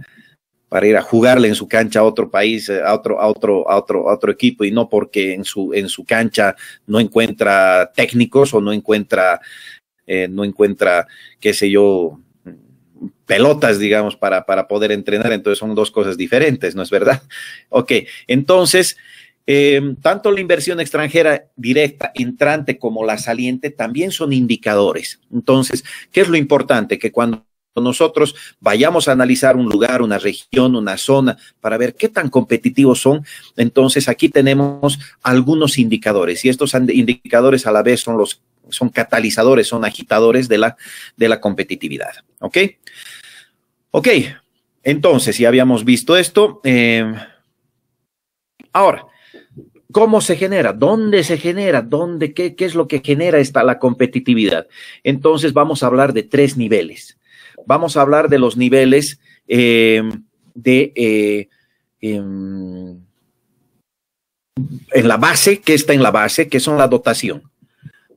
A: para ir a jugarle en su cancha a otro país, eh, a otro, a otro, a otro, a otro equipo, y no porque en su, en su cancha no encuentra técnicos o no encuentra, eh, no encuentra, qué sé yo, pelotas, digamos, para, para poder entrenar. Entonces son dos cosas diferentes, ¿no es verdad? Ok, entonces, eh, tanto la inversión extranjera directa, entrante, como la saliente, también son indicadores. Entonces, ¿qué es lo importante? Que cuando nosotros, vayamos a analizar un lugar, una región, una zona, para ver qué tan competitivos son. Entonces, aquí tenemos algunos indicadores y estos indicadores a la vez son los son catalizadores, son agitadores de la, de la competitividad. ¿Ok? Ok, entonces ya habíamos visto esto. Em, ahora, ¿Cómo se genera? ¿Dónde se genera? ¿Dónde, qué, qué, es lo que genera esta, la competitividad? Entonces vamos a hablar de tres niveles vamos a hablar de los niveles eh, de... Eh, em, en la base, que está en la base, que son la dotación.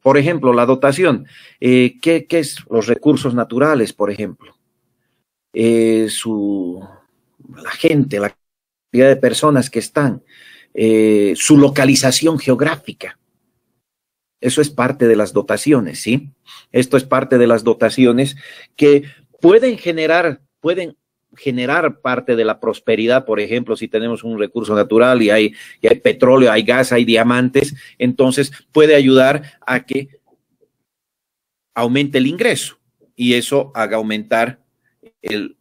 A: Por ejemplo, la dotación, eh, ¿qué, es? Los recursos naturales, por ejemplo. la gente, la cantidad de personas que están, su localización geográfica. Eso es parte de las dotaciones, ¿sí? Esto es parte de las dotaciones que pueden generar, pueden generar parte de la prosperidad, por ejemplo, si tenemos un recurso natural y hay, y hay petróleo, hay gas, hay diamantes, entonces puede ayudar a que aumente el ingreso y eso haga aumentar el,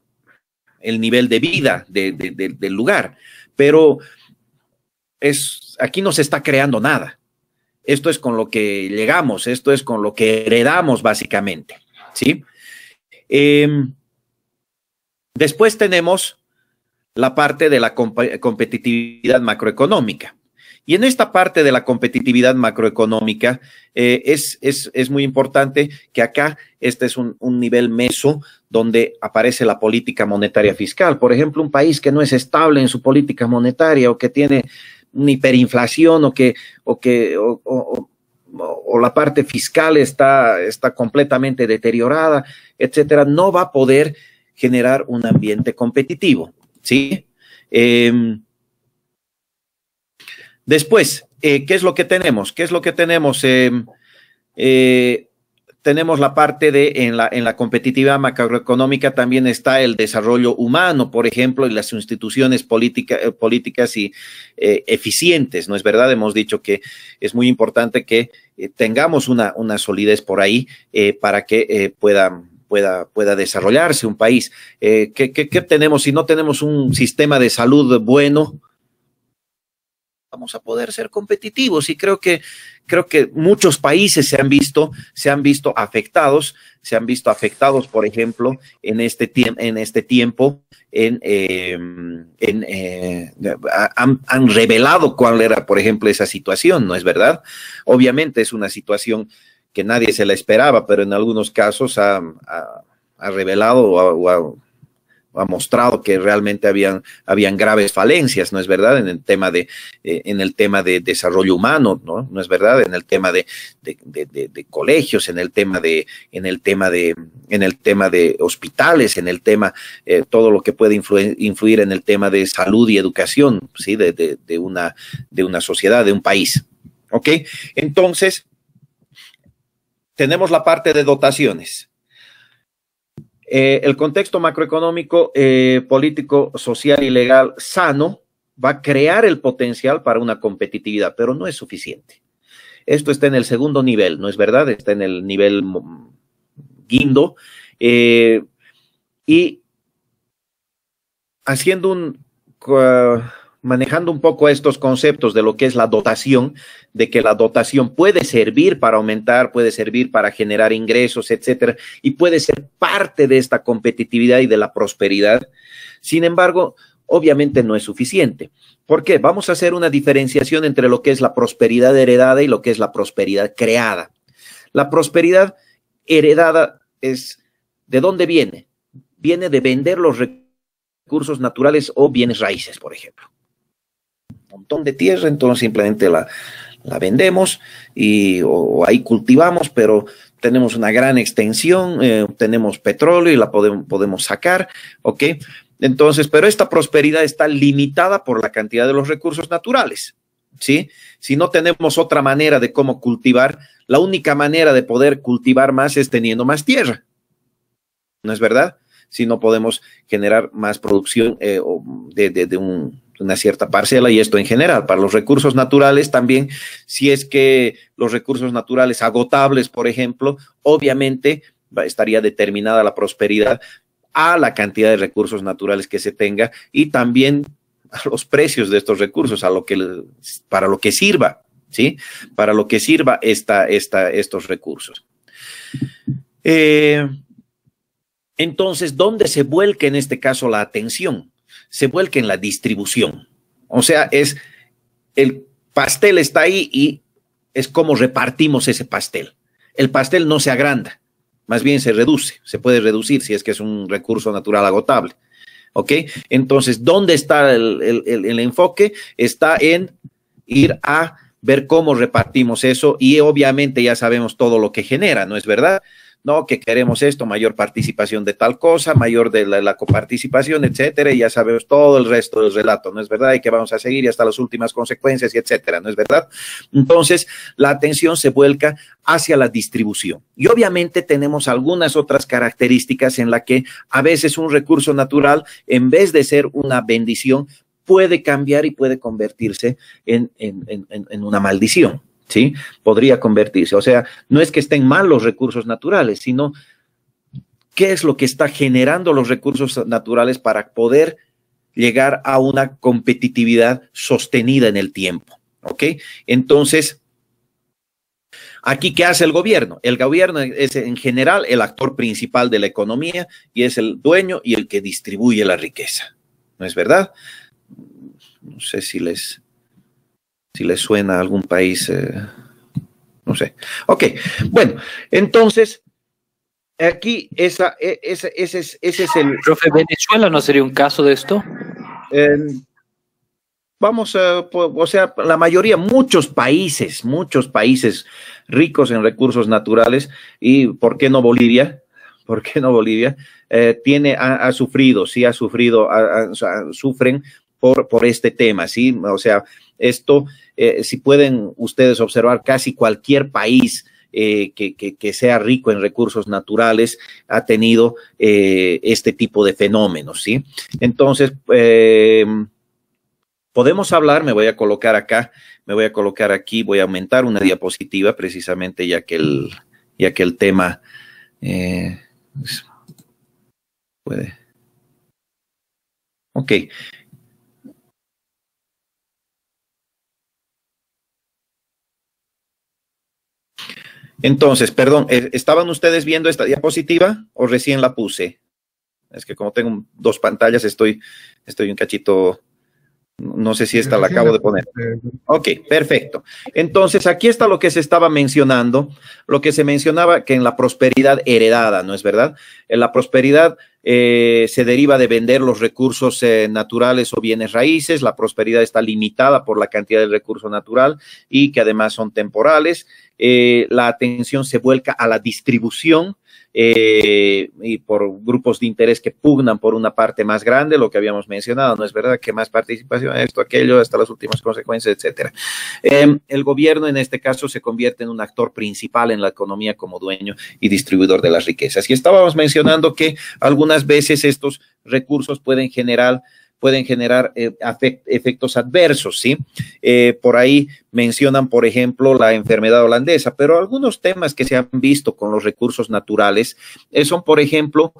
A: nivel de vida del lugar. Pero es, aquí no se está creando nada. Esto es con lo que llegamos, esto es con lo que heredamos básicamente, ¿sí? Em, después tenemos la parte de la competitividad macroeconómica. Y en esta parte de la competitividad macroeconómica eh, es, es, es, muy importante que acá este es un, nivel meso donde aparece la política monetaria fiscal. Por ejemplo, un país que no es estable en su política monetaria o que tiene una hiperinflación o que, o que o la parte fiscal está, está completamente deteriorada, etcétera, no va a poder generar un ambiente competitivo, ¿sí? Em, después, eh, ¿qué es lo que tenemos? ¿Qué es lo que tenemos? Em, eh, tenemos la parte de en la, en la competitividad macroeconómica también está el desarrollo humano, por ejemplo, y las instituciones políticas eh, políticas y eh, eficientes, ¿no es verdad? Hemos dicho que es muy importante que eh, tengamos una, una, solidez por ahí para que pueda, pueda, pueda desarrollarse un país. ¿qué, qué, qué tenemos si no tenemos un sistema de salud bueno? vamos a poder ser competitivos y creo que creo que muchos países se han visto se han visto afectados se han visto afectados por ejemplo en este tiempo en este tiempo en, em, eh, han, revelado cuál era por ejemplo esa situación no es verdad obviamente es una situación que nadie se la esperaba pero en algunos casos ha, ha, revelado ha mostrado que realmente habían, habían graves falencias, ¿no es verdad? En el tema de, eh, en el tema de desarrollo humano, ¿no? ¿No es verdad? En el tema de, de, de, de, colegios, en el tema de, en el tema de, en el tema de hospitales, en el tema, eh, todo lo que puede influir, en el tema de salud y educación, ¿sí? De, una, de una sociedad, de un país. ¿Ok? Entonces, tenemos la parte de dotaciones eh, el contexto macroeconómico, eh, político, social y legal sano va a crear el potencial para una competitividad, pero no es suficiente. Esto está en el segundo nivel, ¿no es verdad? Está en el nivel mm, guindo. Eh, y haciendo un, manejando un poco estos conceptos de lo que es la dotación, de que la dotación puede servir para aumentar, puede servir para generar ingresos, etcétera, y puede ser parte de esta competitividad y de la prosperidad. Sin embargo, obviamente no es suficiente. ¿Por qué? Vamos a hacer una diferenciación entre lo que es la prosperidad heredada y lo que es la prosperidad creada. La prosperidad heredada es ¿de dónde viene? Viene de vender los recursos naturales o bienes raíces, por ejemplo montón de tierra, entonces simplemente la, vendemos y o ahí cultivamos, pero tenemos una gran extensión, eh, tenemos petróleo y la podemos, podemos sacar, ¿ok? Entonces, pero esta prosperidad está limitada por la cantidad de los recursos naturales, ¿sí? Si no tenemos otra manera de cómo cultivar, la única manera de poder cultivar más es teniendo más tierra, ¿no es verdad? Si no podemos generar más producción eh, de, un, una cierta parcela y esto en general. Para los recursos naturales también, si es que los recursos naturales agotables, por ejemplo, obviamente estaría determinada la prosperidad a la cantidad de recursos naturales que se tenga y también a los precios de estos recursos, a lo que, para lo que sirva, ¿sí? Para lo que sirva estos recursos. Eh, entonces, ¿dónde se vuelca en este caso la atención? se vuelque en la distribución. O sea, es el pastel está ahí y es como repartimos ese pastel. El pastel no se agranda, más bien se reduce, se puede reducir si es que es un recurso natural agotable. ¿Ok? Entonces, ¿dónde está el, el enfoque? Está en ir a ver cómo repartimos eso y obviamente ya sabemos todo lo que genera, ¿no es verdad? no, que queremos esto, mayor participación de tal cosa, mayor de la, coparticipación, etcétera, y ya sabemos todo el resto del relato, ¿no es verdad? Y que vamos a seguir y hasta las últimas consecuencias, etcétera, ¿no es verdad? Entonces, la atención se vuelca hacia la distribución. Y obviamente tenemos algunas otras características en las que a veces un recurso natural, en vez de ser una bendición, puede cambiar y puede convertirse en, en, en una maldición. ¿sí? Podría convertirse. O sea, no es que estén mal los recursos naturales, sino qué es lo que está generando los recursos naturales para poder llegar a una competitividad sostenida en el tiempo. ¿Ok? Entonces, Aquí, ¿qué hace el gobierno? El gobierno es en general el actor principal de la economía y es el dueño y el que distribuye la riqueza. ¿No es verdad? No sé si les si les suena a algún país, eh, no sé. Ok, bueno, entonces, aquí esa, e, ese, es, ese el... Profe, ¿Venezuela no sería un caso de esto? vamos a, o sea, la mayoría, muchos países, muchos países ricos en recursos naturales, y ¿por qué no Bolivia? ¿Por qué no Bolivia? Eh, tiene, ha, sufrido, sí, ha sufrido, sufren por, por este tema, sí, o sea, esto, eh, si pueden ustedes observar, casi cualquier país eh, que, sea rico en recursos naturales ha tenido eh, este tipo de fenómenos, ¿sí? Entonces, em, podemos hablar, me voy a colocar acá, me voy a colocar aquí, voy a aumentar una diapositiva precisamente ya que el, ya que el tema
B: pues, puede. Ok,
A: Entonces, perdón, eh, ¿estaban ustedes viendo esta diapositiva o recién la puse? Es que como tengo dos pantallas, estoy, estoy un cachito, no sé si esta la acabo de poner. Ok, perfecto. Entonces, aquí está lo que se estaba mencionando, lo que se mencionaba que en la prosperidad heredada, ¿no es verdad? En la prosperidad eh, se deriva de vender los recursos eh, naturales o bienes raíces, la prosperidad está limitada por la cantidad del recurso natural y que además son temporales. Eh, la atención se vuelca a la distribución eh, y por grupos de interés que pugnan por una parte más grande, lo que habíamos mencionado, ¿no es verdad? Que más participación, esto, aquello, hasta las últimas consecuencias, etcétera. Em, el gobierno en este caso se convierte en un actor principal en la economía como dueño y distribuidor de las riquezas. Y estábamos mencionando que algunas veces estos recursos pueden generar pueden generar eh, efectos adversos, ¿sí? Eh, por ahí mencionan, por ejemplo, la enfermedad holandesa, pero algunos temas que se han visto con los recursos naturales eh, son, por ejemplo,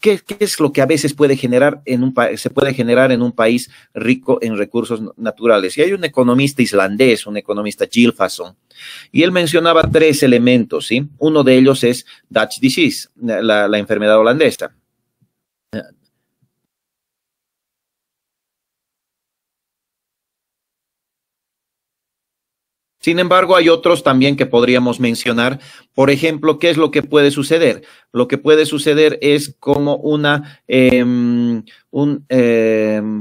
A: ¿Qué, es lo que a veces puede generar en un se puede generar en un país rico en recursos naturales? Y hay un economista islandés, un economista Gilfason, y él mencionaba tres elementos, ¿sí? Uno de ellos es Dutch disease, la enfermedad holandesa. Sin embargo, hay otros también que podríamos mencionar. Por ejemplo, ¿qué es lo que puede suceder? Lo que puede suceder es como una, em, un, em,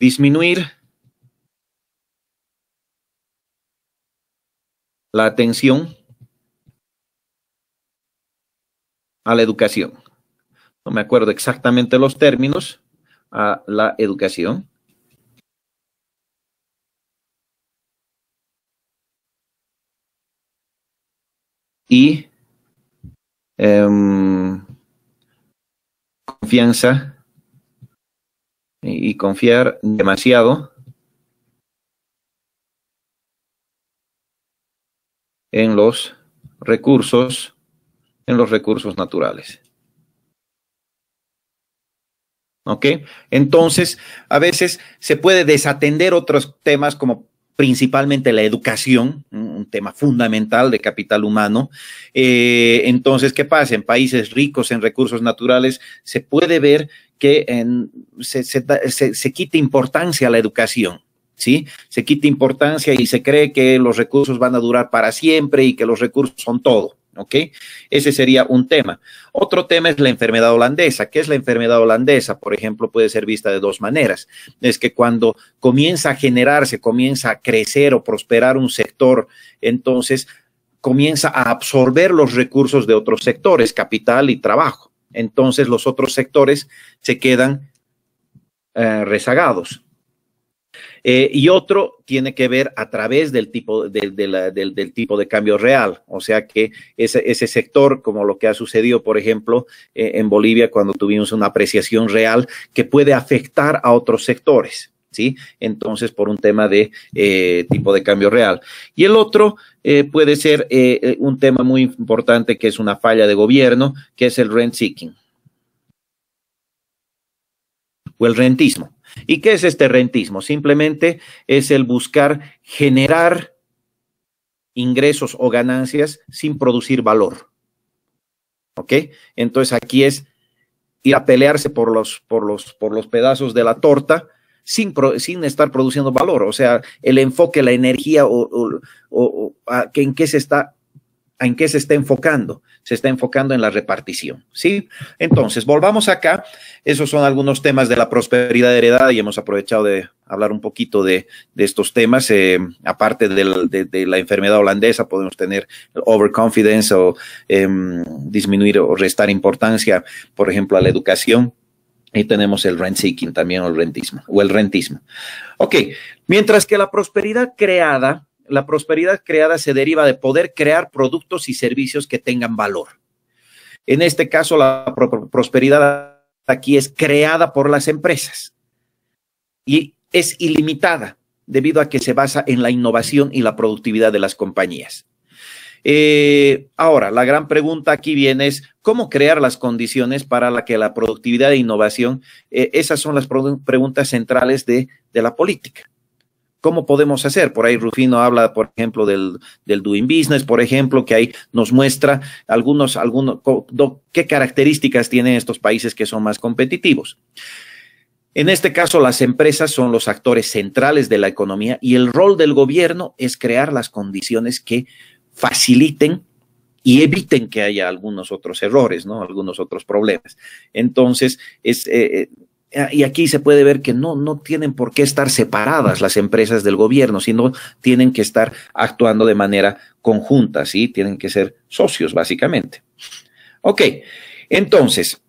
A: disminuir la atención a la educación. No me acuerdo exactamente los términos a la educación. y em, confianza y confiar demasiado en los recursos, en los recursos naturales. ¿Ok? Entonces, a veces se puede desatender otros temas como principalmente la educación, un tema fundamental de capital humano. Eh, entonces, ¿qué pasa? En países ricos en recursos naturales se puede ver que se, se, quita importancia a la educación. ¿Sí? Se quita importancia y se cree que los recursos van a durar para siempre y que los recursos son todo. ¿ok? Ese sería un tema. Otro tema es la enfermedad holandesa. ¿Qué es la enfermedad holandesa? Por ejemplo, puede ser vista de dos maneras. Es que cuando comienza a generarse, comienza a crecer o prosperar un sector, entonces comienza a absorber los recursos de otros sectores, capital y trabajo. Entonces los otros sectores se quedan eh, rezagados. Eh, y otro tiene que ver a través del tipo, de, cambio real, o sea que ese, sector, como lo que ha sucedido, por ejemplo, eh, en Bolivia, cuando tuvimos una apreciación real que puede afectar a otros sectores. ¿Sí? Entonces, por un tema de eh, tipo de cambio real. Y el otro puede ser un tema muy importante que es una falla de gobierno, que es el rent seeking o el rentismo. ¿Y qué es este rentismo? Simplemente es el buscar generar ingresos o ganancias sin producir valor. ¿Ok? Entonces aquí es ir a pelearse por los, por los, por los pedazos de la torta sin, estar produciendo valor. O sea, el enfoque, la energía o, o, en qué se está ¿En qué se está enfocando? Se está enfocando en la repartición, ¿sí? Entonces, volvamos acá. Esos son algunos temas de la prosperidad heredada y hemos aprovechado de hablar un poquito de, estos temas. Eh, aparte de, la enfermedad holandesa, podemos tener overconfidence o em, disminuir o restar importancia, por ejemplo, a la educación. Y tenemos el rent seeking también, el rentismo, o el rentismo. Ok, mientras que la prosperidad creada la prosperidad creada se deriva de poder crear productos y servicios que tengan valor. En este caso, la prosperidad aquí es creada por las empresas y es ilimitada debido a que se basa en la innovación y la productividad de las compañías. Eh, ahora, la gran pregunta aquí viene es cómo crear las condiciones para la que la productividad e innovación, eh, esas son las preguntas centrales de la política. ¿Cómo podemos hacer? Por ahí Rufino habla, por ejemplo, del, doing business, por ejemplo, que ahí nos muestra algunos, algunos, qué características tienen estos países que son más competitivos. En este caso, las empresas son los actores centrales de la economía y el rol del gobierno es crear las condiciones que faciliten y eviten que haya algunos otros errores, ¿no? Algunos otros problemas. Entonces, es, eh, eh, Ah, y aquí se puede ver que no, no tienen por qué estar separadas las empresas del gobierno, sino tienen que estar actuando de manera conjunta, ¿sí? Tienen que ser socios, básicamente. Ok, entonces,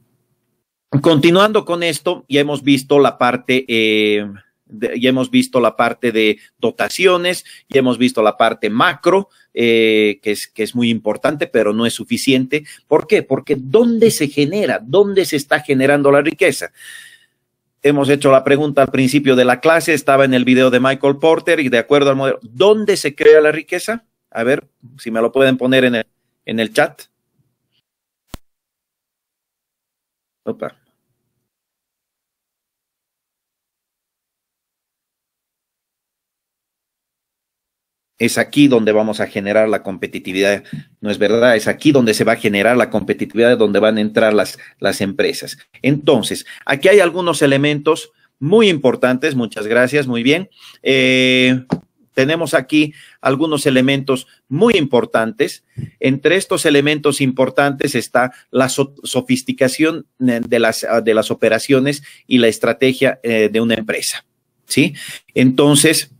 A: continuando con esto, ya hemos visto la parte... Eh, de, ya hemos visto la parte de dotaciones, ya hemos visto la parte macro, eh, que, que es muy importante, pero no es suficiente. ¿Por qué? Porque ¿dónde se genera? ¿Dónde se está generando la riqueza? hemos hecho la pregunta al principio de la clase, estaba en el video de Michael Porter y de acuerdo al modelo, ¿dónde se crea la riqueza? A ver si me lo pueden poner en el, chat. Opa. Es aquí donde vamos a generar la competitividad, ¿no es verdad? Es aquí donde se va a generar la competitividad, donde van a entrar las, las empresas. Entonces, aquí hay algunos elementos muy importantes, muchas gracias, muy bien. Eh, tenemos aquí algunos elementos muy importantes. Entre estos elementos importantes está la sofisticación eh, de las, de las operaciones y la estrategia eh, de una empresa. ¿Sí? Entonces,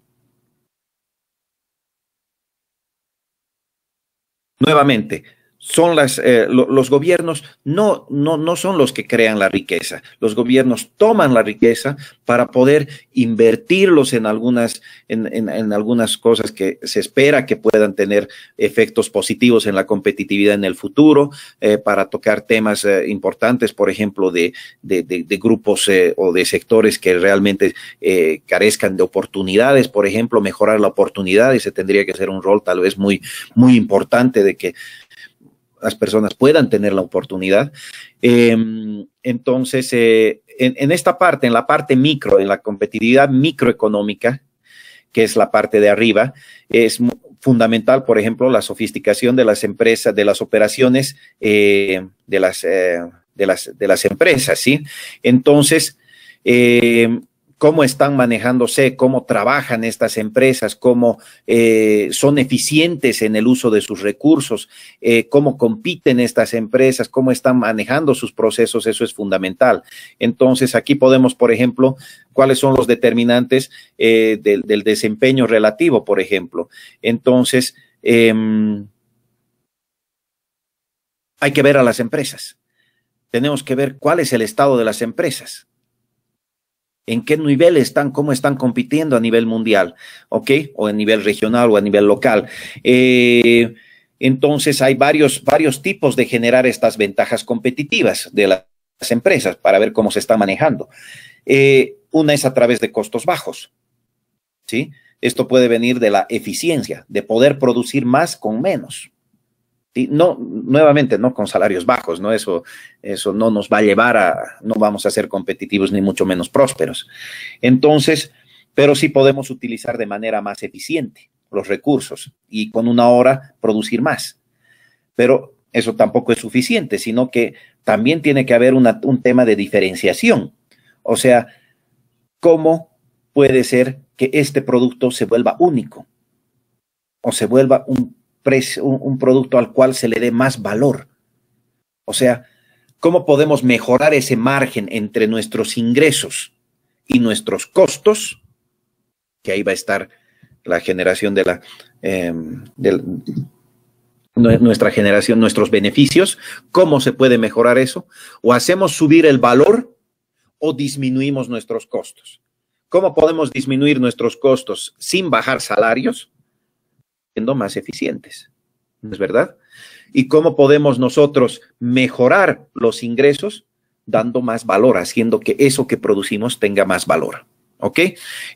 A: Nuevamente, son las, eh, los gobiernos no, no, no son los que crean la riqueza. Los gobiernos toman la riqueza para poder invertirlos en algunas, en, en, en algunas cosas que se espera que puedan tener efectos positivos en la competitividad en el futuro, eh, para tocar temas eh, importantes, por ejemplo, de, de, de, grupos o de sectores que realmente carezcan de oportunidades, por ejemplo, mejorar la oportunidad, se tendría que ser un rol tal vez muy, muy importante de que las personas puedan tener la oportunidad. Em, entonces, eh, en, esta parte, en la parte micro, en la competitividad microeconómica, que es la parte de arriba, es fundamental, por ejemplo, la sofisticación de las empresas, de las operaciones eh, de, las, eh, de, las, de las empresas, ¿sí? Entonces, cómo están manejándose, cómo trabajan estas empresas, cómo eh, son eficientes en el uso de sus recursos, eh, cómo compiten estas empresas, cómo están manejando sus procesos, eso es fundamental. Entonces, aquí podemos, por ejemplo, cuáles son los determinantes eh, del, desempeño relativo, por ejemplo. Entonces, em, hay que ver a las empresas. Tenemos que ver cuál es el estado de las empresas en qué nivel están, cómo están compitiendo a nivel mundial, ¿ok? O a nivel regional o a nivel local. Eh, entonces hay varios, varios tipos de generar estas ventajas competitivas de las empresas para ver cómo se está manejando. Eh, una es a través de costos bajos, ¿sí? Esto puede venir de la eficiencia, de poder producir más con menos no, nuevamente, no con salarios bajos, ¿no? Eso, eso no nos va a llevar a, no vamos a ser competitivos ni mucho menos prósperos. Entonces, pero sí podemos utilizar de manera más eficiente los recursos y con una hora producir más. Pero eso tampoco es suficiente, sino que también tiene que haber un tema de diferenciación. O sea, ¿cómo puede ser que este producto se vuelva único o se vuelva un un, producto al cual se le dé más valor. O sea, ¿cómo podemos mejorar ese margen entre nuestros ingresos y nuestros costos? Que ahí va a estar la generación de la, em, nuestra generación, nuestros beneficios, cómo se puede mejorar eso, o hacemos subir el valor o disminuimos nuestros costos. ¿Cómo podemos disminuir nuestros costos sin bajar salarios? más eficientes. ¿No mm. es verdad? ¿Y cómo podemos nosotros mejorar los ingresos? Dando más valor, haciendo que eso que producimos tenga más valor. ¿Ok?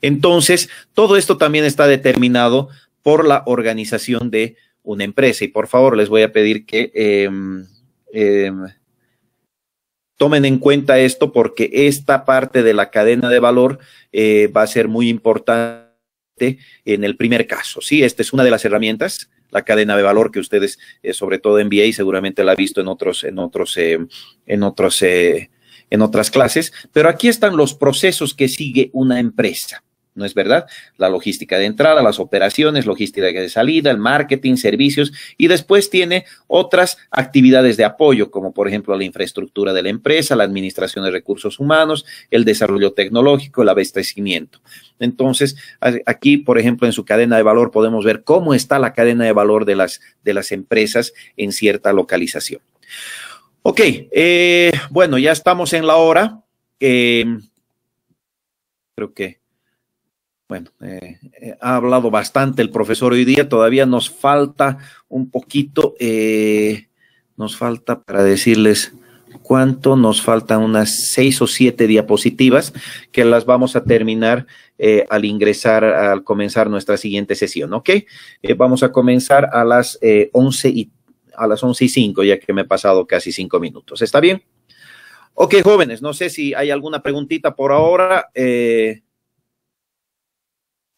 A: Entonces, todo esto también está determinado por la organización de una empresa. Y por favor, les voy a pedir que em, em, tomen en cuenta esto porque esta parte de la cadena de valor eh, va a ser muy importante en el primer caso. Sí, esta es una de las herramientas, la cadena de valor que ustedes, eh, sobre todo en y seguramente la ha visto en otros, en otros, eh, en otros, eh, en otras clases. Pero aquí están los procesos que sigue una empresa. ¿no es verdad? La logística de entrada, las operaciones, logística de salida, el marketing, servicios y después tiene otras actividades de apoyo, como por ejemplo la infraestructura de la empresa, la administración de recursos humanos, el desarrollo tecnológico, el abastecimiento. Entonces, aquí, por ejemplo, en su cadena de valor podemos ver cómo está la cadena de valor de las, de las empresas en cierta localización. Ok, eh, bueno, ya estamos en la hora. Eh, creo que bueno, eh, eh, ha hablado bastante el profesor hoy día, todavía nos falta un poquito, eh, nos falta para decirles cuánto, nos faltan unas seis o siete diapositivas que las vamos a terminar eh, al ingresar, al comenzar nuestra siguiente sesión, ¿ok? vamos a comenzar a las once y a las once y cinco, ya que me he pasado casi cinco minutos. ¿Está bien? Ok, jóvenes, no sé si hay alguna preguntita por ahora. Eh,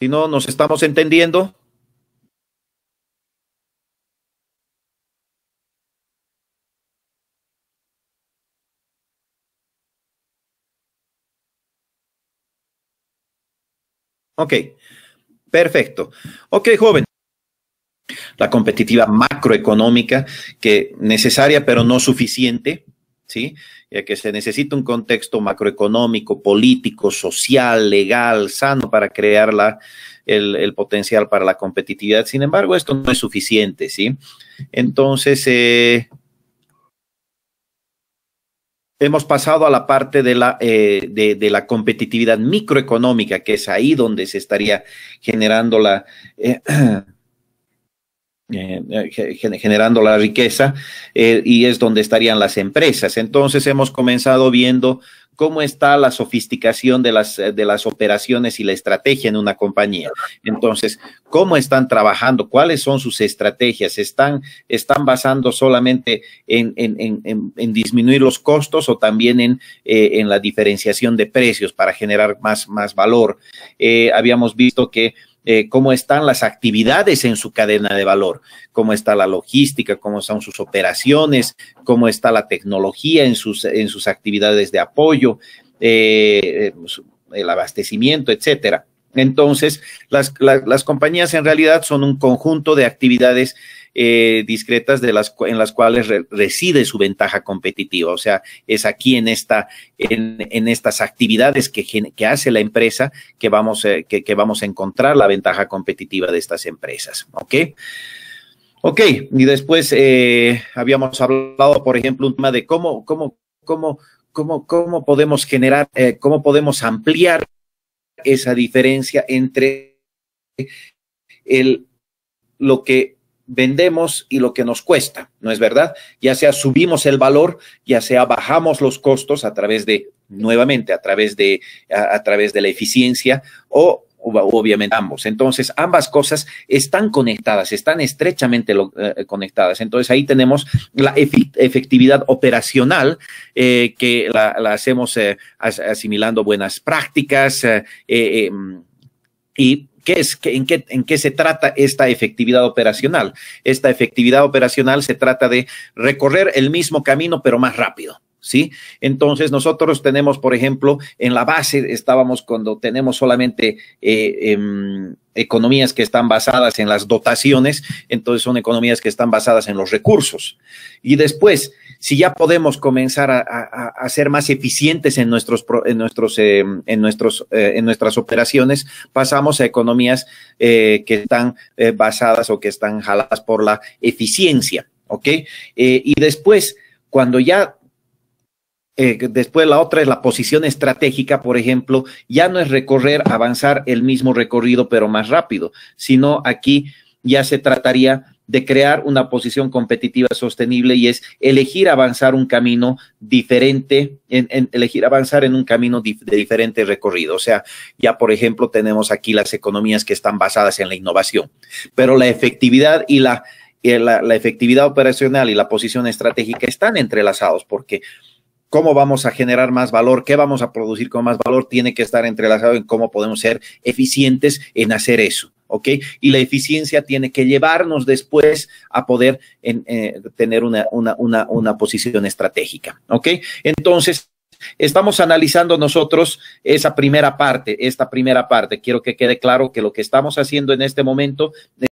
A: si no, nos estamos entendiendo. Ok, perfecto. Ok, joven. La competitiva macroeconómica, que necesaria pero no suficiente, ¿sí? ya eh, que se necesita un contexto macroeconómico, político, social, legal, sano para crear el, potencial para la competitividad. Sin embargo, esto no es suficiente, ¿sí? Entonces, eh, hemos pasado a la parte de la, eh, de, la competitividad microeconómica, que es ahí donde se estaría generando la... Eh, eh, generando la riqueza eh, y es donde estarían las empresas. Entonces hemos comenzado viendo cómo está la sofisticación de las, operaciones y la estrategia en una compañía. Entonces, cómo están trabajando, cuáles son sus estrategias, están, basando solamente en, disminuir los costos o también en, la diferenciación de precios para generar más valor. habíamos visto que eh, cómo están las actividades en su cadena de valor, cómo está la logística, cómo son sus operaciones, cómo está la tecnología en sus, actividades de apoyo, eh, eh, pues, el abastecimiento, etcétera. Entonces, las, las compañías en realidad son un conjunto de actividades eh, discretas de las, en las cuales reside su ventaja competitiva. O sea, es aquí en, esta, en, estas actividades que, que, hace la empresa que vamos, eh, que, vamos a encontrar la ventaja competitiva de estas empresas. ¿Ok? Ok, y después eh, habíamos hablado, por ejemplo, un tema de cómo, cómo, cómo podemos generar, cómo podemos ampliar esa diferencia entre el, lo que vendemos y lo que nos cuesta, ¿no es verdad? Ya sea subimos el valor, ya sea bajamos los costos a través de, nuevamente, a través de, a, través de la eficiencia o obviamente ambos. Entonces, ambas cosas están conectadas, están estrechamente eh, conectadas. Entonces, ahí tenemos la efectividad operacional eh, que la, hacemos eh, asimilando buenas prácticas mm, y ¿Qué es, en, qué, ¿En qué se trata esta efectividad operacional? Esta efectividad operacional se trata de recorrer el mismo camino, pero más rápido. ¿sí? Entonces nosotros tenemos, por ejemplo, en la base estábamos cuando tenemos solamente eh, em, economías que están basadas en las dotaciones, entonces son economías que están basadas en los recursos. Y después, si ya podemos comenzar a, ser más eficientes en nuestros, en nuestros, eh, en nuestros, eh, en nuestras operaciones, pasamos a economías eh, que están basadas o que están jaladas por la eficiencia, ¿ok? y después, cuando ya eh, después la otra es la posición estratégica, por ejemplo, ya no es recorrer, avanzar el mismo recorrido, pero más rápido, sino aquí ya se trataría de crear una posición competitiva sostenible y es elegir avanzar un camino diferente, elegir avanzar en un camino de diferente recorrido. O sea, ya por ejemplo tenemos aquí las economías que están basadas en la innovación, pero la efectividad y la, eh, la efectividad operacional y la posición estratégica están entrelazados porque cómo vamos a generar más valor, qué vamos a producir con más valor, tiene que estar entrelazado en cómo podemos ser eficientes en hacer eso. ¿ok? Y la eficiencia tiene que llevarnos después a poder eh, tener una, una, una, una, posición estratégica, ¿ok? Entonces, estamos analizando nosotros
B: esa primera parte, esta primera parte. Quiero que quede claro que lo que estamos haciendo en este momento...